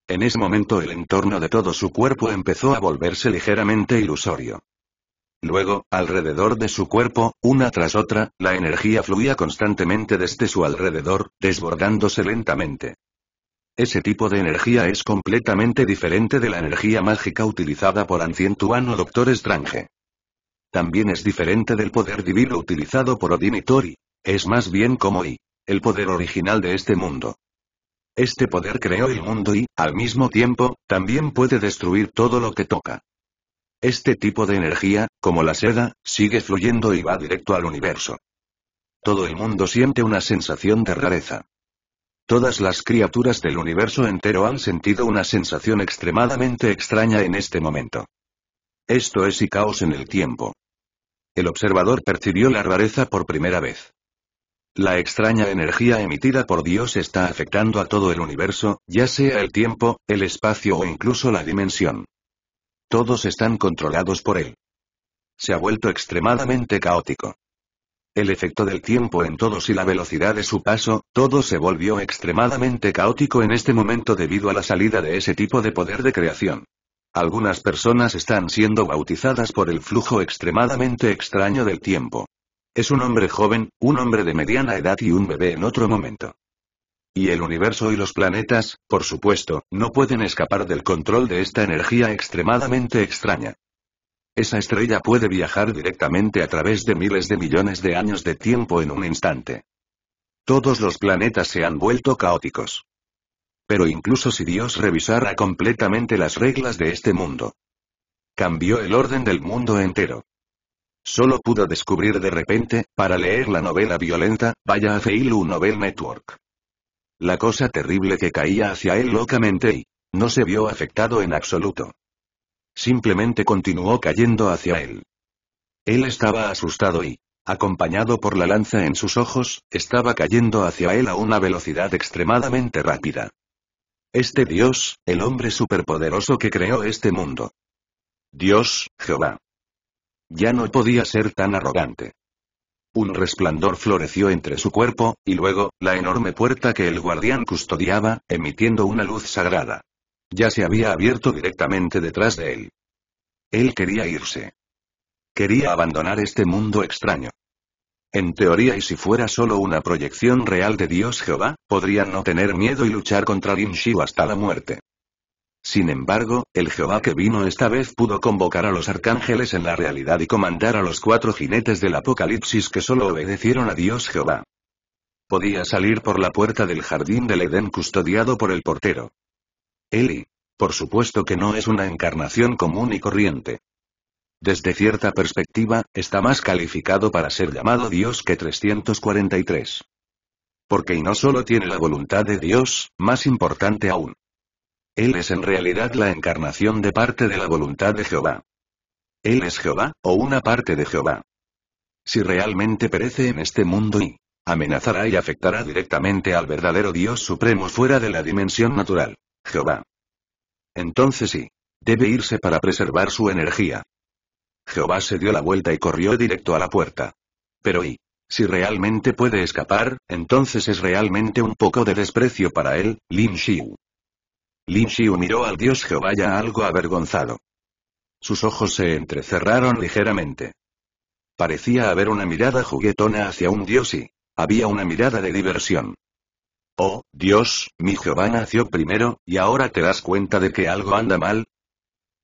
En ese momento el entorno de todo su cuerpo empezó a volverse ligeramente ilusorio. Luego, alrededor de su cuerpo, una tras otra, la energía fluía constantemente desde su alrededor, desbordándose lentamente. Ese tipo de energía es completamente diferente de la energía mágica utilizada por Ancientuano Doctor Strange. También es diferente del poder divino utilizado por Odin y Tori. Es más bien como I, el poder original de este mundo. Este poder creó el mundo y, al mismo tiempo, también puede destruir todo lo que toca. Este tipo de energía, como la seda, sigue fluyendo y va directo al universo. Todo el mundo siente una sensación de rareza. Todas las criaturas del universo entero han sentido una sensación extremadamente extraña en este momento. Esto es y caos en el tiempo. El observador percibió la rareza por primera vez. La extraña energía emitida por Dios está afectando a todo el universo, ya sea el tiempo, el espacio o incluso la dimensión. Todos están controlados por él. Se ha vuelto extremadamente caótico. El efecto del tiempo en todos y la velocidad de su paso, todo se volvió extremadamente caótico en este momento debido a la salida de ese tipo de poder de creación. Algunas personas están siendo bautizadas por el flujo extremadamente extraño del tiempo. Es un hombre joven, un hombre de mediana edad y un bebé en otro momento. Y el universo y los planetas, por supuesto, no pueden escapar del control de esta energía extremadamente extraña. Esa estrella puede viajar directamente a través de miles de millones de años de tiempo en un instante. Todos los planetas se han vuelto caóticos. Pero incluso si Dios revisara completamente las reglas de este mundo, cambió el orden del mundo entero. Solo pudo descubrir de repente, para leer la novela violenta, vaya a Feilu Novel Network. La cosa terrible que caía hacia él locamente y no se vio afectado en absoluto. Simplemente continuó cayendo hacia él. Él estaba asustado y, acompañado por la lanza en sus ojos, estaba cayendo hacia él a una velocidad extremadamente rápida. Este Dios, el hombre superpoderoso que creó este mundo. Dios, Jehová. Ya no podía ser tan arrogante. Un resplandor floreció entre su cuerpo, y luego, la enorme puerta que el guardián custodiaba, emitiendo una luz sagrada. Ya se había abierto directamente detrás de él. Él quería irse. Quería abandonar este mundo extraño. En teoría y si fuera solo una proyección real de Dios Jehová, podrían no tener miedo y luchar contra Lin hasta la muerte. Sin embargo, el Jehová que vino esta vez pudo convocar a los arcángeles en la realidad y comandar a los cuatro jinetes del Apocalipsis que solo obedecieron a Dios Jehová. Podía salir por la puerta del jardín del Edén custodiado por el portero y, Por supuesto que no es una encarnación común y corriente. Desde cierta perspectiva, está más calificado para ser llamado Dios que 343. Porque y no solo tiene la voluntad de Dios, más importante aún. Él es en realidad la encarnación de parte de la voluntad de Jehová. Él es Jehová, o una parte de Jehová. Si realmente perece en este mundo y amenazará y afectará directamente al verdadero Dios supremo fuera de la dimensión natural. Jehová. Entonces sí. Debe irse para preservar su energía. Jehová se dio la vuelta y corrió directo a la puerta. Pero y, si realmente puede escapar, entonces es realmente un poco de desprecio para él, Lin Xiu. Lin Xiu miró al dios Jehová ya algo avergonzado. Sus ojos se entrecerraron ligeramente. Parecía haber una mirada juguetona hacia un dios y había una mirada de diversión. Oh, Dios, mi Jehová nació primero, y ahora te das cuenta de que algo anda mal.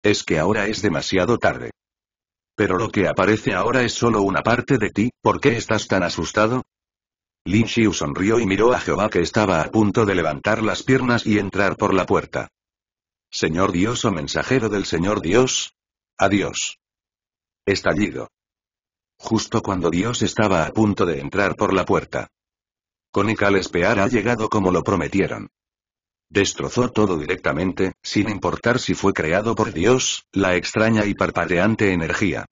Es que ahora es demasiado tarde. Pero lo que aparece ahora es solo una parte de ti, ¿por qué estás tan asustado? Lin Xiu sonrió y miró a Jehová que estaba a punto de levantar las piernas y entrar por la puerta. Señor Dios o mensajero del Señor Dios. Adiós. Estallido. Justo cuando Dios estaba a punto de entrar por la puerta. Cónica espear ha llegado como lo prometieron. Destrozó todo directamente, sin importar si fue creado por Dios, la extraña y parpadeante energía.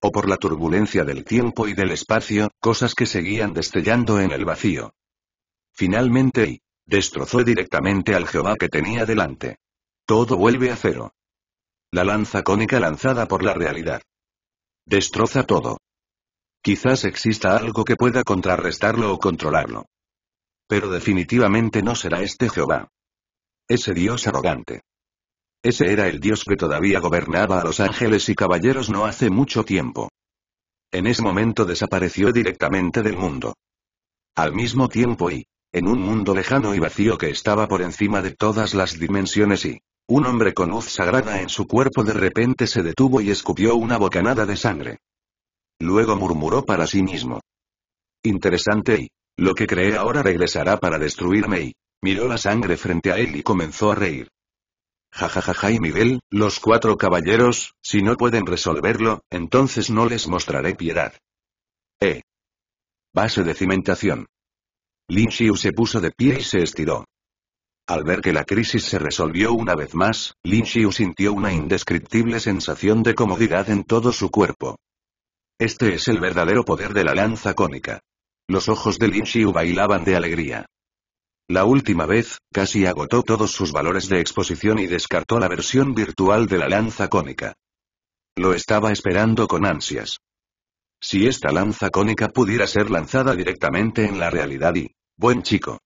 O por la turbulencia del tiempo y del espacio, cosas que seguían destellando en el vacío. Finalmente y destrozó directamente al Jehová que tenía delante. Todo vuelve a cero. La lanza cónica lanzada por la realidad. Destroza todo. Quizás exista algo que pueda contrarrestarlo o controlarlo. Pero definitivamente no será este Jehová. Ese Dios arrogante. Ese era el Dios que todavía gobernaba a los ángeles y caballeros no hace mucho tiempo. En ese momento desapareció directamente del mundo. Al mismo tiempo y, en un mundo lejano y vacío que estaba por encima de todas las dimensiones y, un hombre con luz sagrada en su cuerpo de repente se detuvo y escupió una bocanada de sangre. Luego murmuró para sí mismo. Interesante y... Lo que cree ahora regresará para destruirme y... Miró la sangre frente a él y comenzó a reír. Jajajaja ja, ja, y Miguel, los cuatro caballeros, si no pueden resolverlo, entonces no les mostraré piedad. Eh. Base de cimentación. Lin Xiu se puso de pie y se estiró. Al ver que la crisis se resolvió una vez más, Lin Xiu sintió una indescriptible sensación de comodidad en todo su cuerpo. Este es el verdadero poder de la lanza cónica. Los ojos de Lin bailaban de alegría. La última vez, casi agotó todos sus valores de exposición y descartó la versión virtual de la lanza cónica. Lo estaba esperando con ansias. Si esta lanza cónica pudiera ser lanzada directamente en la realidad y... Buen chico.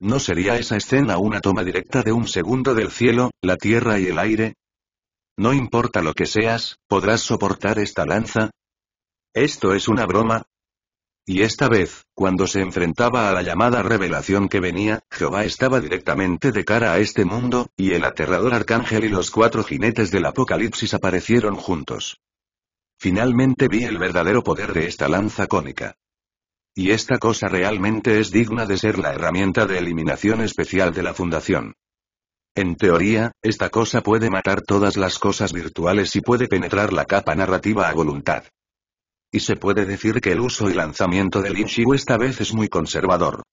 ¿No sería esa escena una toma directa de un segundo del cielo, la tierra y el aire? No importa lo que seas, podrás soportar esta lanza, ¿Esto es una broma? Y esta vez, cuando se enfrentaba a la llamada revelación que venía, Jehová estaba directamente de cara a este mundo, y el aterrador arcángel y los cuatro jinetes del apocalipsis aparecieron juntos. Finalmente vi el verdadero poder de esta lanza cónica. Y esta cosa realmente es digna de ser la herramienta de eliminación especial de la Fundación. En teoría, esta cosa puede matar todas las cosas virtuales y puede penetrar la capa narrativa a voluntad. Y se puede decir que el uso y lanzamiento del Inshiu esta vez es muy conservador.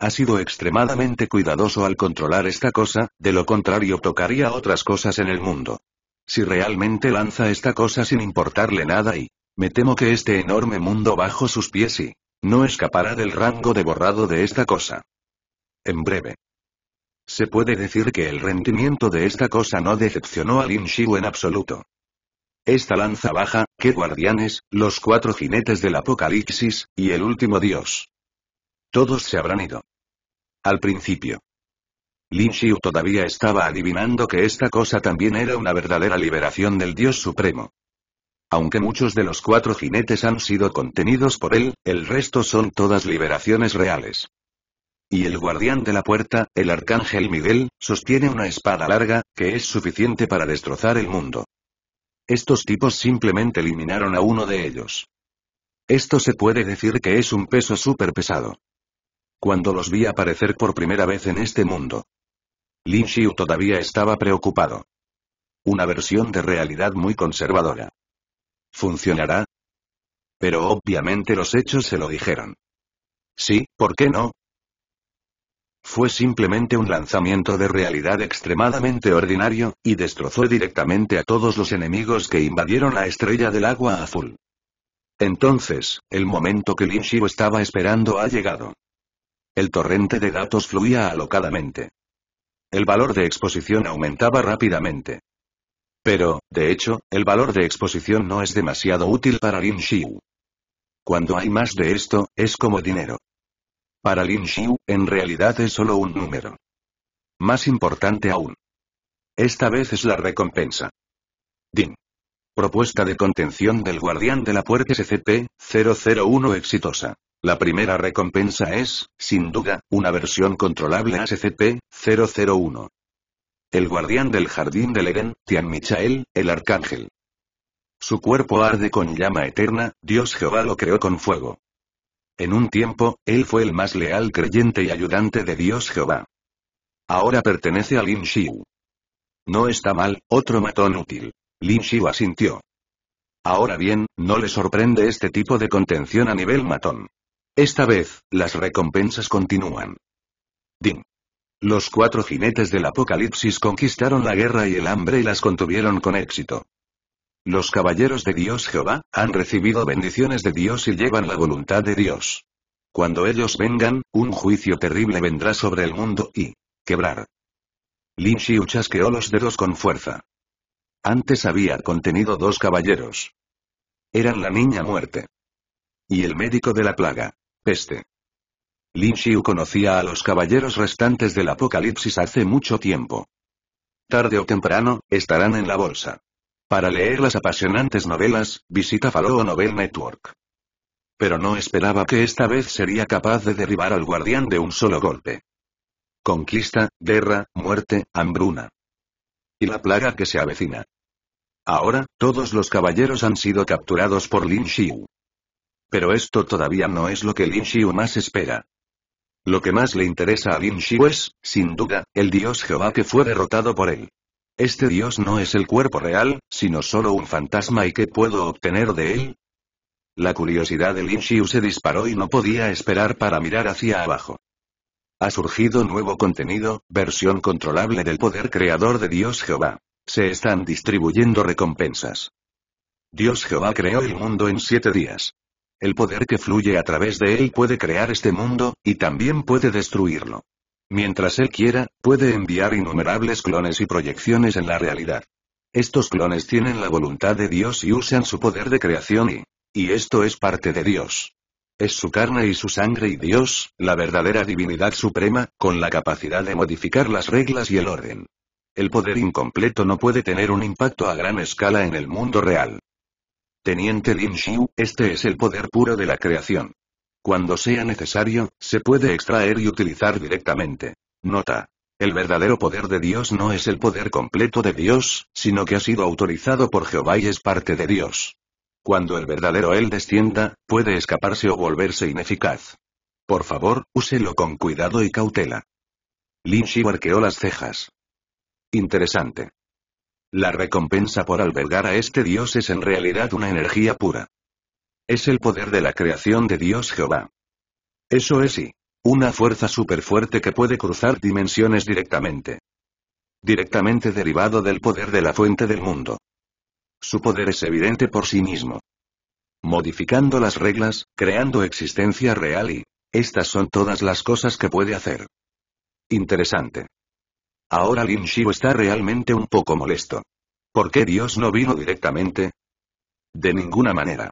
Ha sido extremadamente cuidadoso al controlar esta cosa, de lo contrario tocaría otras cosas en el mundo. Si realmente lanza esta cosa sin importarle nada y... Me temo que este enorme mundo bajo sus pies y... No escapará del rango de borrado de esta cosa. En breve. Se puede decir que el rendimiento de esta cosa no decepcionó al Shiu en absoluto. Esta lanza baja, que guardianes, los cuatro jinetes del Apocalipsis, y el último dios. Todos se habrán ido. Al principio. Lin Xiu todavía estaba adivinando que esta cosa también era una verdadera liberación del dios supremo. Aunque muchos de los cuatro jinetes han sido contenidos por él, el resto son todas liberaciones reales. Y el guardián de la puerta, el arcángel Miguel, sostiene una espada larga, que es suficiente para destrozar el mundo. Estos tipos simplemente eliminaron a uno de ellos. Esto se puede decir que es un peso súper pesado. Cuando los vi aparecer por primera vez en este mundo. Lin Xiu todavía estaba preocupado. Una versión de realidad muy conservadora. ¿Funcionará? Pero obviamente los hechos se lo dijeron. Sí, ¿por qué no? Fue simplemente un lanzamiento de realidad extremadamente ordinario, y destrozó directamente a todos los enemigos que invadieron la estrella del agua azul. Entonces, el momento que Lin Xiu estaba esperando ha llegado. El torrente de datos fluía alocadamente. El valor de exposición aumentaba rápidamente. Pero, de hecho, el valor de exposición no es demasiado útil para Lin Xiu. Cuando hay más de esto, es como dinero. Para Lin Xiu, en realidad es solo un número. Más importante aún. Esta vez es la recompensa. Din. Propuesta de contención del guardián de la puerta SCP-001 exitosa. La primera recompensa es, sin duda, una versión controlable SCP-001. El guardián del jardín del Eren, Tian Michael, el arcángel. Su cuerpo arde con llama eterna, Dios Jehová lo creó con fuego. En un tiempo, él fue el más leal creyente y ayudante de Dios Jehová. Ahora pertenece a Lin Xiu. No está mal, otro matón útil. Lin Xiu asintió. Ahora bien, no le sorprende este tipo de contención a nivel matón. Esta vez, las recompensas continúan. Ding. Los cuatro jinetes del Apocalipsis conquistaron la guerra y el hambre y las contuvieron con éxito. Los caballeros de Dios Jehová, han recibido bendiciones de Dios y llevan la voluntad de Dios. Cuando ellos vengan, un juicio terrible vendrá sobre el mundo y... quebrar. Lin Xiu chasqueó los dedos con fuerza. Antes había contenido dos caballeros. Eran la niña muerte. Y el médico de la plaga. Peste. Lin Xiu conocía a los caballeros restantes del apocalipsis hace mucho tiempo. Tarde o temprano, estarán en la bolsa. Para leer las apasionantes novelas, visita Faloo Novel Network. Pero no esperaba que esta vez sería capaz de derribar al guardián de un solo golpe. Conquista, guerra, muerte, hambruna. Y la plaga que se avecina. Ahora, todos los caballeros han sido capturados por Lin Xiu. Pero esto todavía no es lo que Lin Xiu más espera. Lo que más le interesa a Lin Xiu es, sin duda, el dios Jehová que fue derrotado por él. Este dios no es el cuerpo real, sino solo un fantasma y ¿qué puedo obtener de él? La curiosidad de Lin se disparó y no podía esperar para mirar hacia abajo. Ha surgido nuevo contenido, versión controlable del poder creador de Dios Jehová. Se están distribuyendo recompensas. Dios Jehová creó el mundo en siete días. El poder que fluye a través de él puede crear este mundo, y también puede destruirlo. Mientras él quiera, puede enviar innumerables clones y proyecciones en la realidad. Estos clones tienen la voluntad de Dios y usan su poder de creación y... Y esto es parte de Dios. Es su carne y su sangre y Dios, la verdadera divinidad suprema, con la capacidad de modificar las reglas y el orden. El poder incompleto no puede tener un impacto a gran escala en el mundo real. Teniente Lin Xiu, este es el poder puro de la creación. Cuando sea necesario, se puede extraer y utilizar directamente. Nota. El verdadero poder de Dios no es el poder completo de Dios, sino que ha sido autorizado por Jehová y es parte de Dios. Cuando el verdadero Él descienda, puede escaparse o volverse ineficaz. Por favor, úselo con cuidado y cautela. Lin Shi arqueó las cejas. Interesante. La recompensa por albergar a este dios es en realidad una energía pura. Es el poder de la creación de Dios Jehová. Eso es y. Una fuerza fuerte que puede cruzar dimensiones directamente. Directamente derivado del poder de la fuente del mundo. Su poder es evidente por sí mismo. Modificando las reglas, creando existencia real y... Estas son todas las cosas que puede hacer. Interesante. Ahora Lin Shi está realmente un poco molesto. ¿Por qué Dios no vino directamente? De ninguna manera.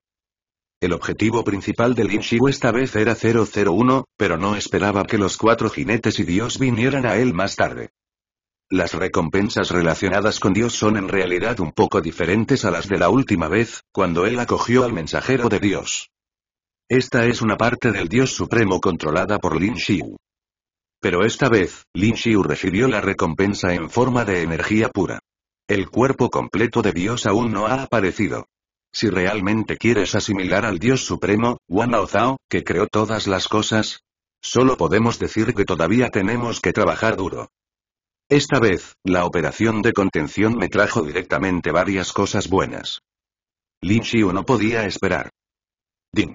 El objetivo principal de Lin Xiu esta vez era 001, pero no esperaba que los cuatro jinetes y Dios vinieran a él más tarde. Las recompensas relacionadas con Dios son en realidad un poco diferentes a las de la última vez, cuando él acogió al mensajero de Dios. Esta es una parte del Dios Supremo controlada por Lin Xiu. Pero esta vez, Lin Xiu recibió la recompensa en forma de energía pura. El cuerpo completo de Dios aún no ha aparecido. Si realmente quieres asimilar al Dios Supremo, Wanao Zhao, que creó todas las cosas, solo podemos decir que todavía tenemos que trabajar duro. Esta vez, la operación de contención me trajo directamente varias cosas buenas. Lin Xiu no podía esperar. Din.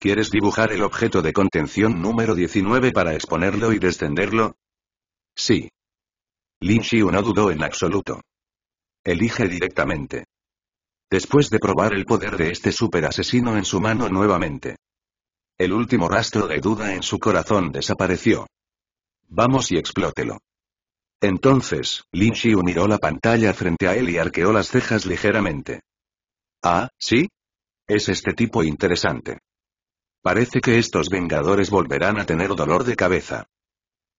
¿Quieres dibujar el objeto de contención número 19 para exponerlo y descenderlo? Sí. Lin Xiu no dudó en absoluto. Elige directamente. Después de probar el poder de este super asesino en su mano nuevamente. El último rastro de duda en su corazón desapareció. Vamos y explótelo. Entonces, Lin Xiu la pantalla frente a él y arqueó las cejas ligeramente. Ah, ¿sí? Es este tipo interesante. Parece que estos vengadores volverán a tener dolor de cabeza.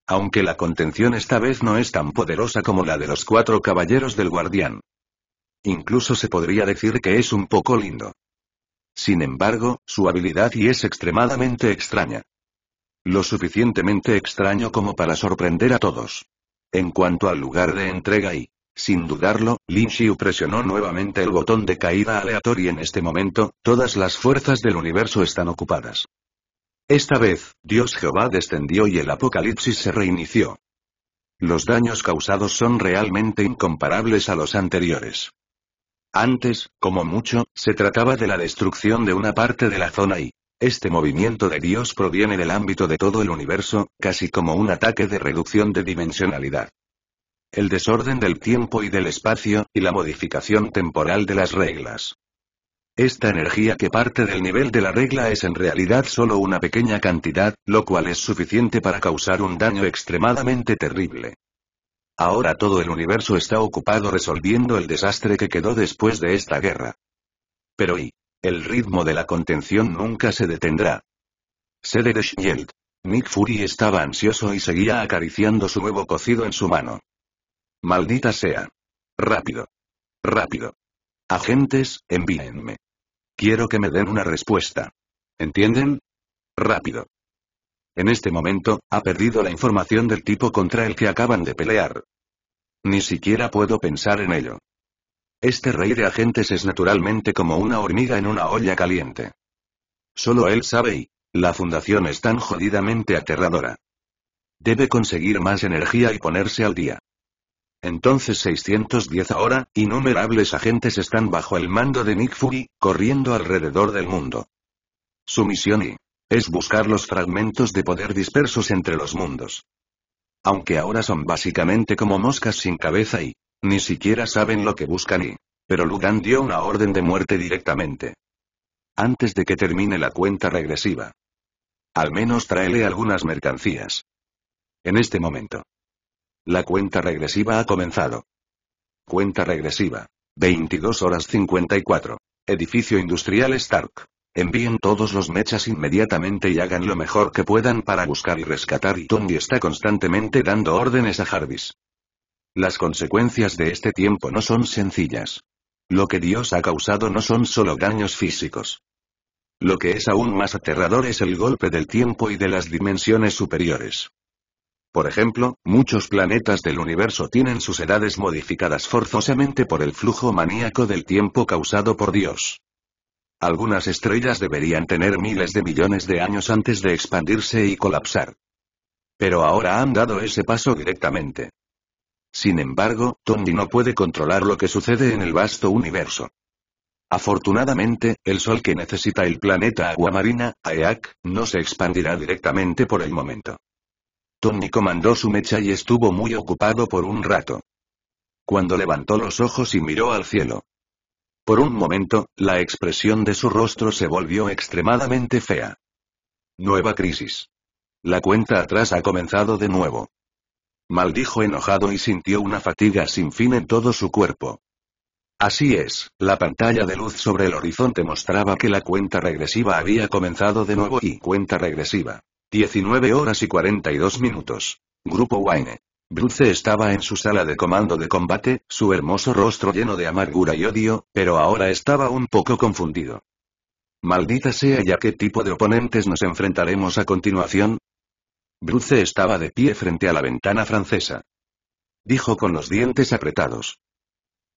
Aunque la contención esta vez no es tan poderosa como la de los cuatro caballeros del guardián. Incluso se podría decir que es un poco lindo. Sin embargo, su habilidad y es extremadamente extraña. Lo suficientemente extraño como para sorprender a todos. En cuanto al lugar de entrega y, sin dudarlo, Lin Xiu presionó nuevamente el botón de caída aleatoria en este momento, todas las fuerzas del universo están ocupadas. Esta vez, Dios Jehová descendió y el apocalipsis se reinició. Los daños causados son realmente incomparables a los anteriores. Antes, como mucho, se trataba de la destrucción de una parte de la zona y este movimiento de Dios proviene del ámbito de todo el universo, casi como un ataque de reducción de dimensionalidad. El desorden del tiempo y del espacio, y la modificación temporal de las reglas. Esta energía que parte del nivel de la regla es en realidad solo una pequeña cantidad, lo cual es suficiente para causar un daño extremadamente terrible. Ahora todo el universo está ocupado resolviendo el desastre que quedó después de esta guerra. Pero y, el ritmo de la contención nunca se detendrá. Sede de Nick Fury estaba ansioso y seguía acariciando su huevo cocido en su mano. Maldita sea. Rápido. Rápido. Agentes, envíenme. Quiero que me den una respuesta. ¿Entienden? Rápido. En este momento, ha perdido la información del tipo contra el que acaban de pelear. Ni siquiera puedo pensar en ello. Este rey de agentes es naturalmente como una hormiga en una olla caliente. Solo él sabe y... La fundación es tan jodidamente aterradora. Debe conseguir más energía y ponerse al día. Entonces 610 ahora, innumerables agentes están bajo el mando de Nick Fury, corriendo alrededor del mundo. Su misión y es buscar los fragmentos de poder dispersos entre los mundos. Aunque ahora son básicamente como moscas sin cabeza y ni siquiera saben lo que buscan y... Pero Lugan dio una orden de muerte directamente. Antes de que termine la cuenta regresiva. Al menos tráele algunas mercancías. En este momento. La cuenta regresiva ha comenzado. Cuenta regresiva. 22 horas 54. Edificio Industrial Stark. Envíen todos los mechas inmediatamente y hagan lo mejor que puedan para buscar y rescatar y Tony está constantemente dando órdenes a Jarvis. Las consecuencias de este tiempo no son sencillas. Lo que Dios ha causado no son solo daños físicos. Lo que es aún más aterrador es el golpe del tiempo y de las dimensiones superiores. Por ejemplo, muchos planetas del universo tienen sus edades modificadas forzosamente por el flujo maníaco del tiempo causado por Dios. Algunas estrellas deberían tener miles de millones de años antes de expandirse y colapsar. Pero ahora han dado ese paso directamente. Sin embargo, Tony no puede controlar lo que sucede en el vasto universo. Afortunadamente, el Sol que necesita el planeta aguamarina, Aeac, no se expandirá directamente por el momento. Tony comandó su mecha y estuvo muy ocupado por un rato. Cuando levantó los ojos y miró al cielo, por un momento, la expresión de su rostro se volvió extremadamente fea. Nueva crisis. La cuenta atrás ha comenzado de nuevo. Maldijo enojado y sintió una fatiga sin fin en todo su cuerpo. Así es, la pantalla de luz sobre el horizonte mostraba que la cuenta regresiva había comenzado de nuevo y cuenta regresiva. 19 horas y 42 minutos. Grupo Wayne. Bruce estaba en su sala de comando de combate, su hermoso rostro lleno de amargura y odio, pero ahora estaba un poco confundido. Maldita sea ya qué tipo de oponentes nos enfrentaremos a continuación. Bruce estaba de pie frente a la ventana francesa. Dijo con los dientes apretados.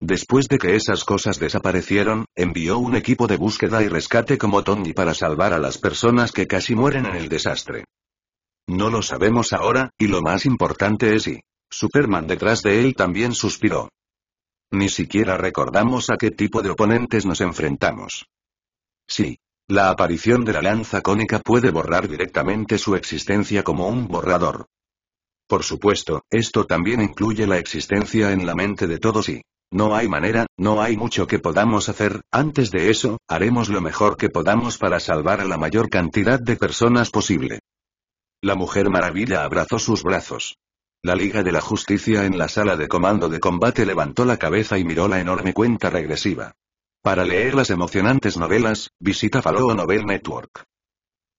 Después de que esas cosas desaparecieron, envió un equipo de búsqueda y rescate como Tony para salvar a las personas que casi mueren en el desastre. No lo sabemos ahora, y lo más importante es y. Superman detrás de él también suspiró. Ni siquiera recordamos a qué tipo de oponentes nos enfrentamos. Sí. La aparición de la lanza cónica puede borrar directamente su existencia como un borrador. Por supuesto, esto también incluye la existencia en la mente de todos y. No hay manera, no hay mucho que podamos hacer, antes de eso, haremos lo mejor que podamos para salvar a la mayor cantidad de personas posible. La Mujer Maravilla abrazó sus brazos. La Liga de la Justicia en la sala de comando de combate levantó la cabeza y miró la enorme cuenta regresiva. Para leer las emocionantes novelas, visita Faloo Novel Network.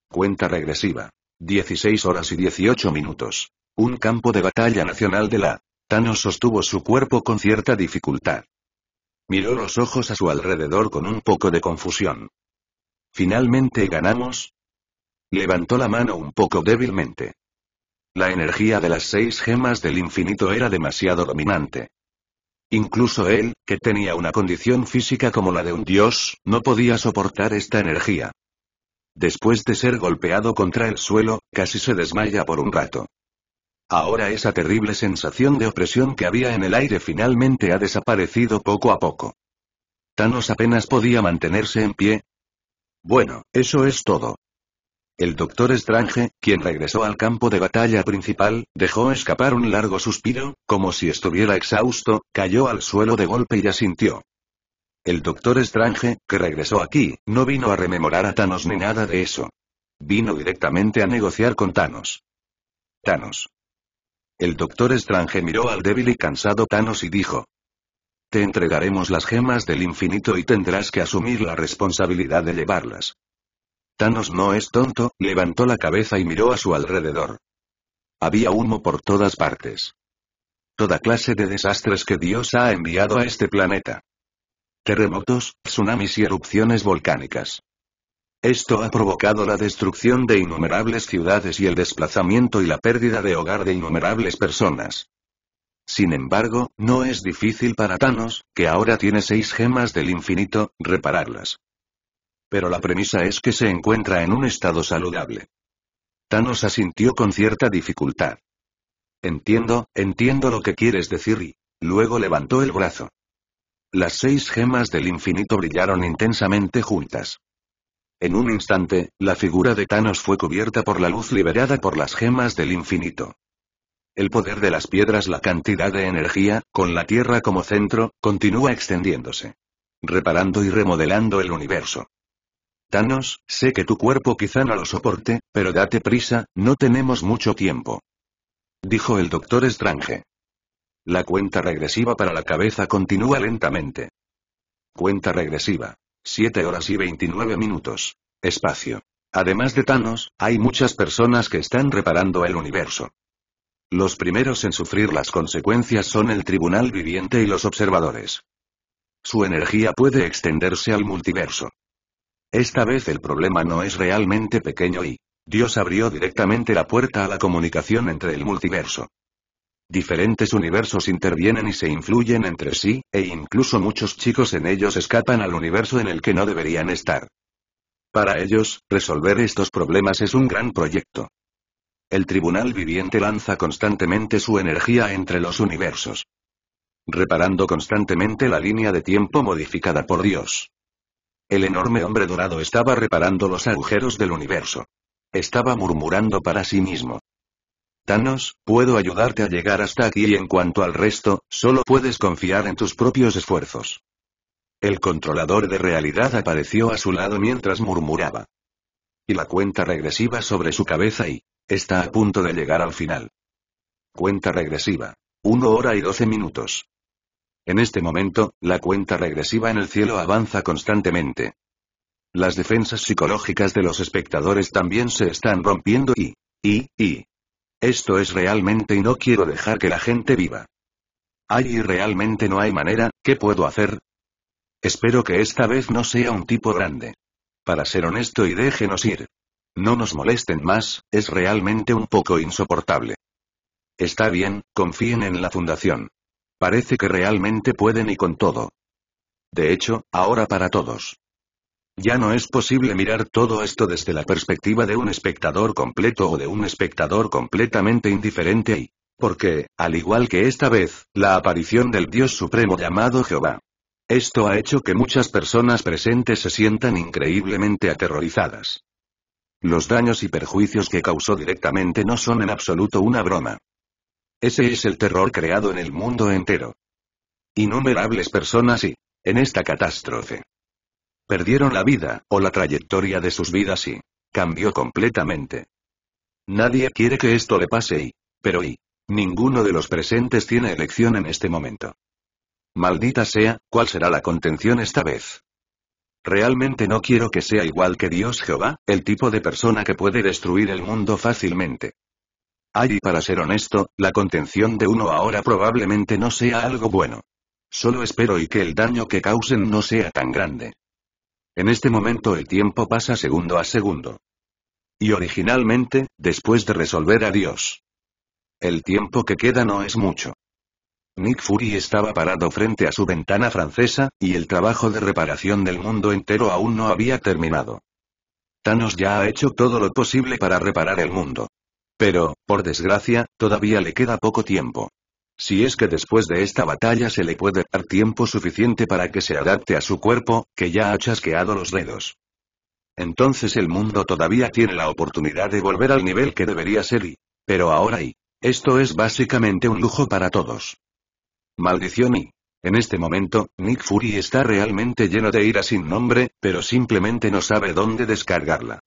Cuenta regresiva. 16 horas y 18 minutos. Un campo de batalla nacional de la. Thanos sostuvo su cuerpo con cierta dificultad. Miró los ojos a su alrededor con un poco de confusión. Finalmente ganamos, Levantó la mano un poco débilmente. La energía de las seis gemas del infinito era demasiado dominante. Incluso él, que tenía una condición física como la de un dios, no podía soportar esta energía. Después de ser golpeado contra el suelo, casi se desmaya por un rato. Ahora esa terrible sensación de opresión que había en el aire finalmente ha desaparecido poco a poco. Thanos apenas podía mantenerse en pie. Bueno, eso es todo, el doctor Strange, quien regresó al campo de batalla principal, dejó escapar un largo suspiro, como si estuviera exhausto, cayó al suelo de golpe y asintió. El doctor Strange, que regresó aquí, no vino a rememorar a Thanos ni nada de eso. Vino directamente a negociar con Thanos. Thanos. El doctor Strange miró al débil y cansado Thanos y dijo. Te entregaremos las gemas del infinito y tendrás que asumir la responsabilidad de llevarlas. Thanos no es tonto, levantó la cabeza y miró a su alrededor. Había humo por todas partes. Toda clase de desastres que Dios ha enviado a este planeta. Terremotos, tsunamis y erupciones volcánicas. Esto ha provocado la destrucción de innumerables ciudades y el desplazamiento y la pérdida de hogar de innumerables personas. Sin embargo, no es difícil para Thanos, que ahora tiene seis gemas del infinito, repararlas pero la premisa es que se encuentra en un estado saludable. Thanos asintió con cierta dificultad. Entiendo, entiendo lo que quieres decir y, luego levantó el brazo. Las seis gemas del infinito brillaron intensamente juntas. En un instante, la figura de Thanos fue cubierta por la luz liberada por las gemas del infinito. El poder de las piedras, la cantidad de energía, con la Tierra como centro, continúa extendiéndose. Reparando y remodelando el universo. Thanos, sé que tu cuerpo quizá no lo soporte, pero date prisa, no tenemos mucho tiempo. Dijo el doctor Strange. La cuenta regresiva para la cabeza continúa lentamente. Cuenta regresiva. 7 horas y 29 minutos. Espacio. Además de Thanos, hay muchas personas que están reparando el universo. Los primeros en sufrir las consecuencias son el Tribunal Viviente y los observadores. Su energía puede extenderse al multiverso. Esta vez el problema no es realmente pequeño y... Dios abrió directamente la puerta a la comunicación entre el multiverso. Diferentes universos intervienen y se influyen entre sí, e incluso muchos chicos en ellos escapan al universo en el que no deberían estar. Para ellos, resolver estos problemas es un gran proyecto. El Tribunal Viviente lanza constantemente su energía entre los universos. Reparando constantemente la línea de tiempo modificada por Dios. El enorme hombre dorado estaba reparando los agujeros del universo. Estaba murmurando para sí mismo. Thanos, puedo ayudarte a llegar hasta aquí y en cuanto al resto, solo puedes confiar en tus propios esfuerzos. El controlador de realidad apareció a su lado mientras murmuraba. Y la cuenta regresiva sobre su cabeza y... Está a punto de llegar al final. Cuenta regresiva. 1 hora y 12 minutos. En este momento, la cuenta regresiva en el cielo avanza constantemente. Las defensas psicológicas de los espectadores también se están rompiendo y... y... y... Esto es realmente y no quiero dejar que la gente viva. Hay y realmente no hay manera, ¿qué puedo hacer? Espero que esta vez no sea un tipo grande. Para ser honesto y déjenos ir. No nos molesten más, es realmente un poco insoportable. Está bien, confíen en la fundación. Parece que realmente pueden y con todo. De hecho, ahora para todos. Ya no es posible mirar todo esto desde la perspectiva de un espectador completo o de un espectador completamente indiferente y, porque, al igual que esta vez, la aparición del Dios Supremo llamado Jehová. Esto ha hecho que muchas personas presentes se sientan increíblemente aterrorizadas. Los daños y perjuicios que causó directamente no son en absoluto una broma. Ese es el terror creado en el mundo entero. Innumerables personas y, en esta catástrofe, perdieron la vida, o la trayectoria de sus vidas y, cambió completamente. Nadie quiere que esto le pase y, pero y, ninguno de los presentes tiene elección en este momento. Maldita sea, ¿cuál será la contención esta vez? Realmente no quiero que sea igual que Dios Jehová, el tipo de persona que puede destruir el mundo fácilmente. Ay, y para ser honesto, la contención de uno ahora probablemente no sea algo bueno. Solo espero y que el daño que causen no sea tan grande. En este momento el tiempo pasa segundo a segundo. Y originalmente, después de resolver a Dios. El tiempo que queda no es mucho. Nick Fury estaba parado frente a su ventana francesa, y el trabajo de reparación del mundo entero aún no había terminado. Thanos ya ha hecho todo lo posible para reparar el mundo. Pero, por desgracia, todavía le queda poco tiempo. Si es que después de esta batalla se le puede dar tiempo suficiente para que se adapte a su cuerpo, que ya ha chasqueado los dedos. Entonces el mundo todavía tiene la oportunidad de volver al nivel que debería ser y... Pero ahora y... Esto es básicamente un lujo para todos. Maldición y... En este momento, Nick Fury está realmente lleno de ira sin nombre, pero simplemente no sabe dónde descargarla.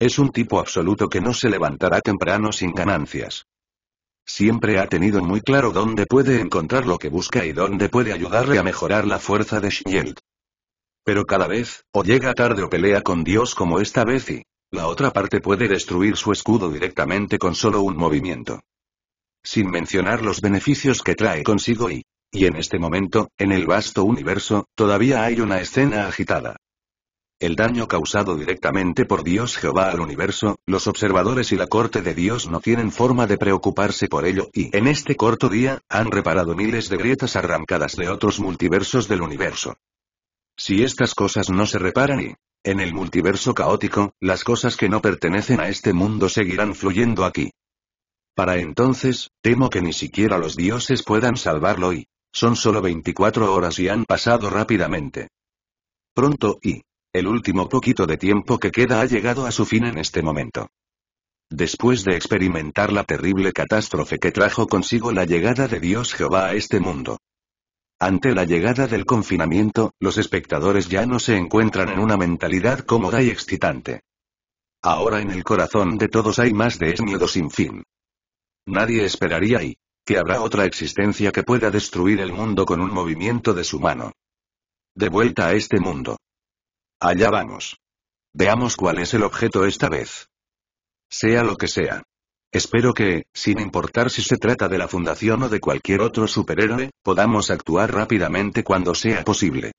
Es un tipo absoluto que no se levantará temprano sin ganancias. Siempre ha tenido muy claro dónde puede encontrar lo que busca y dónde puede ayudarle a mejorar la fuerza de Shield. Pero cada vez, o llega tarde o pelea con Dios como esta vez y, la otra parte puede destruir su escudo directamente con solo un movimiento. Sin mencionar los beneficios que trae consigo y, y en este momento, en el vasto universo, todavía hay una escena agitada. El daño causado directamente por Dios Jehová al universo, los observadores y la corte de Dios no tienen forma de preocuparse por ello y, en este corto día, han reparado miles de grietas arrancadas de otros multiversos del universo. Si estas cosas no se reparan y, en el multiverso caótico, las cosas que no pertenecen a este mundo seguirán fluyendo aquí. Para entonces, temo que ni siquiera los dioses puedan salvarlo y, son solo 24 horas y han pasado rápidamente. Pronto y, el último poquito de tiempo que queda ha llegado a su fin en este momento. Después de experimentar la terrible catástrofe que trajo consigo la llegada de Dios Jehová a este mundo. Ante la llegada del confinamiento, los espectadores ya no se encuentran en una mentalidad cómoda y excitante. Ahora en el corazón de todos hay más de esmiedo sin fin. Nadie esperaría ahí, que habrá otra existencia que pueda destruir el mundo con un movimiento de su mano. De vuelta a este mundo. Allá vamos. Veamos cuál es el objeto esta vez. Sea lo que sea. Espero que, sin importar si se trata de la Fundación o de cualquier otro superhéroe, podamos actuar rápidamente cuando sea posible.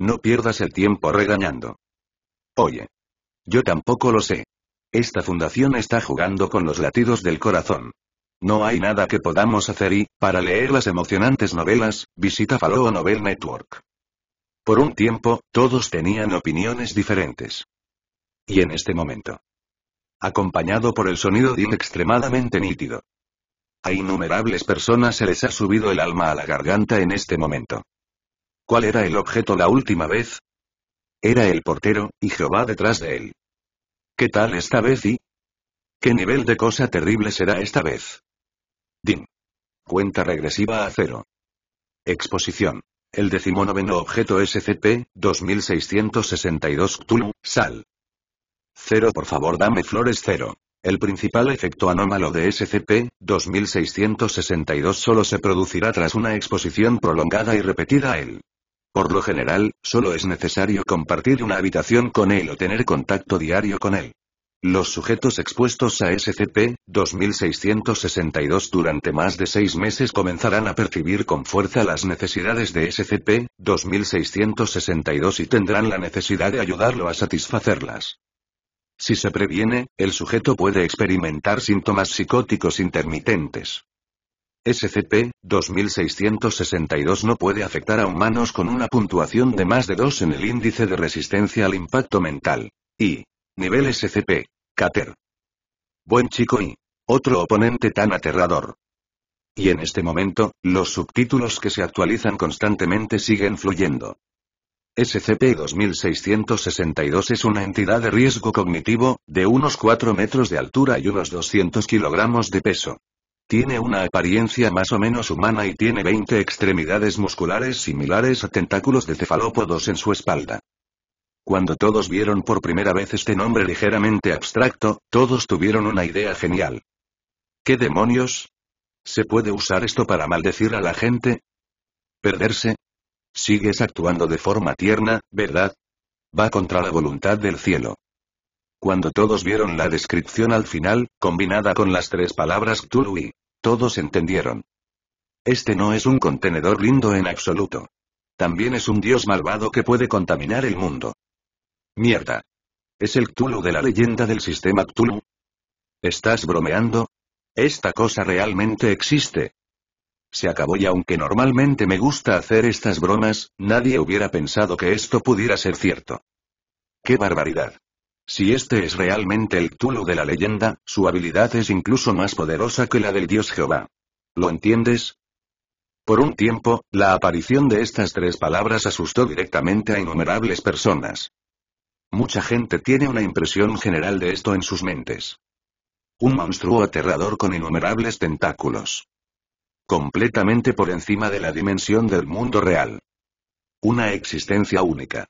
No pierdas el tiempo regañando. Oye. Yo tampoco lo sé. Esta fundación está jugando con los latidos del corazón. No hay nada que podamos hacer y, para leer las emocionantes novelas, visita Faloo Novel Network. Por un tiempo, todos tenían opiniones diferentes. Y en este momento. Acompañado por el sonido de un extremadamente nítido. A innumerables personas se les ha subido el alma a la garganta en este momento. ¿Cuál era el objeto la última vez? Era el portero, y Jehová detrás de él. ¿Qué tal esta vez y? ¿Qué nivel de cosa terrible será esta vez? Din. Cuenta regresiva a cero. Exposición el decimonoveno objeto SCP-2662 Cthulhu, Sal. Cero por favor dame flores cero. El principal efecto anómalo de SCP-2662 solo se producirá tras una exposición prolongada y repetida a él. Por lo general, solo es necesario compartir una habitación con él o tener contacto diario con él. Los sujetos expuestos a SCP-2662 durante más de seis meses comenzarán a percibir con fuerza las necesidades de SCP-2662 y tendrán la necesidad de ayudarlo a satisfacerlas. Si se previene, el sujeto puede experimentar síntomas psicóticos intermitentes. SCP-2662 no puede afectar a humanos con una puntuación de más de 2 en el índice de resistencia al impacto mental. Y, Nivel SCP. Cater. Buen chico y. Otro oponente tan aterrador. Y en este momento, los subtítulos que se actualizan constantemente siguen fluyendo. SCP-2662 es una entidad de riesgo cognitivo, de unos 4 metros de altura y unos 200 kilogramos de peso. Tiene una apariencia más o menos humana y tiene 20 extremidades musculares similares a tentáculos de cefalópodos en su espalda. Cuando todos vieron por primera vez este nombre ligeramente abstracto, todos tuvieron una idea genial. ¿Qué demonios? ¿Se puede usar esto para maldecir a la gente? ¿Perderse? Sigues actuando de forma tierna, ¿verdad? Va contra la voluntad del cielo. Cuando todos vieron la descripción al final, combinada con las tres palabras Turui, todos entendieron. Este no es un contenedor lindo en absoluto. También es un dios malvado que puede contaminar el mundo. Mierda. ¿Es el Cthulhu de la leyenda del sistema Cthulhu? ¿Estás bromeando? ¿Esta cosa realmente existe? Se acabó y aunque normalmente me gusta hacer estas bromas, nadie hubiera pensado que esto pudiera ser cierto. ¡Qué barbaridad! Si este es realmente el Cthulhu de la leyenda, su habilidad es incluso más poderosa que la del dios Jehová. ¿Lo entiendes? Por un tiempo, la aparición de estas tres palabras asustó directamente a innumerables personas. Mucha gente tiene una impresión general de esto en sus mentes. Un monstruo aterrador con innumerables tentáculos. Completamente por encima de la dimensión del mundo real. Una existencia única.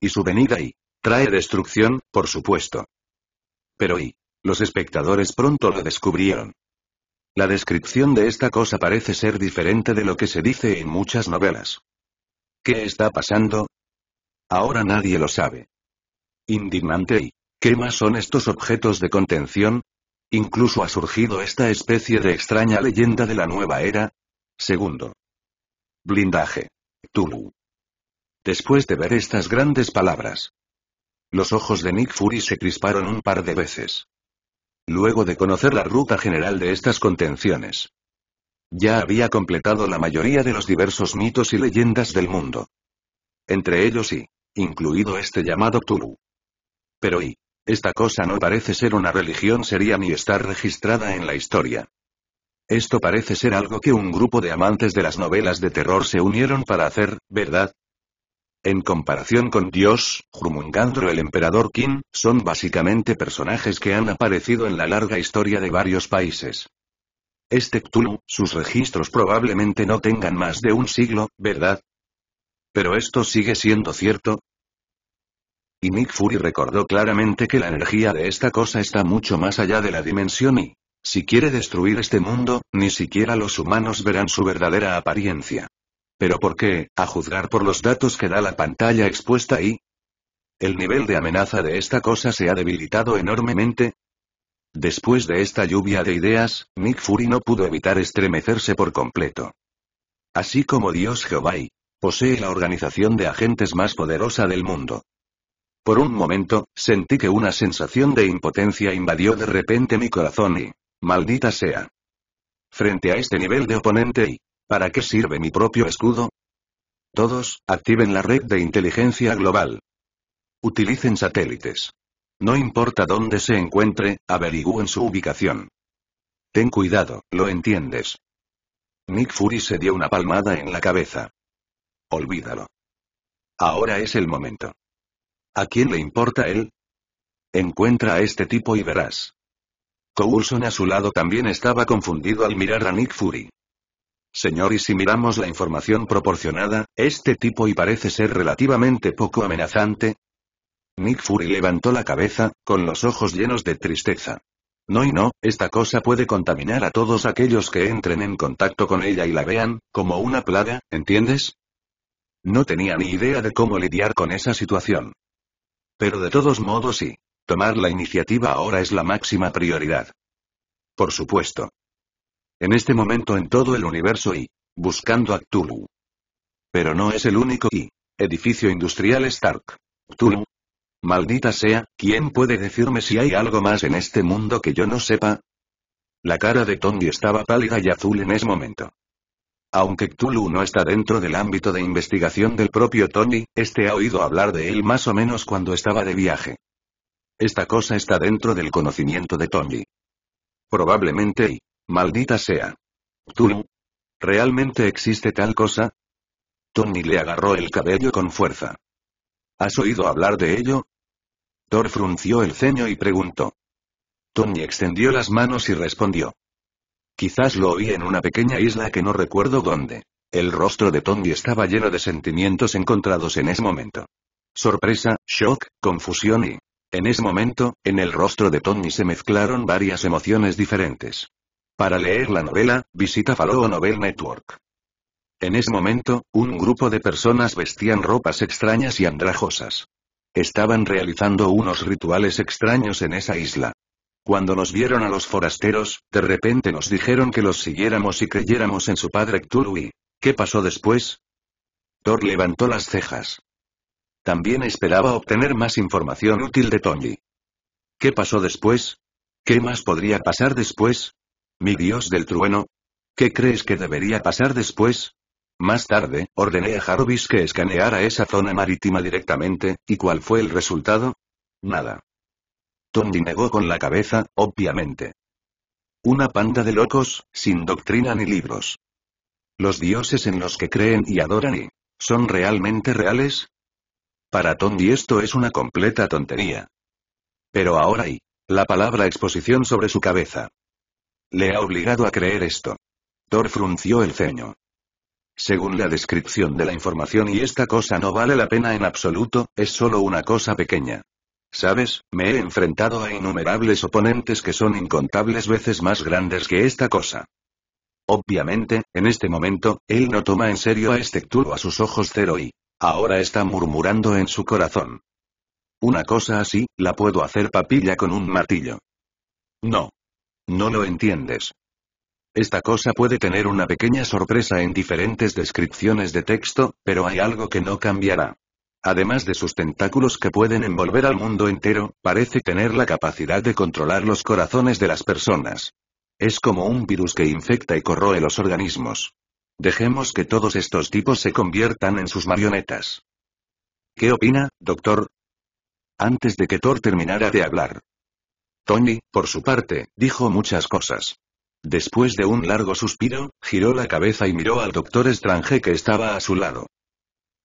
Y su venida ahí. Trae destrucción, por supuesto. Pero y. Los espectadores pronto lo descubrieron. La descripción de esta cosa parece ser diferente de lo que se dice en muchas novelas. ¿Qué está pasando? Ahora nadie lo sabe indignante y ¿qué más son estos objetos de contención? Incluso ha surgido esta especie de extraña leyenda de la nueva era. Segundo. Blindaje. Tulu. Después de ver estas grandes palabras, los ojos de Nick Fury se crisparon un par de veces. Luego de conocer la ruta general de estas contenciones, ya había completado la mayoría de los diversos mitos y leyendas del mundo. Entre ellos y, incluido este llamado Tulu. Pero y. Esta cosa no parece ser una religión seria ni estar registrada en la historia. Esto parece ser algo que un grupo de amantes de las novelas de terror se unieron para hacer, ¿verdad? En comparación con Dios, Jumungandro el emperador Kim, son básicamente personajes que han aparecido en la larga historia de varios países. Este Cthulhu, sus registros probablemente no tengan más de un siglo, ¿verdad? Pero esto sigue siendo cierto, y Nick Fury recordó claramente que la energía de esta cosa está mucho más allá de la dimensión y, si quiere destruir este mundo, ni siquiera los humanos verán su verdadera apariencia. Pero ¿por qué, a juzgar por los datos que da la pantalla expuesta ahí? El nivel de amenaza de esta cosa se ha debilitado enormemente. Después de esta lluvia de ideas, Nick Fury no pudo evitar estremecerse por completo. Así como Dios Jehová posee la organización de agentes más poderosa del mundo. Por un momento, sentí que una sensación de impotencia invadió de repente mi corazón y... Maldita sea. Frente a este nivel de oponente y... ¿Para qué sirve mi propio escudo? Todos, activen la red de inteligencia global. Utilicen satélites. No importa dónde se encuentre, averigúen su ubicación. Ten cuidado, lo entiendes. Nick Fury se dio una palmada en la cabeza. Olvídalo. Ahora es el momento. ¿A quién le importa él? Encuentra a este tipo y verás. Coulson a su lado también estaba confundido al mirar a Nick Fury. Señor, y si miramos la información proporcionada, este tipo y parece ser relativamente poco amenazante. Nick Fury levantó la cabeza, con los ojos llenos de tristeza. No y no, esta cosa puede contaminar a todos aquellos que entren en contacto con ella y la vean, como una plaga, ¿entiendes? No tenía ni idea de cómo lidiar con esa situación. Pero de todos modos sí. Tomar la iniciativa ahora es la máxima prioridad. Por supuesto. En este momento en todo el universo y buscando a Cthulhu. Pero no es el único y edificio industrial Stark. Cthulhu. Maldita sea, ¿quién puede decirme si hay algo más en este mundo que yo no sepa? La cara de Tony estaba pálida y azul en ese momento. Aunque Cthulhu no está dentro del ámbito de investigación del propio Tony, este ha oído hablar de él más o menos cuando estaba de viaje. Esta cosa está dentro del conocimiento de Tony. Probablemente y, maldita sea. Cthulhu. ¿Realmente existe tal cosa? Tony le agarró el cabello con fuerza. ¿Has oído hablar de ello? Thor frunció el ceño y preguntó. Tony extendió las manos y respondió. Quizás lo oí en una pequeña isla que no recuerdo dónde. El rostro de Tony estaba lleno de sentimientos encontrados en ese momento. Sorpresa, shock, confusión y... En ese momento, en el rostro de Tony se mezclaron varias emociones diferentes. Para leer la novela, visita Faloo Novel Network. En ese momento, un grupo de personas vestían ropas extrañas y andrajosas. Estaban realizando unos rituales extraños en esa isla. Cuando nos vieron a los forasteros, de repente nos dijeron que los siguiéramos y creyéramos en su padre Cthulhu ¿Qué pasó después? Thor levantó las cejas. También esperaba obtener más información útil de Tony. ¿Qué pasó después? ¿Qué más podría pasar después? Mi dios del trueno. ¿Qué crees que debería pasar después? Más tarde, ordené a Jarvis que escaneara esa zona marítima directamente, ¿y cuál fue el resultado? Nada. Tondi negó con la cabeza, obviamente. Una panda de locos, sin doctrina ni libros. Los dioses en los que creen y adoran y... ¿Son realmente reales? Para Tondi esto es una completa tontería. Pero ahora hay. La palabra exposición sobre su cabeza. Le ha obligado a creer esto. Thor frunció el ceño. Según la descripción de la información y esta cosa no vale la pena en absoluto, es solo una cosa pequeña. Sabes, me he enfrentado a innumerables oponentes que son incontables veces más grandes que esta cosa. Obviamente, en este momento, él no toma en serio a este Cthulhu a sus ojos cero y ahora está murmurando en su corazón. Una cosa así, la puedo hacer papilla con un martillo. No. No lo entiendes. Esta cosa puede tener una pequeña sorpresa en diferentes descripciones de texto, pero hay algo que no cambiará. Además de sus tentáculos que pueden envolver al mundo entero, parece tener la capacidad de controlar los corazones de las personas. Es como un virus que infecta y corroe los organismos. Dejemos que todos estos tipos se conviertan en sus marionetas. ¿Qué opina, doctor? Antes de que Thor terminara de hablar. Tony, por su parte, dijo muchas cosas. Después de un largo suspiro, giró la cabeza y miró al doctor Strange que estaba a su lado.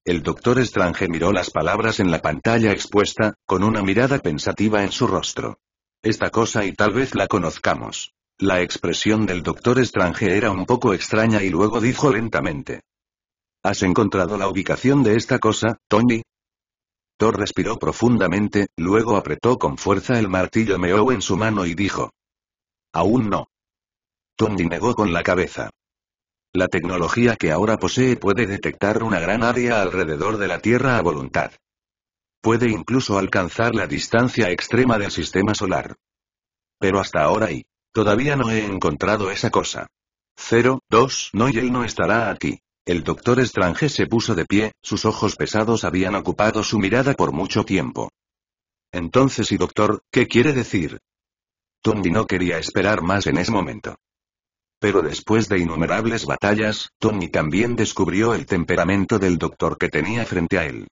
El doctor Strange miró las palabras en la pantalla expuesta, con una mirada pensativa en su rostro. Esta cosa y tal vez la conozcamos. La expresión del doctor Strange era un poco extraña y luego dijo lentamente. ¿Has encontrado la ubicación de esta cosa, Tony? Thor respiró profundamente, luego apretó con fuerza el martillo Meow en su mano y dijo. Aún no. Tony negó con la cabeza. La tecnología que ahora posee puede detectar una gran área alrededor de la Tierra a voluntad. Puede incluso alcanzar la distancia extrema del sistema solar. Pero hasta ahora y todavía no he encontrado esa cosa. 0, 2, no y él no estará aquí. El doctor Strange se puso de pie, sus ojos pesados habían ocupado su mirada por mucho tiempo. Entonces, ¿y doctor, qué quiere decir? Tondi no quería esperar más en ese momento. Pero después de innumerables batallas, Tony también descubrió el temperamento del doctor que tenía frente a él.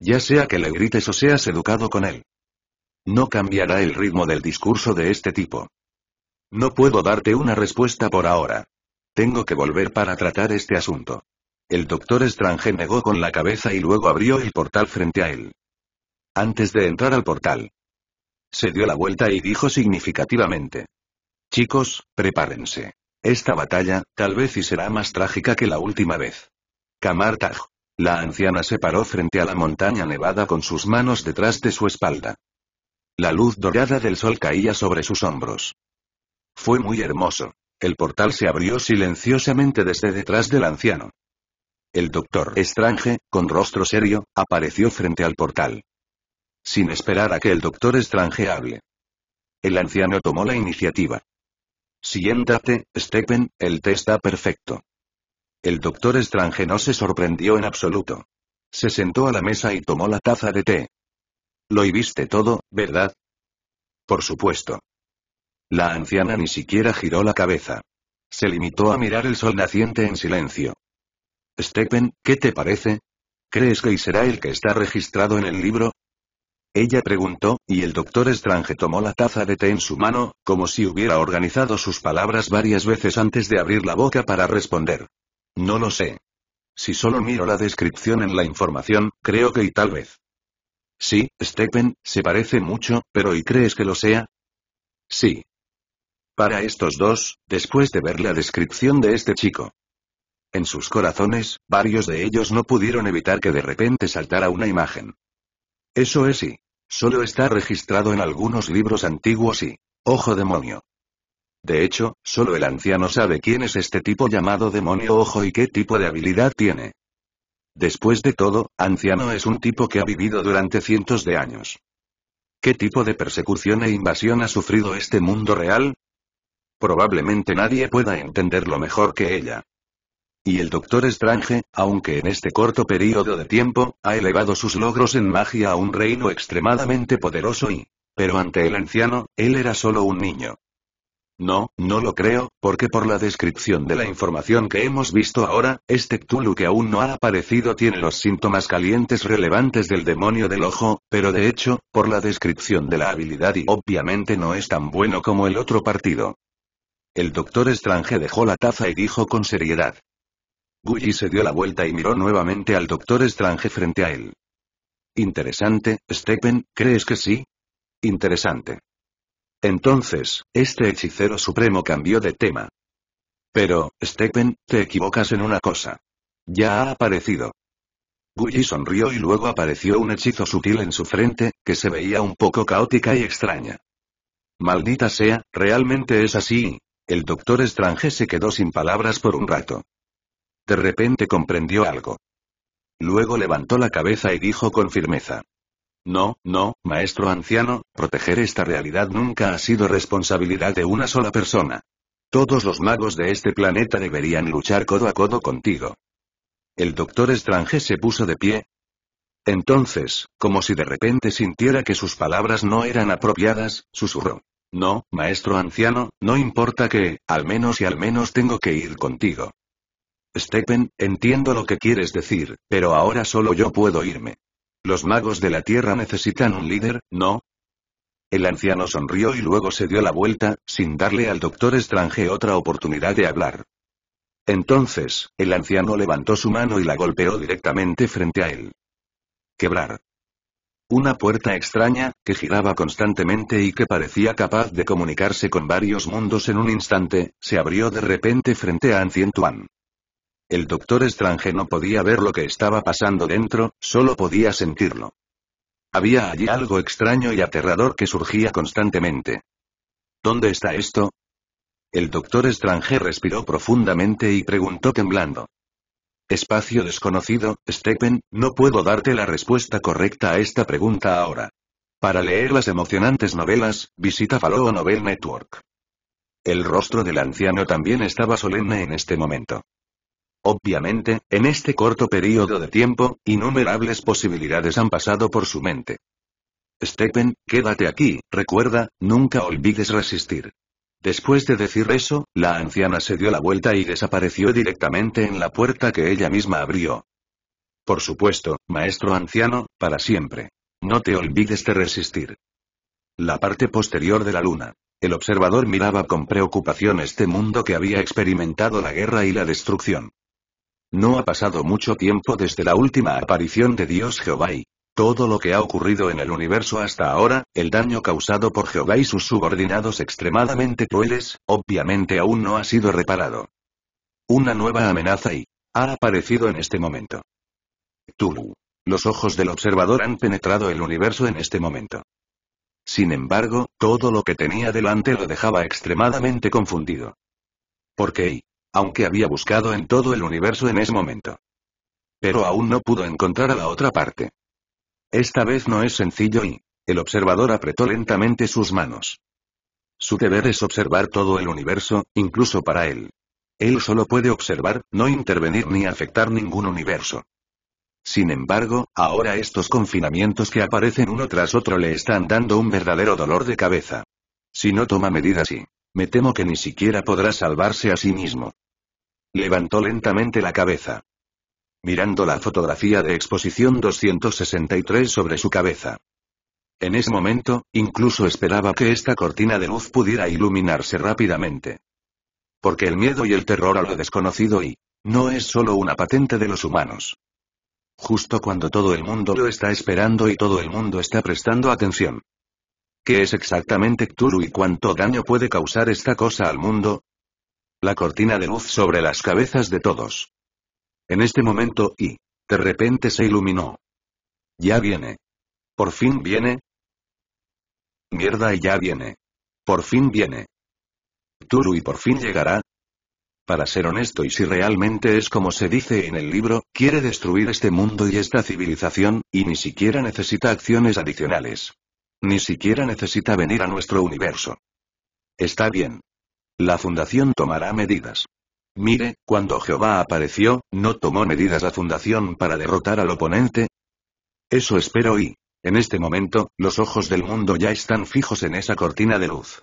Ya sea que le grites o seas educado con él. No cambiará el ritmo del discurso de este tipo. No puedo darte una respuesta por ahora. Tengo que volver para tratar este asunto. El doctor Strange negó con la cabeza y luego abrió el portal frente a él. Antes de entrar al portal. Se dio la vuelta y dijo significativamente. Chicos, prepárense. Esta batalla, tal vez y será más trágica que la última vez. Kamar La anciana se paró frente a la montaña nevada con sus manos detrás de su espalda. La luz dorada del sol caía sobre sus hombros. Fue muy hermoso. El portal se abrió silenciosamente desde detrás del anciano. El doctor Strange, con rostro serio, apareció frente al portal. Sin esperar a que el doctor Strange hable. El anciano tomó la iniciativa. Siéntate, Stephen, el té está perfecto. El doctor estrange no se sorprendió en absoluto. Se sentó a la mesa y tomó la taza de té. Lo viste todo, ¿verdad? Por supuesto. La anciana ni siquiera giró la cabeza. Se limitó a mirar el sol naciente en silencio. Stephen, ¿qué te parece? ¿Crees que será el que está registrado en el libro? Ella preguntó, y el doctor estrange tomó la taza de té en su mano, como si hubiera organizado sus palabras varias veces antes de abrir la boca para responder. No lo sé. Si solo miro la descripción en la información, creo que y tal vez. Sí, Stephen, se parece mucho, pero ¿y crees que lo sea? Sí. Para estos dos, después de ver la descripción de este chico, en sus corazones, varios de ellos no pudieron evitar que de repente saltara una imagen. Eso es sí. Solo está registrado en algunos libros antiguos y... ¡Ojo demonio! De hecho, solo el anciano sabe quién es este tipo llamado demonio ojo y qué tipo de habilidad tiene. Después de todo, anciano es un tipo que ha vivido durante cientos de años. ¿Qué tipo de persecución e invasión ha sufrido este mundo real? Probablemente nadie pueda entenderlo mejor que ella. Y el Doctor Strange, aunque en este corto periodo de tiempo, ha elevado sus logros en magia a un reino extremadamente poderoso y... Pero ante el anciano, él era solo un niño. No, no lo creo, porque por la descripción de la información que hemos visto ahora, este Cthulhu que aún no ha aparecido tiene los síntomas calientes relevantes del demonio del ojo, pero de hecho, por la descripción de la habilidad y obviamente no es tan bueno como el otro partido. El doctor Strange dejó la taza y dijo con seriedad. Gully se dio la vuelta y miró nuevamente al doctor Strange frente a él. Interesante, Stephen, ¿crees que sí? Interesante. Entonces, este hechicero supremo cambió de tema. Pero, Stephen, te equivocas en una cosa. Ya ha aparecido. Gully sonrió y luego apareció un hechizo sutil en su frente, que se veía un poco caótica y extraña. Maldita sea, realmente es así. El doctor Strange se quedó sin palabras por un rato. De repente comprendió algo. Luego levantó la cabeza y dijo con firmeza. No, no, maestro anciano, proteger esta realidad nunca ha sido responsabilidad de una sola persona. Todos los magos de este planeta deberían luchar codo a codo contigo. El doctor estrange se puso de pie. Entonces, como si de repente sintiera que sus palabras no eran apropiadas, susurró. No, maestro anciano, no importa que, al menos y al menos tengo que ir contigo. «Steppen, entiendo lo que quieres decir, pero ahora solo yo puedo irme. Los magos de la Tierra necesitan un líder, ¿no? El anciano sonrió y luego se dio la vuelta, sin darle al doctor estrange otra oportunidad de hablar. Entonces, el anciano levantó su mano y la golpeó directamente frente a él. Quebrar. Una puerta extraña, que giraba constantemente y que parecía capaz de comunicarse con varios mundos en un instante, se abrió de repente frente a Ancien el Doctor Strange no podía ver lo que estaba pasando dentro, solo podía sentirlo. Había allí algo extraño y aterrador que surgía constantemente. ¿Dónde está esto? El Doctor Strange respiró profundamente y preguntó temblando. Espacio desconocido, Stephen, no puedo darte la respuesta correcta a esta pregunta ahora. Para leer las emocionantes novelas, visita Faloo Novel Network. El rostro del anciano también estaba solemne en este momento. Obviamente, en este corto periodo de tiempo, innumerables posibilidades han pasado por su mente. Stephen, quédate aquí, recuerda, nunca olvides resistir. Después de decir eso, la anciana se dio la vuelta y desapareció directamente en la puerta que ella misma abrió. Por supuesto, maestro anciano, para siempre. No te olvides de resistir. La parte posterior de la luna. El observador miraba con preocupación este mundo que había experimentado la guerra y la destrucción. No ha pasado mucho tiempo desde la última aparición de Dios Jehová y todo lo que ha ocurrido en el universo hasta ahora, el daño causado por Jehová y sus subordinados extremadamente crueles, obviamente aún no ha sido reparado. Una nueva amenaza y ha aparecido en este momento. Tulu. Los ojos del observador han penetrado el universo en este momento. Sin embargo, todo lo que tenía delante lo dejaba extremadamente confundido. Porque aunque había buscado en todo el universo en ese momento. Pero aún no pudo encontrar a la otra parte. Esta vez no es sencillo y... El observador apretó lentamente sus manos. Su deber es observar todo el universo, incluso para él. Él solo puede observar, no intervenir ni afectar ningún universo. Sin embargo, ahora estos confinamientos que aparecen uno tras otro le están dando un verdadero dolor de cabeza. Si no toma medidas y... Me temo que ni siquiera podrá salvarse a sí mismo. Levantó lentamente la cabeza. Mirando la fotografía de exposición 263 sobre su cabeza. En ese momento, incluso esperaba que esta cortina de luz pudiera iluminarse rápidamente. Porque el miedo y el terror a lo desconocido y... No es solo una patente de los humanos. Justo cuando todo el mundo lo está esperando y todo el mundo está prestando atención. ¿Qué es exactamente Cthulhu y cuánto daño puede causar esta cosa al mundo? la cortina de luz sobre las cabezas de todos. En este momento, y de repente se iluminó. Ya viene. Por fin viene. Mierda, y ya viene. Por fin viene. Turu y por fin llegará. Para ser honesto y si realmente es como se dice en el libro, quiere destruir este mundo y esta civilización, y ni siquiera necesita acciones adicionales. Ni siquiera necesita venir a nuestro universo. Está bien. La fundación tomará medidas. Mire, cuando Jehová apareció, ¿no tomó medidas la fundación para derrotar al oponente? Eso espero y, en este momento, los ojos del mundo ya están fijos en esa cortina de luz.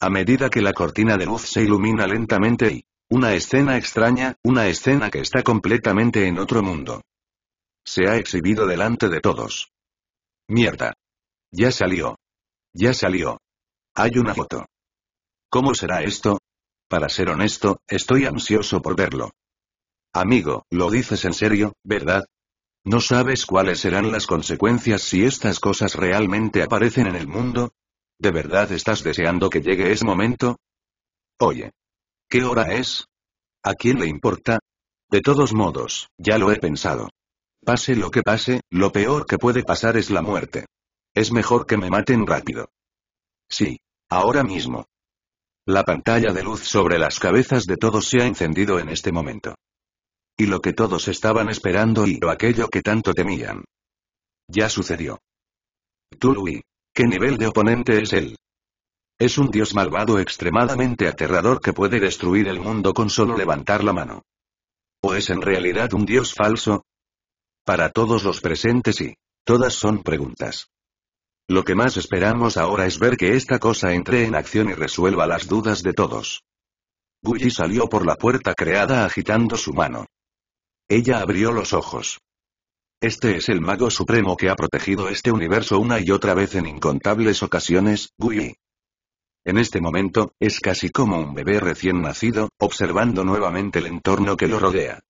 A medida que la cortina de luz se ilumina lentamente y, una escena extraña, una escena que está completamente en otro mundo. Se ha exhibido delante de todos. Mierda. Ya salió. Ya salió. Hay una foto. ¿Cómo será esto? Para ser honesto, estoy ansioso por verlo. Amigo, lo dices en serio, ¿verdad? ¿No sabes cuáles serán las consecuencias si estas cosas realmente aparecen en el mundo? ¿De verdad estás deseando que llegue ese momento? Oye. ¿Qué hora es? ¿A quién le importa? De todos modos, ya lo he pensado. Pase lo que pase, lo peor que puede pasar es la muerte. Es mejor que me maten rápido. Sí. Ahora mismo. La pantalla de luz sobre las cabezas de todos se ha encendido en este momento. Y lo que todos estaban esperando y lo aquello que tanto temían. Ya sucedió. Tului. ¿Qué nivel de oponente es él? Es un dios malvado extremadamente aterrador que puede destruir el mundo con solo levantar la mano. ¿O es en realidad un dios falso? Para todos los presentes y. Todas son preguntas. Lo que más esperamos ahora es ver que esta cosa entre en acción y resuelva las dudas de todos. Gully salió por la puerta creada agitando su mano. Ella abrió los ojos. Este es el mago supremo que ha protegido este universo una y otra vez en incontables ocasiones, Gui. En este momento, es casi como un bebé recién nacido, observando nuevamente el entorno que lo rodea.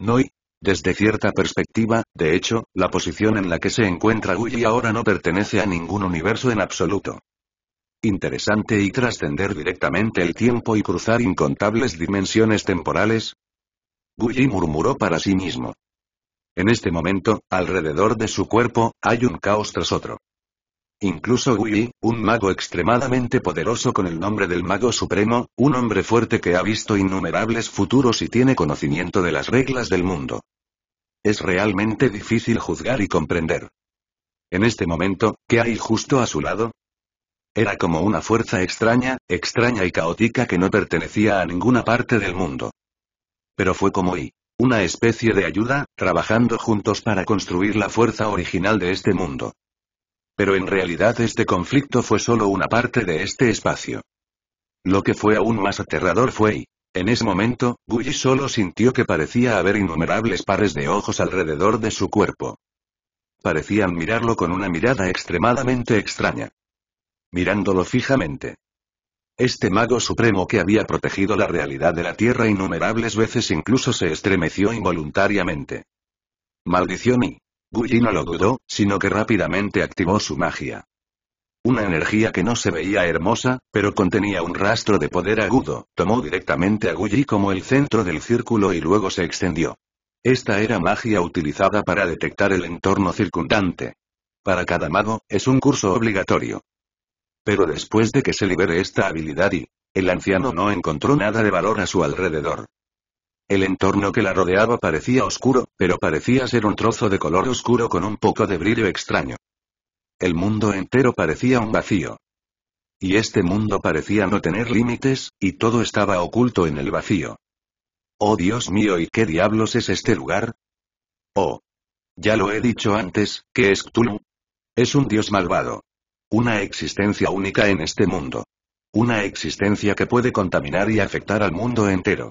Noi, desde cierta perspectiva, de hecho, la posición en la que se encuentra Gully ahora no pertenece a ningún universo en absoluto. Interesante y trascender directamente el tiempo y cruzar incontables dimensiones temporales. Gully murmuró para sí mismo. En este momento, alrededor de su cuerpo, hay un caos tras otro. Incluso Gui, un mago extremadamente poderoso con el nombre del mago supremo, un hombre fuerte que ha visto innumerables futuros y tiene conocimiento de las reglas del mundo. Es realmente difícil juzgar y comprender. En este momento, ¿qué hay justo a su lado? Era como una fuerza extraña, extraña y caótica que no pertenecía a ninguna parte del mundo. Pero fue como y una especie de ayuda, trabajando juntos para construir la fuerza original de este mundo. Pero en realidad este conflicto fue solo una parte de este espacio. Lo que fue aún más aterrador fue y en ese momento, Gully solo sintió que parecía haber innumerables pares de ojos alrededor de su cuerpo. Parecían mirarlo con una mirada extremadamente extraña. Mirándolo fijamente. Este mago supremo que había protegido la realidad de la Tierra innumerables veces incluso se estremeció involuntariamente. Maldición y... Guy no lo dudó, sino que rápidamente activó su magia. Una energía que no se veía hermosa, pero contenía un rastro de poder agudo, tomó directamente a Guyi como el centro del círculo y luego se extendió. Esta era magia utilizada para detectar el entorno circundante. Para cada mago, es un curso obligatorio. Pero después de que se libere esta habilidad y... El anciano no encontró nada de valor a su alrededor. El entorno que la rodeaba parecía oscuro, pero parecía ser un trozo de color oscuro con un poco de brillo extraño. El mundo entero parecía un vacío. Y este mundo parecía no tener límites, y todo estaba oculto en el vacío. Oh Dios mío, ¿y qué diablos es este lugar? Oh. Ya lo he dicho antes, que es Cthulhu? Es un dios malvado. Una existencia única en este mundo. Una existencia que puede contaminar y afectar al mundo entero.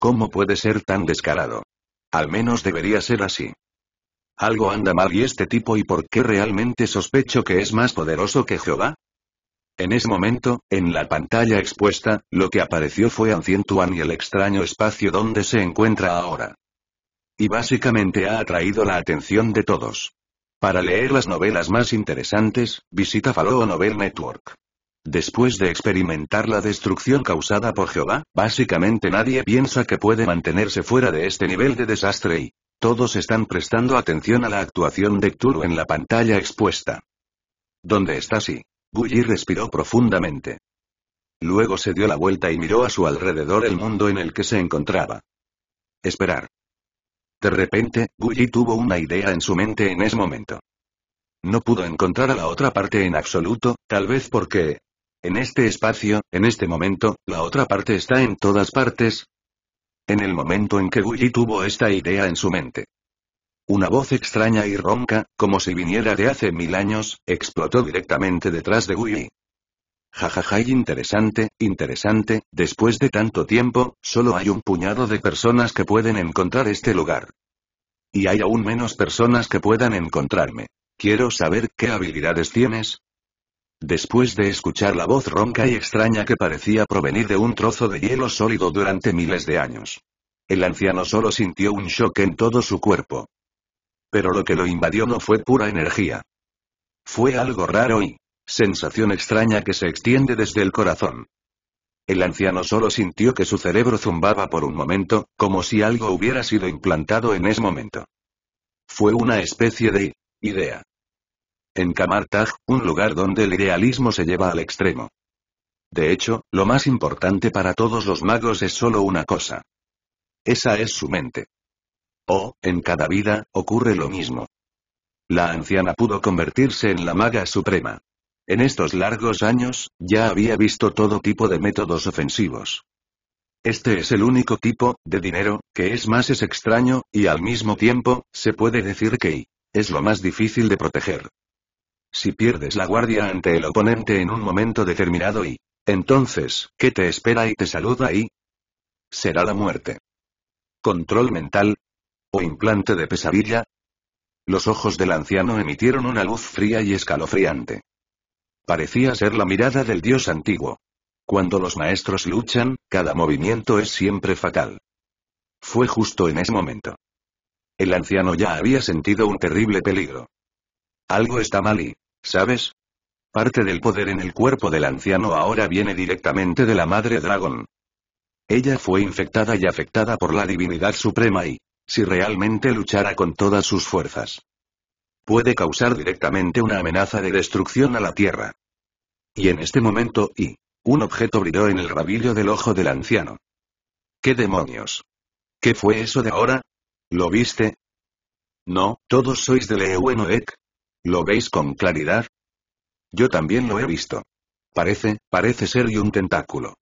¿Cómo puede ser tan descarado? Al menos debería ser así. Algo anda mal y este tipo y por qué realmente sospecho que es más poderoso que Jehová. En ese momento, en la pantalla expuesta, lo que apareció fue Ancientuan y el extraño espacio donde se encuentra ahora. Y básicamente ha atraído la atención de todos. Para leer las novelas más interesantes, visita Faloo Novel Network. Después de experimentar la destrucción causada por Jehová, básicamente nadie piensa que puede mantenerse fuera de este nivel de desastre y todos están prestando atención a la actuación de Cthulhu en la pantalla expuesta. ¿Dónde está sí? Gully respiró profundamente. Luego se dio la vuelta y miró a su alrededor el mundo en el que se encontraba. Esperar. De repente, Gully tuvo una idea en su mente en ese momento. No pudo encontrar a la otra parte en absoluto, tal vez porque... En este espacio, en este momento, la otra parte está en todas partes, en el momento en que Willy tuvo esta idea en su mente. Una voz extraña y ronca, como si viniera de hace mil años, explotó directamente detrás de ja Jajaja interesante, interesante, después de tanto tiempo, solo hay un puñado de personas que pueden encontrar este lugar. Y hay aún menos personas que puedan encontrarme. Quiero saber qué habilidades tienes, Después de escuchar la voz ronca y extraña que parecía provenir de un trozo de hielo sólido durante miles de años. El anciano solo sintió un shock en todo su cuerpo. Pero lo que lo invadió no fue pura energía. Fue algo raro y, sensación extraña que se extiende desde el corazón. El anciano solo sintió que su cerebro zumbaba por un momento, como si algo hubiera sido implantado en ese momento. Fue una especie de idea en Kamartag, un lugar donde el idealismo se lleva al extremo. De hecho, lo más importante para todos los magos es solo una cosa. Esa es su mente. O, en cada vida, ocurre lo mismo. La anciana pudo convertirse en la maga suprema. En estos largos años, ya había visto todo tipo de métodos ofensivos. Este es el único tipo, de dinero, que es más es extraño, y al mismo tiempo, se puede decir que es lo más difícil de proteger. Si pierdes la guardia ante el oponente en un momento determinado y... Entonces, ¿qué te espera y te saluda ahí? Será la muerte. ¿Control mental? ¿O implante de pesadilla? Los ojos del anciano emitieron una luz fría y escalofriante. Parecía ser la mirada del dios antiguo. Cuando los maestros luchan, cada movimiento es siempre fatal. Fue justo en ese momento. El anciano ya había sentido un terrible peligro. Algo está mal y, ¿sabes? Parte del poder en el cuerpo del anciano ahora viene directamente de la madre dragón. Ella fue infectada y afectada por la divinidad suprema y, si realmente luchara con todas sus fuerzas, puede causar directamente una amenaza de destrucción a la Tierra. Y en este momento, y, un objeto brilló en el rabillo del ojo del anciano. ¿Qué demonios? ¿Qué fue eso de ahora? ¿Lo viste? No, todos sois de Leuenoek, ¿Lo veis con claridad? Yo también lo he visto. Parece, parece ser y un tentáculo.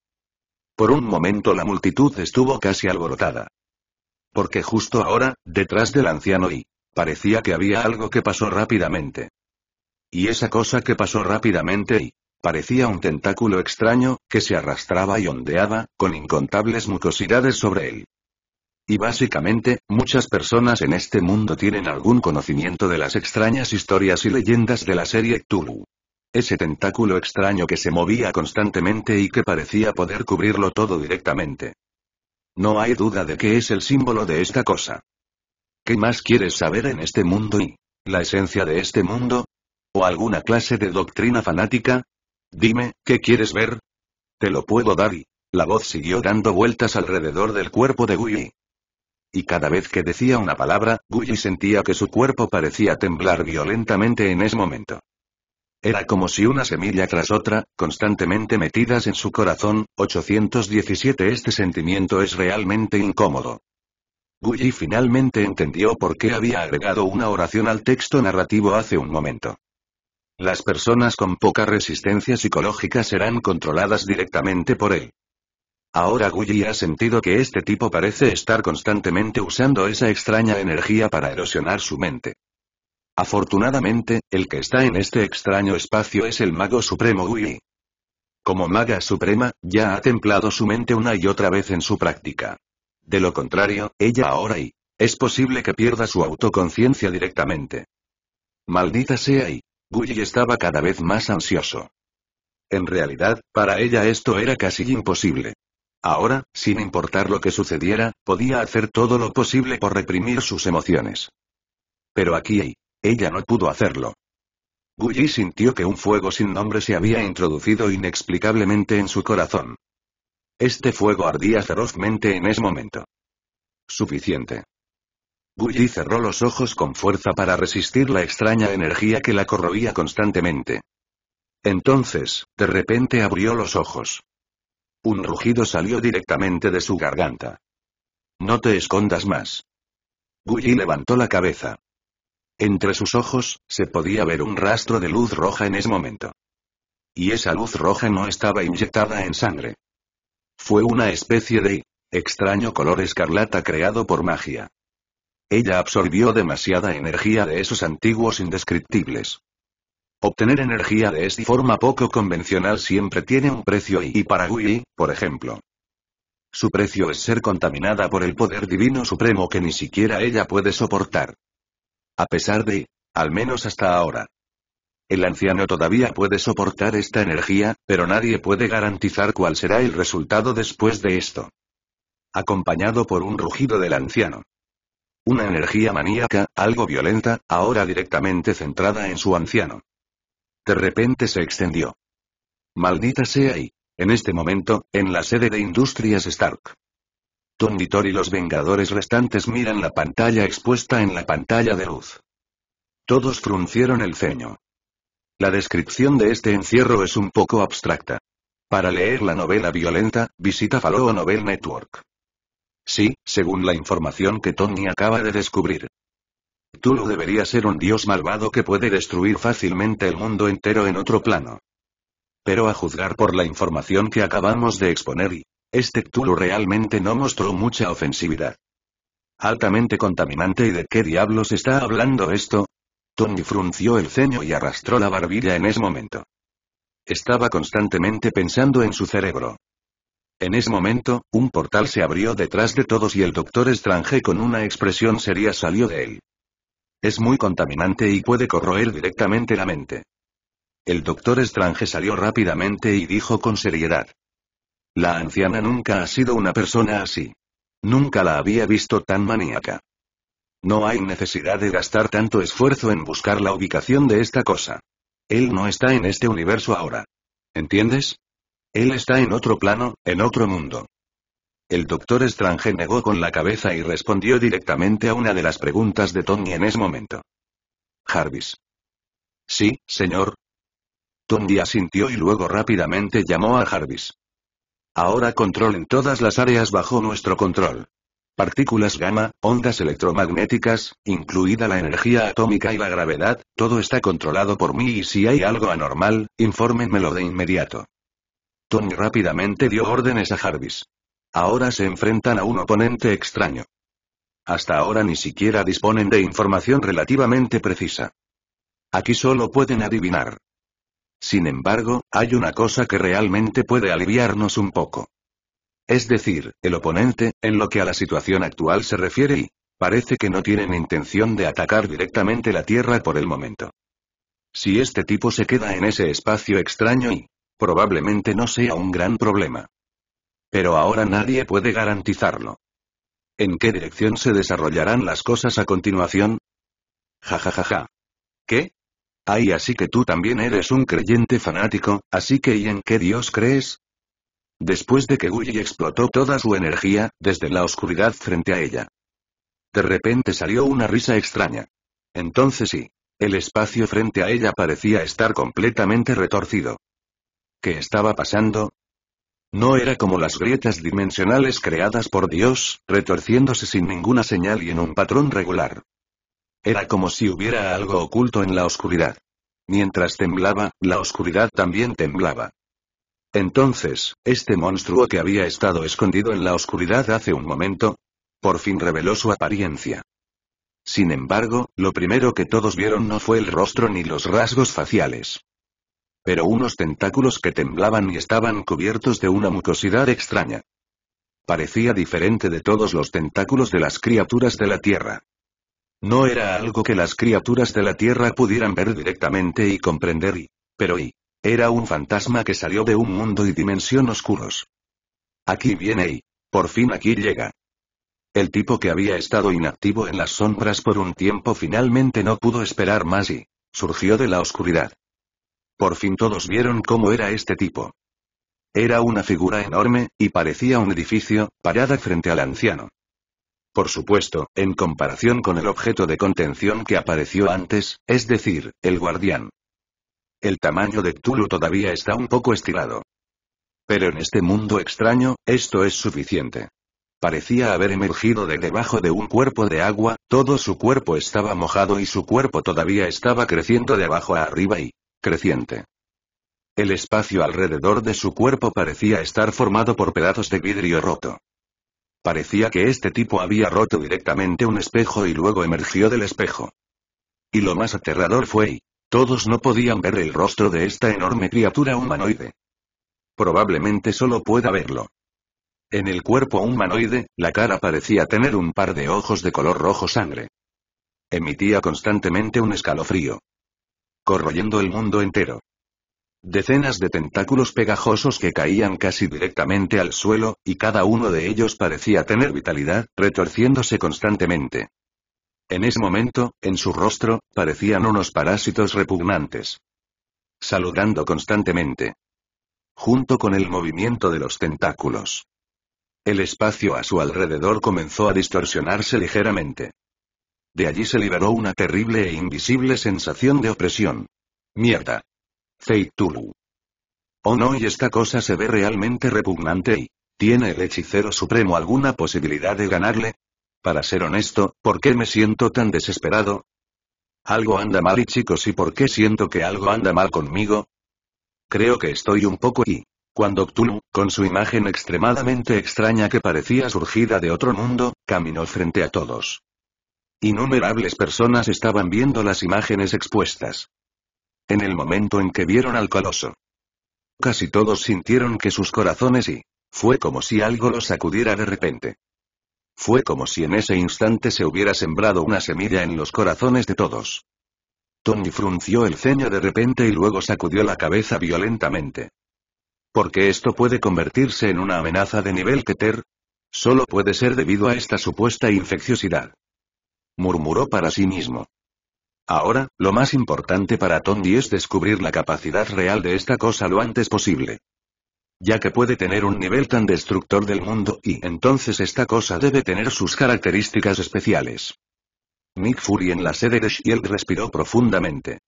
Por un momento la multitud estuvo casi alborotada. Porque justo ahora, detrás del anciano y, parecía que había algo que pasó rápidamente. Y esa cosa que pasó rápidamente y, parecía un tentáculo extraño, que se arrastraba y ondeaba, con incontables mucosidades sobre él. Y básicamente, muchas personas en este mundo tienen algún conocimiento de las extrañas historias y leyendas de la serie Cthulhu. Ese tentáculo extraño que se movía constantemente y que parecía poder cubrirlo todo directamente. No hay duda de que es el símbolo de esta cosa. ¿Qué más quieres saber en este mundo y la esencia de este mundo? ¿O alguna clase de doctrina fanática? Dime, ¿qué quieres ver? Te lo puedo dar y... La voz siguió dando vueltas alrededor del cuerpo de Gui y cada vez que decía una palabra, Guy sentía que su cuerpo parecía temblar violentamente en ese momento. Era como si una semilla tras otra, constantemente metidas en su corazón, 817 Este sentimiento es realmente incómodo. Guy finalmente entendió por qué había agregado una oración al texto narrativo hace un momento. Las personas con poca resistencia psicológica serán controladas directamente por él. Ahora Guyi ha sentido que este tipo parece estar constantemente usando esa extraña energía para erosionar su mente. Afortunadamente, el que está en este extraño espacio es el mago supremo Guyi. Como maga suprema, ya ha templado su mente una y otra vez en su práctica. De lo contrario, ella ahora y es posible que pierda su autoconciencia directamente. Maldita sea y Guyi estaba cada vez más ansioso. En realidad, para ella esto era casi imposible. Ahora, sin importar lo que sucediera, podía hacer todo lo posible por reprimir sus emociones. Pero aquí, ella no pudo hacerlo. Guy sintió que un fuego sin nombre se había introducido inexplicablemente en su corazón. Este fuego ardía ferozmente en ese momento. Suficiente. Guy cerró los ojos con fuerza para resistir la extraña energía que la corroía constantemente. Entonces, de repente abrió los ojos. Un rugido salió directamente de su garganta. No te escondas más. Gulli levantó la cabeza. Entre sus ojos, se podía ver un rastro de luz roja en ese momento. Y esa luz roja no estaba inyectada en sangre. Fue una especie de extraño color escarlata creado por magia. Ella absorbió demasiada energía de esos antiguos indescriptibles. Obtener energía de esta forma poco convencional siempre tiene un precio y, para Willy, por ejemplo. Su precio es ser contaminada por el poder divino supremo que ni siquiera ella puede soportar. A pesar de, al menos hasta ahora, el anciano todavía puede soportar esta energía, pero nadie puede garantizar cuál será el resultado después de esto. Acompañado por un rugido del anciano. Una energía maníaca, algo violenta, ahora directamente centrada en su anciano. De repente se extendió. Maldita sea y, en este momento, en la sede de Industrias Stark. Tony, y los Vengadores restantes miran la pantalla expuesta en la pantalla de luz. Todos fruncieron el ceño. La descripción de este encierro es un poco abstracta. Para leer la novela violenta, visita Faloo Novel Network. Sí, según la información que Tony acaba de descubrir. Cthulhu debería ser un dios malvado que puede destruir fácilmente el mundo entero en otro plano. Pero a juzgar por la información que acabamos de exponer y, este Cthulhu realmente no mostró mucha ofensividad. Altamente contaminante y de qué diablos está hablando esto? Tony frunció el ceño y arrastró la barbilla en ese momento. Estaba constantemente pensando en su cerebro. En ese momento, un portal se abrió detrás de todos y el doctor estrange con una expresión seria salió de él. Es muy contaminante y puede corroer directamente la mente. El doctor Strange salió rápidamente y dijo con seriedad. La anciana nunca ha sido una persona así. Nunca la había visto tan maníaca. No hay necesidad de gastar tanto esfuerzo en buscar la ubicación de esta cosa. Él no está en este universo ahora. ¿Entiendes? Él está en otro plano, en otro mundo. El doctor Strange negó con la cabeza y respondió directamente a una de las preguntas de Tony en ese momento. Jarvis. Sí, señor. Tony asintió y luego rápidamente llamó a Jarvis. Ahora controlen todas las áreas bajo nuestro control. Partículas gamma, ondas electromagnéticas, incluida la energía atómica y la gravedad, todo está controlado por mí y si hay algo anormal, infórmenmelo de inmediato. Tony rápidamente dio órdenes a Jarvis. Ahora se enfrentan a un oponente extraño. Hasta ahora ni siquiera disponen de información relativamente precisa. Aquí solo pueden adivinar. Sin embargo, hay una cosa que realmente puede aliviarnos un poco. Es decir, el oponente, en lo que a la situación actual se refiere y, parece que no tienen intención de atacar directamente la Tierra por el momento. Si este tipo se queda en ese espacio extraño y, probablemente no sea un gran problema. Pero ahora nadie puede garantizarlo. ¿En qué dirección se desarrollarán las cosas a continuación? Ja ja ja ja. ¿Qué? Ay, así que tú también eres un creyente fanático, así que ¿y en qué Dios crees? Después de que guy explotó toda su energía, desde la oscuridad frente a ella. De repente salió una risa extraña. Entonces sí. El espacio frente a ella parecía estar completamente retorcido. ¿Qué estaba pasando? No era como las grietas dimensionales creadas por Dios, retorciéndose sin ninguna señal y en un patrón regular. Era como si hubiera algo oculto en la oscuridad. Mientras temblaba, la oscuridad también temblaba. Entonces, este monstruo que había estado escondido en la oscuridad hace un momento, por fin reveló su apariencia. Sin embargo, lo primero que todos vieron no fue el rostro ni los rasgos faciales pero unos tentáculos que temblaban y estaban cubiertos de una mucosidad extraña. Parecía diferente de todos los tentáculos de las criaturas de la Tierra. No era algo que las criaturas de la Tierra pudieran ver directamente y comprender y... Pero y... Era un fantasma que salió de un mundo y dimensión oscuros. Aquí viene y... Por fin aquí llega. El tipo que había estado inactivo en las sombras por un tiempo finalmente no pudo esperar más y... Surgió de la oscuridad. Por fin todos vieron cómo era este tipo. Era una figura enorme, y parecía un edificio, parada frente al anciano. Por supuesto, en comparación con el objeto de contención que apareció antes, es decir, el guardián. El tamaño de Tulu todavía está un poco estirado. Pero en este mundo extraño, esto es suficiente. Parecía haber emergido de debajo de un cuerpo de agua, todo su cuerpo estaba mojado y su cuerpo todavía estaba creciendo de abajo a arriba y, creciente. El espacio alrededor de su cuerpo parecía estar formado por pedazos de vidrio roto. Parecía que este tipo había roto directamente un espejo y luego emergió del espejo. Y lo más aterrador fue, y todos no podían ver el rostro de esta enorme criatura humanoide. Probablemente solo pueda verlo. En el cuerpo humanoide, la cara parecía tener un par de ojos de color rojo sangre. Emitía constantemente un escalofrío corroyendo el mundo entero. Decenas de tentáculos pegajosos que caían casi directamente al suelo, y cada uno de ellos parecía tener vitalidad, retorciéndose constantemente. En ese momento, en su rostro, parecían unos parásitos repugnantes. Saludando constantemente. Junto con el movimiento de los tentáculos. El espacio a su alrededor comenzó a distorsionarse ligeramente. De allí se liberó una terrible e invisible sensación de opresión. Mierda. Zeitulu. Oh no, y esta cosa se ve realmente repugnante y... ¿Tiene el hechicero supremo alguna posibilidad de ganarle? Para ser honesto, ¿por qué me siento tan desesperado? Algo anda mal y chicos, ¿y por qué siento que algo anda mal conmigo? Creo que estoy un poco y... Cuando Cthulhu, con su imagen extremadamente extraña que parecía surgida de otro mundo, caminó frente a todos. Innumerables personas estaban viendo las imágenes expuestas. En el momento en que vieron al coloso, casi todos sintieron que sus corazones y... Fue como si algo los sacudiera de repente. Fue como si en ese instante se hubiera sembrado una semilla en los corazones de todos. Tony frunció el ceño de repente y luego sacudió la cabeza violentamente. Porque esto puede convertirse en una amenaza de nivel Keter? Solo puede ser debido a esta supuesta infecciosidad murmuró para sí mismo. Ahora, lo más importante para Tondi es descubrir la capacidad real de esta cosa lo antes posible. Ya que puede tener un nivel tan destructor del mundo y entonces esta cosa debe tener sus características especiales. Nick Fury en la sede de Shield respiró profundamente.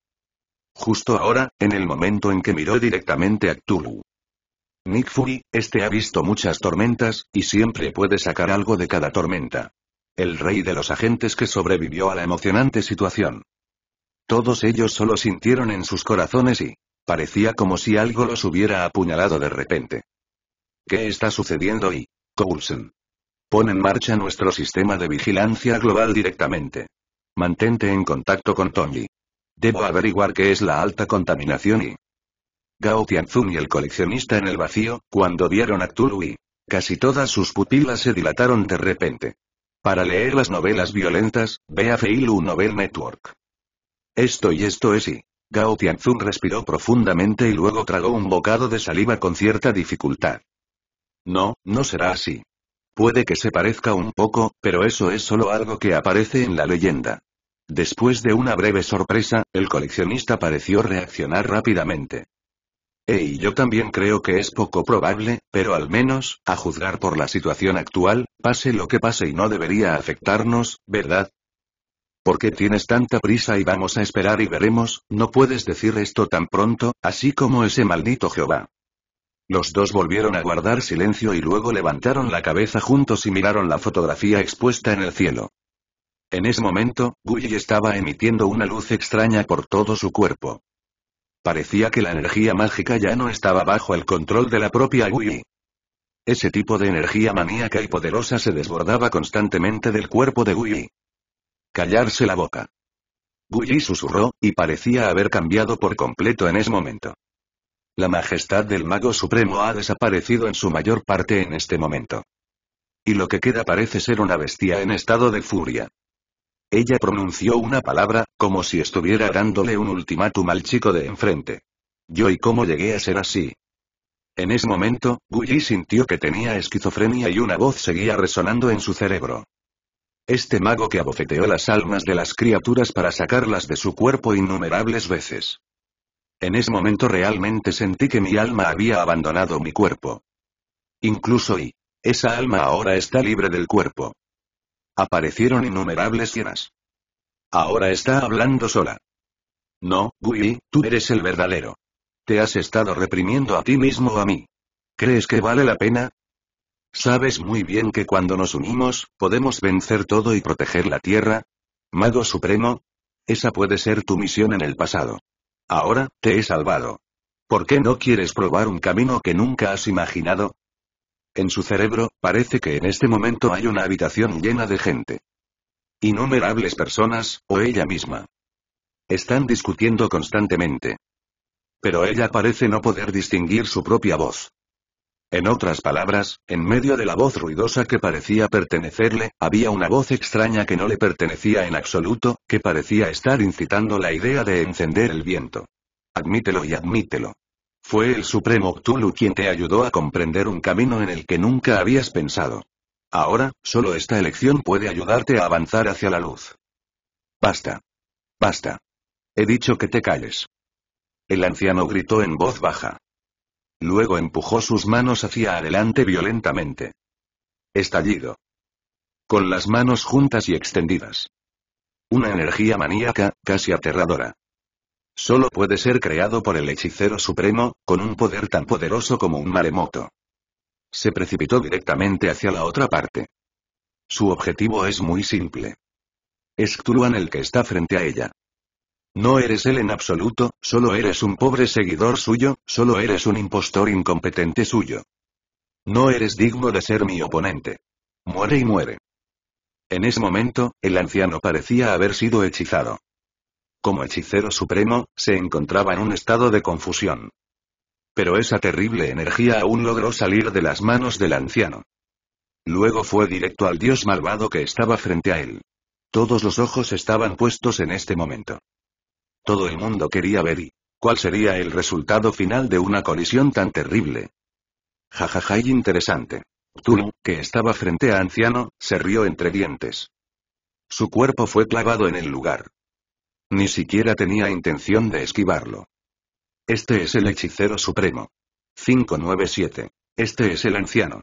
Justo ahora, en el momento en que miró directamente a Cthulhu. Nick Fury, este ha visto muchas tormentas, y siempre puede sacar algo de cada tormenta el rey de los agentes que sobrevivió a la emocionante situación. Todos ellos solo sintieron en sus corazones y parecía como si algo los hubiera apuñalado de repente. ¿Qué está sucediendo y Coulson? Pon en marcha nuestro sistema de vigilancia global directamente. Mantente en contacto con Tony. Debo averiguar qué es la alta contaminación y... Gao Tianzun y el coleccionista en el vacío, cuando vieron a Tulu y... Casi todas sus pupilas se dilataron de repente. Para leer las novelas violentas, ve a Feilu Novel Network. Esto y esto es y. Gao Tianzun respiró profundamente y luego tragó un bocado de saliva con cierta dificultad. No, no será así. Puede que se parezca un poco, pero eso es solo algo que aparece en la leyenda. Después de una breve sorpresa, el coleccionista pareció reaccionar rápidamente. E, y yo también creo que es poco probable, pero al menos, a juzgar por la situación actual, pase lo que pase y no debería afectarnos, ¿verdad? ¿Por qué tienes tanta prisa y vamos a esperar y veremos? No puedes decir esto tan pronto, así como ese maldito Jehová. Los dos volvieron a guardar silencio y luego levantaron la cabeza juntos y miraron la fotografía expuesta en el cielo. En ese momento, Guy estaba emitiendo una luz extraña por todo su cuerpo. Parecía que la energía mágica ya no estaba bajo el control de la propia Gui. Ese tipo de energía maníaca y poderosa se desbordaba constantemente del cuerpo de Gui. Callarse la boca. Gui susurró, y parecía haber cambiado por completo en ese momento. La majestad del mago supremo ha desaparecido en su mayor parte en este momento. Y lo que queda parece ser una bestia en estado de furia. Ella pronunció una palabra, como si estuviera dándole un ultimátum al chico de enfrente. Yo y cómo llegué a ser así. En ese momento, Guyi sintió que tenía esquizofrenia y una voz seguía resonando en su cerebro. Este mago que abofeteó las almas de las criaturas para sacarlas de su cuerpo innumerables veces. En ese momento realmente sentí que mi alma había abandonado mi cuerpo. Incluso y. Esa alma ahora está libre del cuerpo. Aparecieron innumerables hienas. Ahora está hablando sola. No, Gui, tú eres el verdadero. Te has estado reprimiendo a ti mismo o a mí. ¿Crees que vale la pena? Sabes muy bien que cuando nos unimos, podemos vencer todo y proteger la Tierra. Mago Supremo. Esa puede ser tu misión en el pasado. Ahora, te he salvado. ¿Por qué no quieres probar un camino que nunca has imaginado? en su cerebro, parece que en este momento hay una habitación llena de gente. Innumerables personas, o ella misma. Están discutiendo constantemente. Pero ella parece no poder distinguir su propia voz. En otras palabras, en medio de la voz ruidosa que parecía pertenecerle, había una voz extraña que no le pertenecía en absoluto, que parecía estar incitando la idea de encender el viento. Admítelo y admítelo. Fue el Supremo Cthulhu quien te ayudó a comprender un camino en el que nunca habías pensado. Ahora, solo esta elección puede ayudarte a avanzar hacia la luz. Basta. Basta. He dicho que te calles. El anciano gritó en voz baja. Luego empujó sus manos hacia adelante violentamente. Estallido. Con las manos juntas y extendidas. Una energía maníaca, casi aterradora. Solo puede ser creado por el hechicero supremo, con un poder tan poderoso como un maremoto. Se precipitó directamente hacia la otra parte. Su objetivo es muy simple. Es el que está frente a ella. No eres él en absoluto, solo eres un pobre seguidor suyo, solo eres un impostor incompetente suyo. No eres digno de ser mi oponente. Muere y muere. En ese momento, el anciano parecía haber sido hechizado. Como hechicero supremo, se encontraba en un estado de confusión. Pero esa terrible energía aún logró salir de las manos del anciano. Luego fue directo al dios malvado que estaba frente a él. Todos los ojos estaban puestos en este momento. Todo el mundo quería ver y cuál sería el resultado final de una colisión tan terrible. Jajaja y interesante. Tulu, que estaba frente a Anciano, se rió entre dientes. Su cuerpo fue clavado en el lugar. Ni siquiera tenía intención de esquivarlo. Este es el hechicero supremo. 597. Este es el anciano.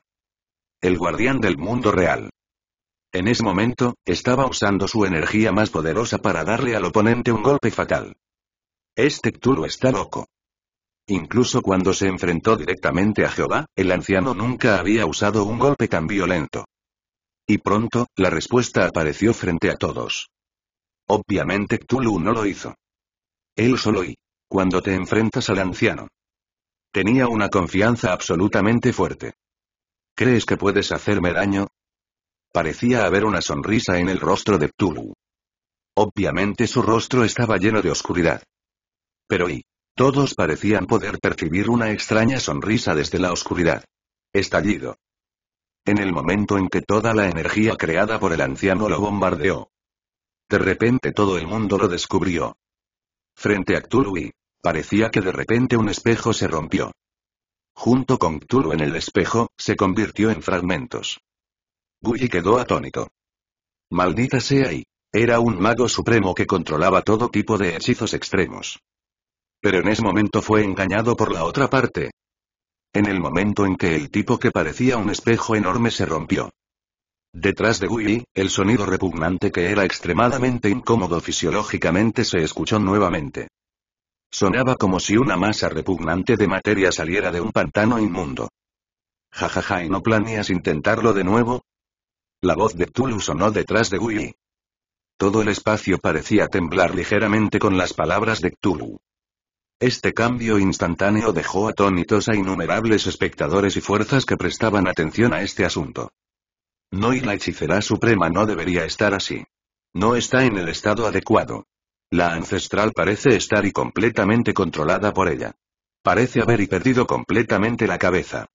El guardián del mundo real. En ese momento, estaba usando su energía más poderosa para darle al oponente un golpe fatal. Este Cthulhu está loco. Incluso cuando se enfrentó directamente a Jehová, el anciano nunca había usado un golpe tan violento. Y pronto, la respuesta apareció frente a todos. Obviamente Cthulhu no lo hizo. Él solo y. Cuando te enfrentas al anciano. Tenía una confianza absolutamente fuerte. ¿Crees que puedes hacerme daño? Parecía haber una sonrisa en el rostro de Cthulhu. Obviamente su rostro estaba lleno de oscuridad. Pero y. Todos parecían poder percibir una extraña sonrisa desde la oscuridad. Estallido. En el momento en que toda la energía creada por el anciano lo bombardeó, de repente todo el mundo lo descubrió. Frente a Cthulhu y parecía que de repente un espejo se rompió. Junto con Cthulhu en el espejo, se convirtió en fragmentos. Gully quedó atónito. Maldita sea y era un mago supremo que controlaba todo tipo de hechizos extremos. Pero en ese momento fue engañado por la otra parte. En el momento en que el tipo que parecía un espejo enorme se rompió, Detrás de Wii, el sonido repugnante que era extremadamente incómodo fisiológicamente se escuchó nuevamente. Sonaba como si una masa repugnante de materia saliera de un pantano inmundo. Jajaja, ¿y no planeas intentarlo de nuevo? La voz de Tulu sonó detrás de Wii. Todo el espacio parecía temblar ligeramente con las palabras de Cthulhu. Este cambio instantáneo dejó atónitos a innumerables espectadores y fuerzas que prestaban atención a este asunto. «No y la hechicera suprema no debería estar así. No está en el estado adecuado. La ancestral parece estar y completamente controlada por ella. Parece haber y perdido completamente la cabeza.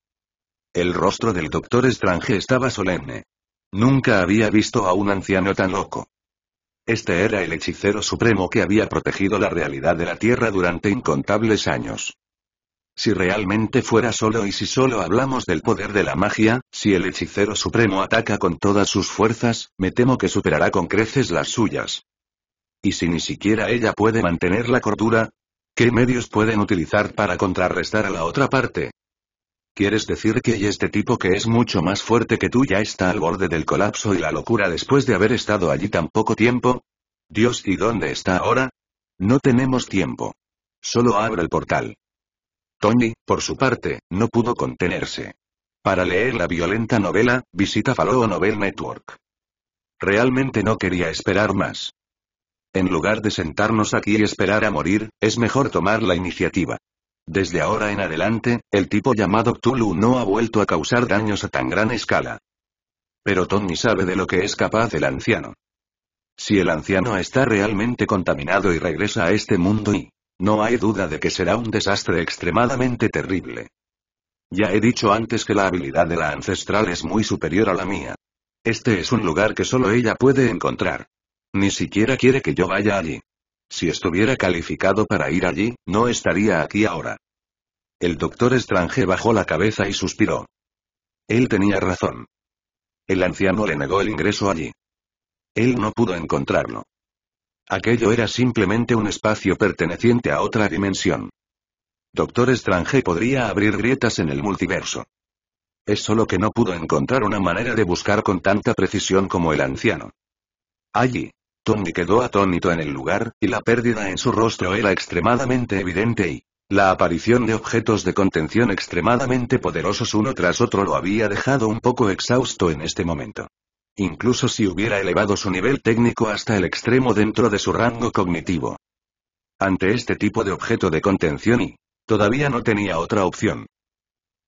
El rostro del doctor Strange estaba solemne. Nunca había visto a un anciano tan loco. Este era el hechicero supremo que había protegido la realidad de la Tierra durante incontables años. Si realmente fuera solo y si solo hablamos del poder de la magia, si el hechicero supremo ataca con todas sus fuerzas, me temo que superará con creces las suyas. ¿Y si ni siquiera ella puede mantener la cordura? ¿Qué medios pueden utilizar para contrarrestar a la otra parte? ¿Quieres decir que este tipo que es mucho más fuerte que tú ya está al borde del colapso y la locura después de haber estado allí tan poco tiempo? Dios, ¿y dónde está ahora? No tenemos tiempo. Solo abro el portal. Tony, por su parte, no pudo contenerse. Para leer la violenta novela, visita Faloo Novel Network. Realmente no quería esperar más. En lugar de sentarnos aquí y esperar a morir, es mejor tomar la iniciativa. Desde ahora en adelante, el tipo llamado Cthulhu no ha vuelto a causar daños a tan gran escala. Pero Tony sabe de lo que es capaz el anciano. Si el anciano está realmente contaminado y regresa a este mundo y no hay duda de que será un desastre extremadamente terrible. Ya he dicho antes que la habilidad de la ancestral es muy superior a la mía. Este es un lugar que solo ella puede encontrar. Ni siquiera quiere que yo vaya allí. Si estuviera calificado para ir allí, no estaría aquí ahora. El doctor Strange bajó la cabeza y suspiró. Él tenía razón. El anciano le negó el ingreso allí. Él no pudo encontrarlo. Aquello era simplemente un espacio perteneciente a otra dimensión. Doctor Strange podría abrir grietas en el multiverso. Es solo que no pudo encontrar una manera de buscar con tanta precisión como el anciano. Allí, Tony quedó atónito en el lugar, y la pérdida en su rostro era extremadamente evidente y la aparición de objetos de contención extremadamente poderosos uno tras otro lo había dejado un poco exhausto en este momento incluso si hubiera elevado su nivel técnico hasta el extremo dentro de su rango cognitivo. Ante este tipo de objeto de contención y, todavía no tenía otra opción.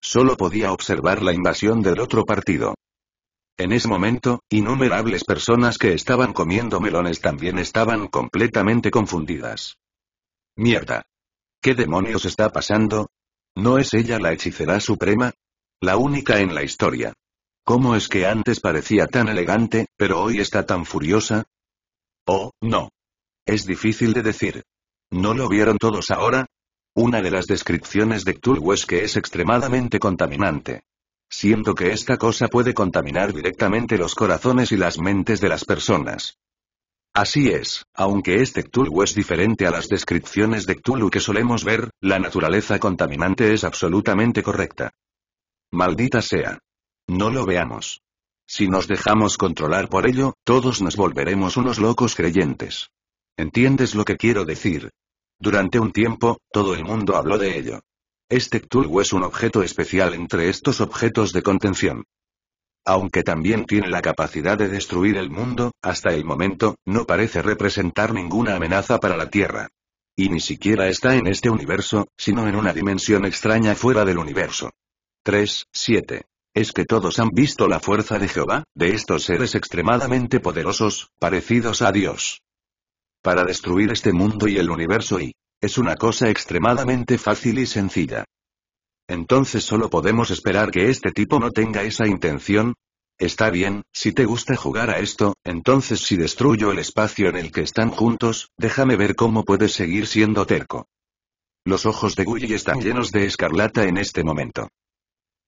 Solo podía observar la invasión del otro partido. En ese momento, innumerables personas que estaban comiendo melones también estaban completamente confundidas. Mierda. ¿Qué demonios está pasando? ¿No es ella la hechicera suprema? La única en la historia. ¿Cómo es que antes parecía tan elegante, pero hoy está tan furiosa? Oh, no. Es difícil de decir. ¿No lo vieron todos ahora? Una de las descripciones de Cthulhu es que es extremadamente contaminante. Siento que esta cosa puede contaminar directamente los corazones y las mentes de las personas. Así es, aunque este Cthulhu es diferente a las descripciones de Cthulhu que solemos ver, la naturaleza contaminante es absolutamente correcta. Maldita sea. No lo veamos. Si nos dejamos controlar por ello, todos nos volveremos unos locos creyentes. ¿Entiendes lo que quiero decir? Durante un tiempo, todo el mundo habló de ello. Este Cthulhu es un objeto especial entre estos objetos de contención. Aunque también tiene la capacidad de destruir el mundo, hasta el momento, no parece representar ninguna amenaza para la Tierra. Y ni siquiera está en este universo, sino en una dimensión extraña fuera del universo. 3, ¿Es que todos han visto la fuerza de Jehová, de estos seres extremadamente poderosos, parecidos a Dios? Para destruir este mundo y el universo y... Es una cosa extremadamente fácil y sencilla. Entonces solo podemos esperar que este tipo no tenga esa intención. Está bien, si te gusta jugar a esto, entonces si destruyo el espacio en el que están juntos, déjame ver cómo puedes seguir siendo terco. Los ojos de guy están llenos de escarlata en este momento.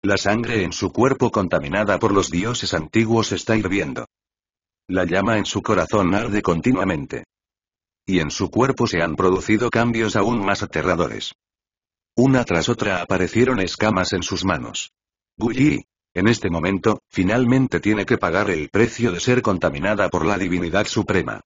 La sangre en su cuerpo contaminada por los dioses antiguos está hirviendo. La llama en su corazón arde continuamente. Y en su cuerpo se han producido cambios aún más aterradores. Una tras otra aparecieron escamas en sus manos. Guyi, en este momento, finalmente tiene que pagar el precio de ser contaminada por la divinidad suprema.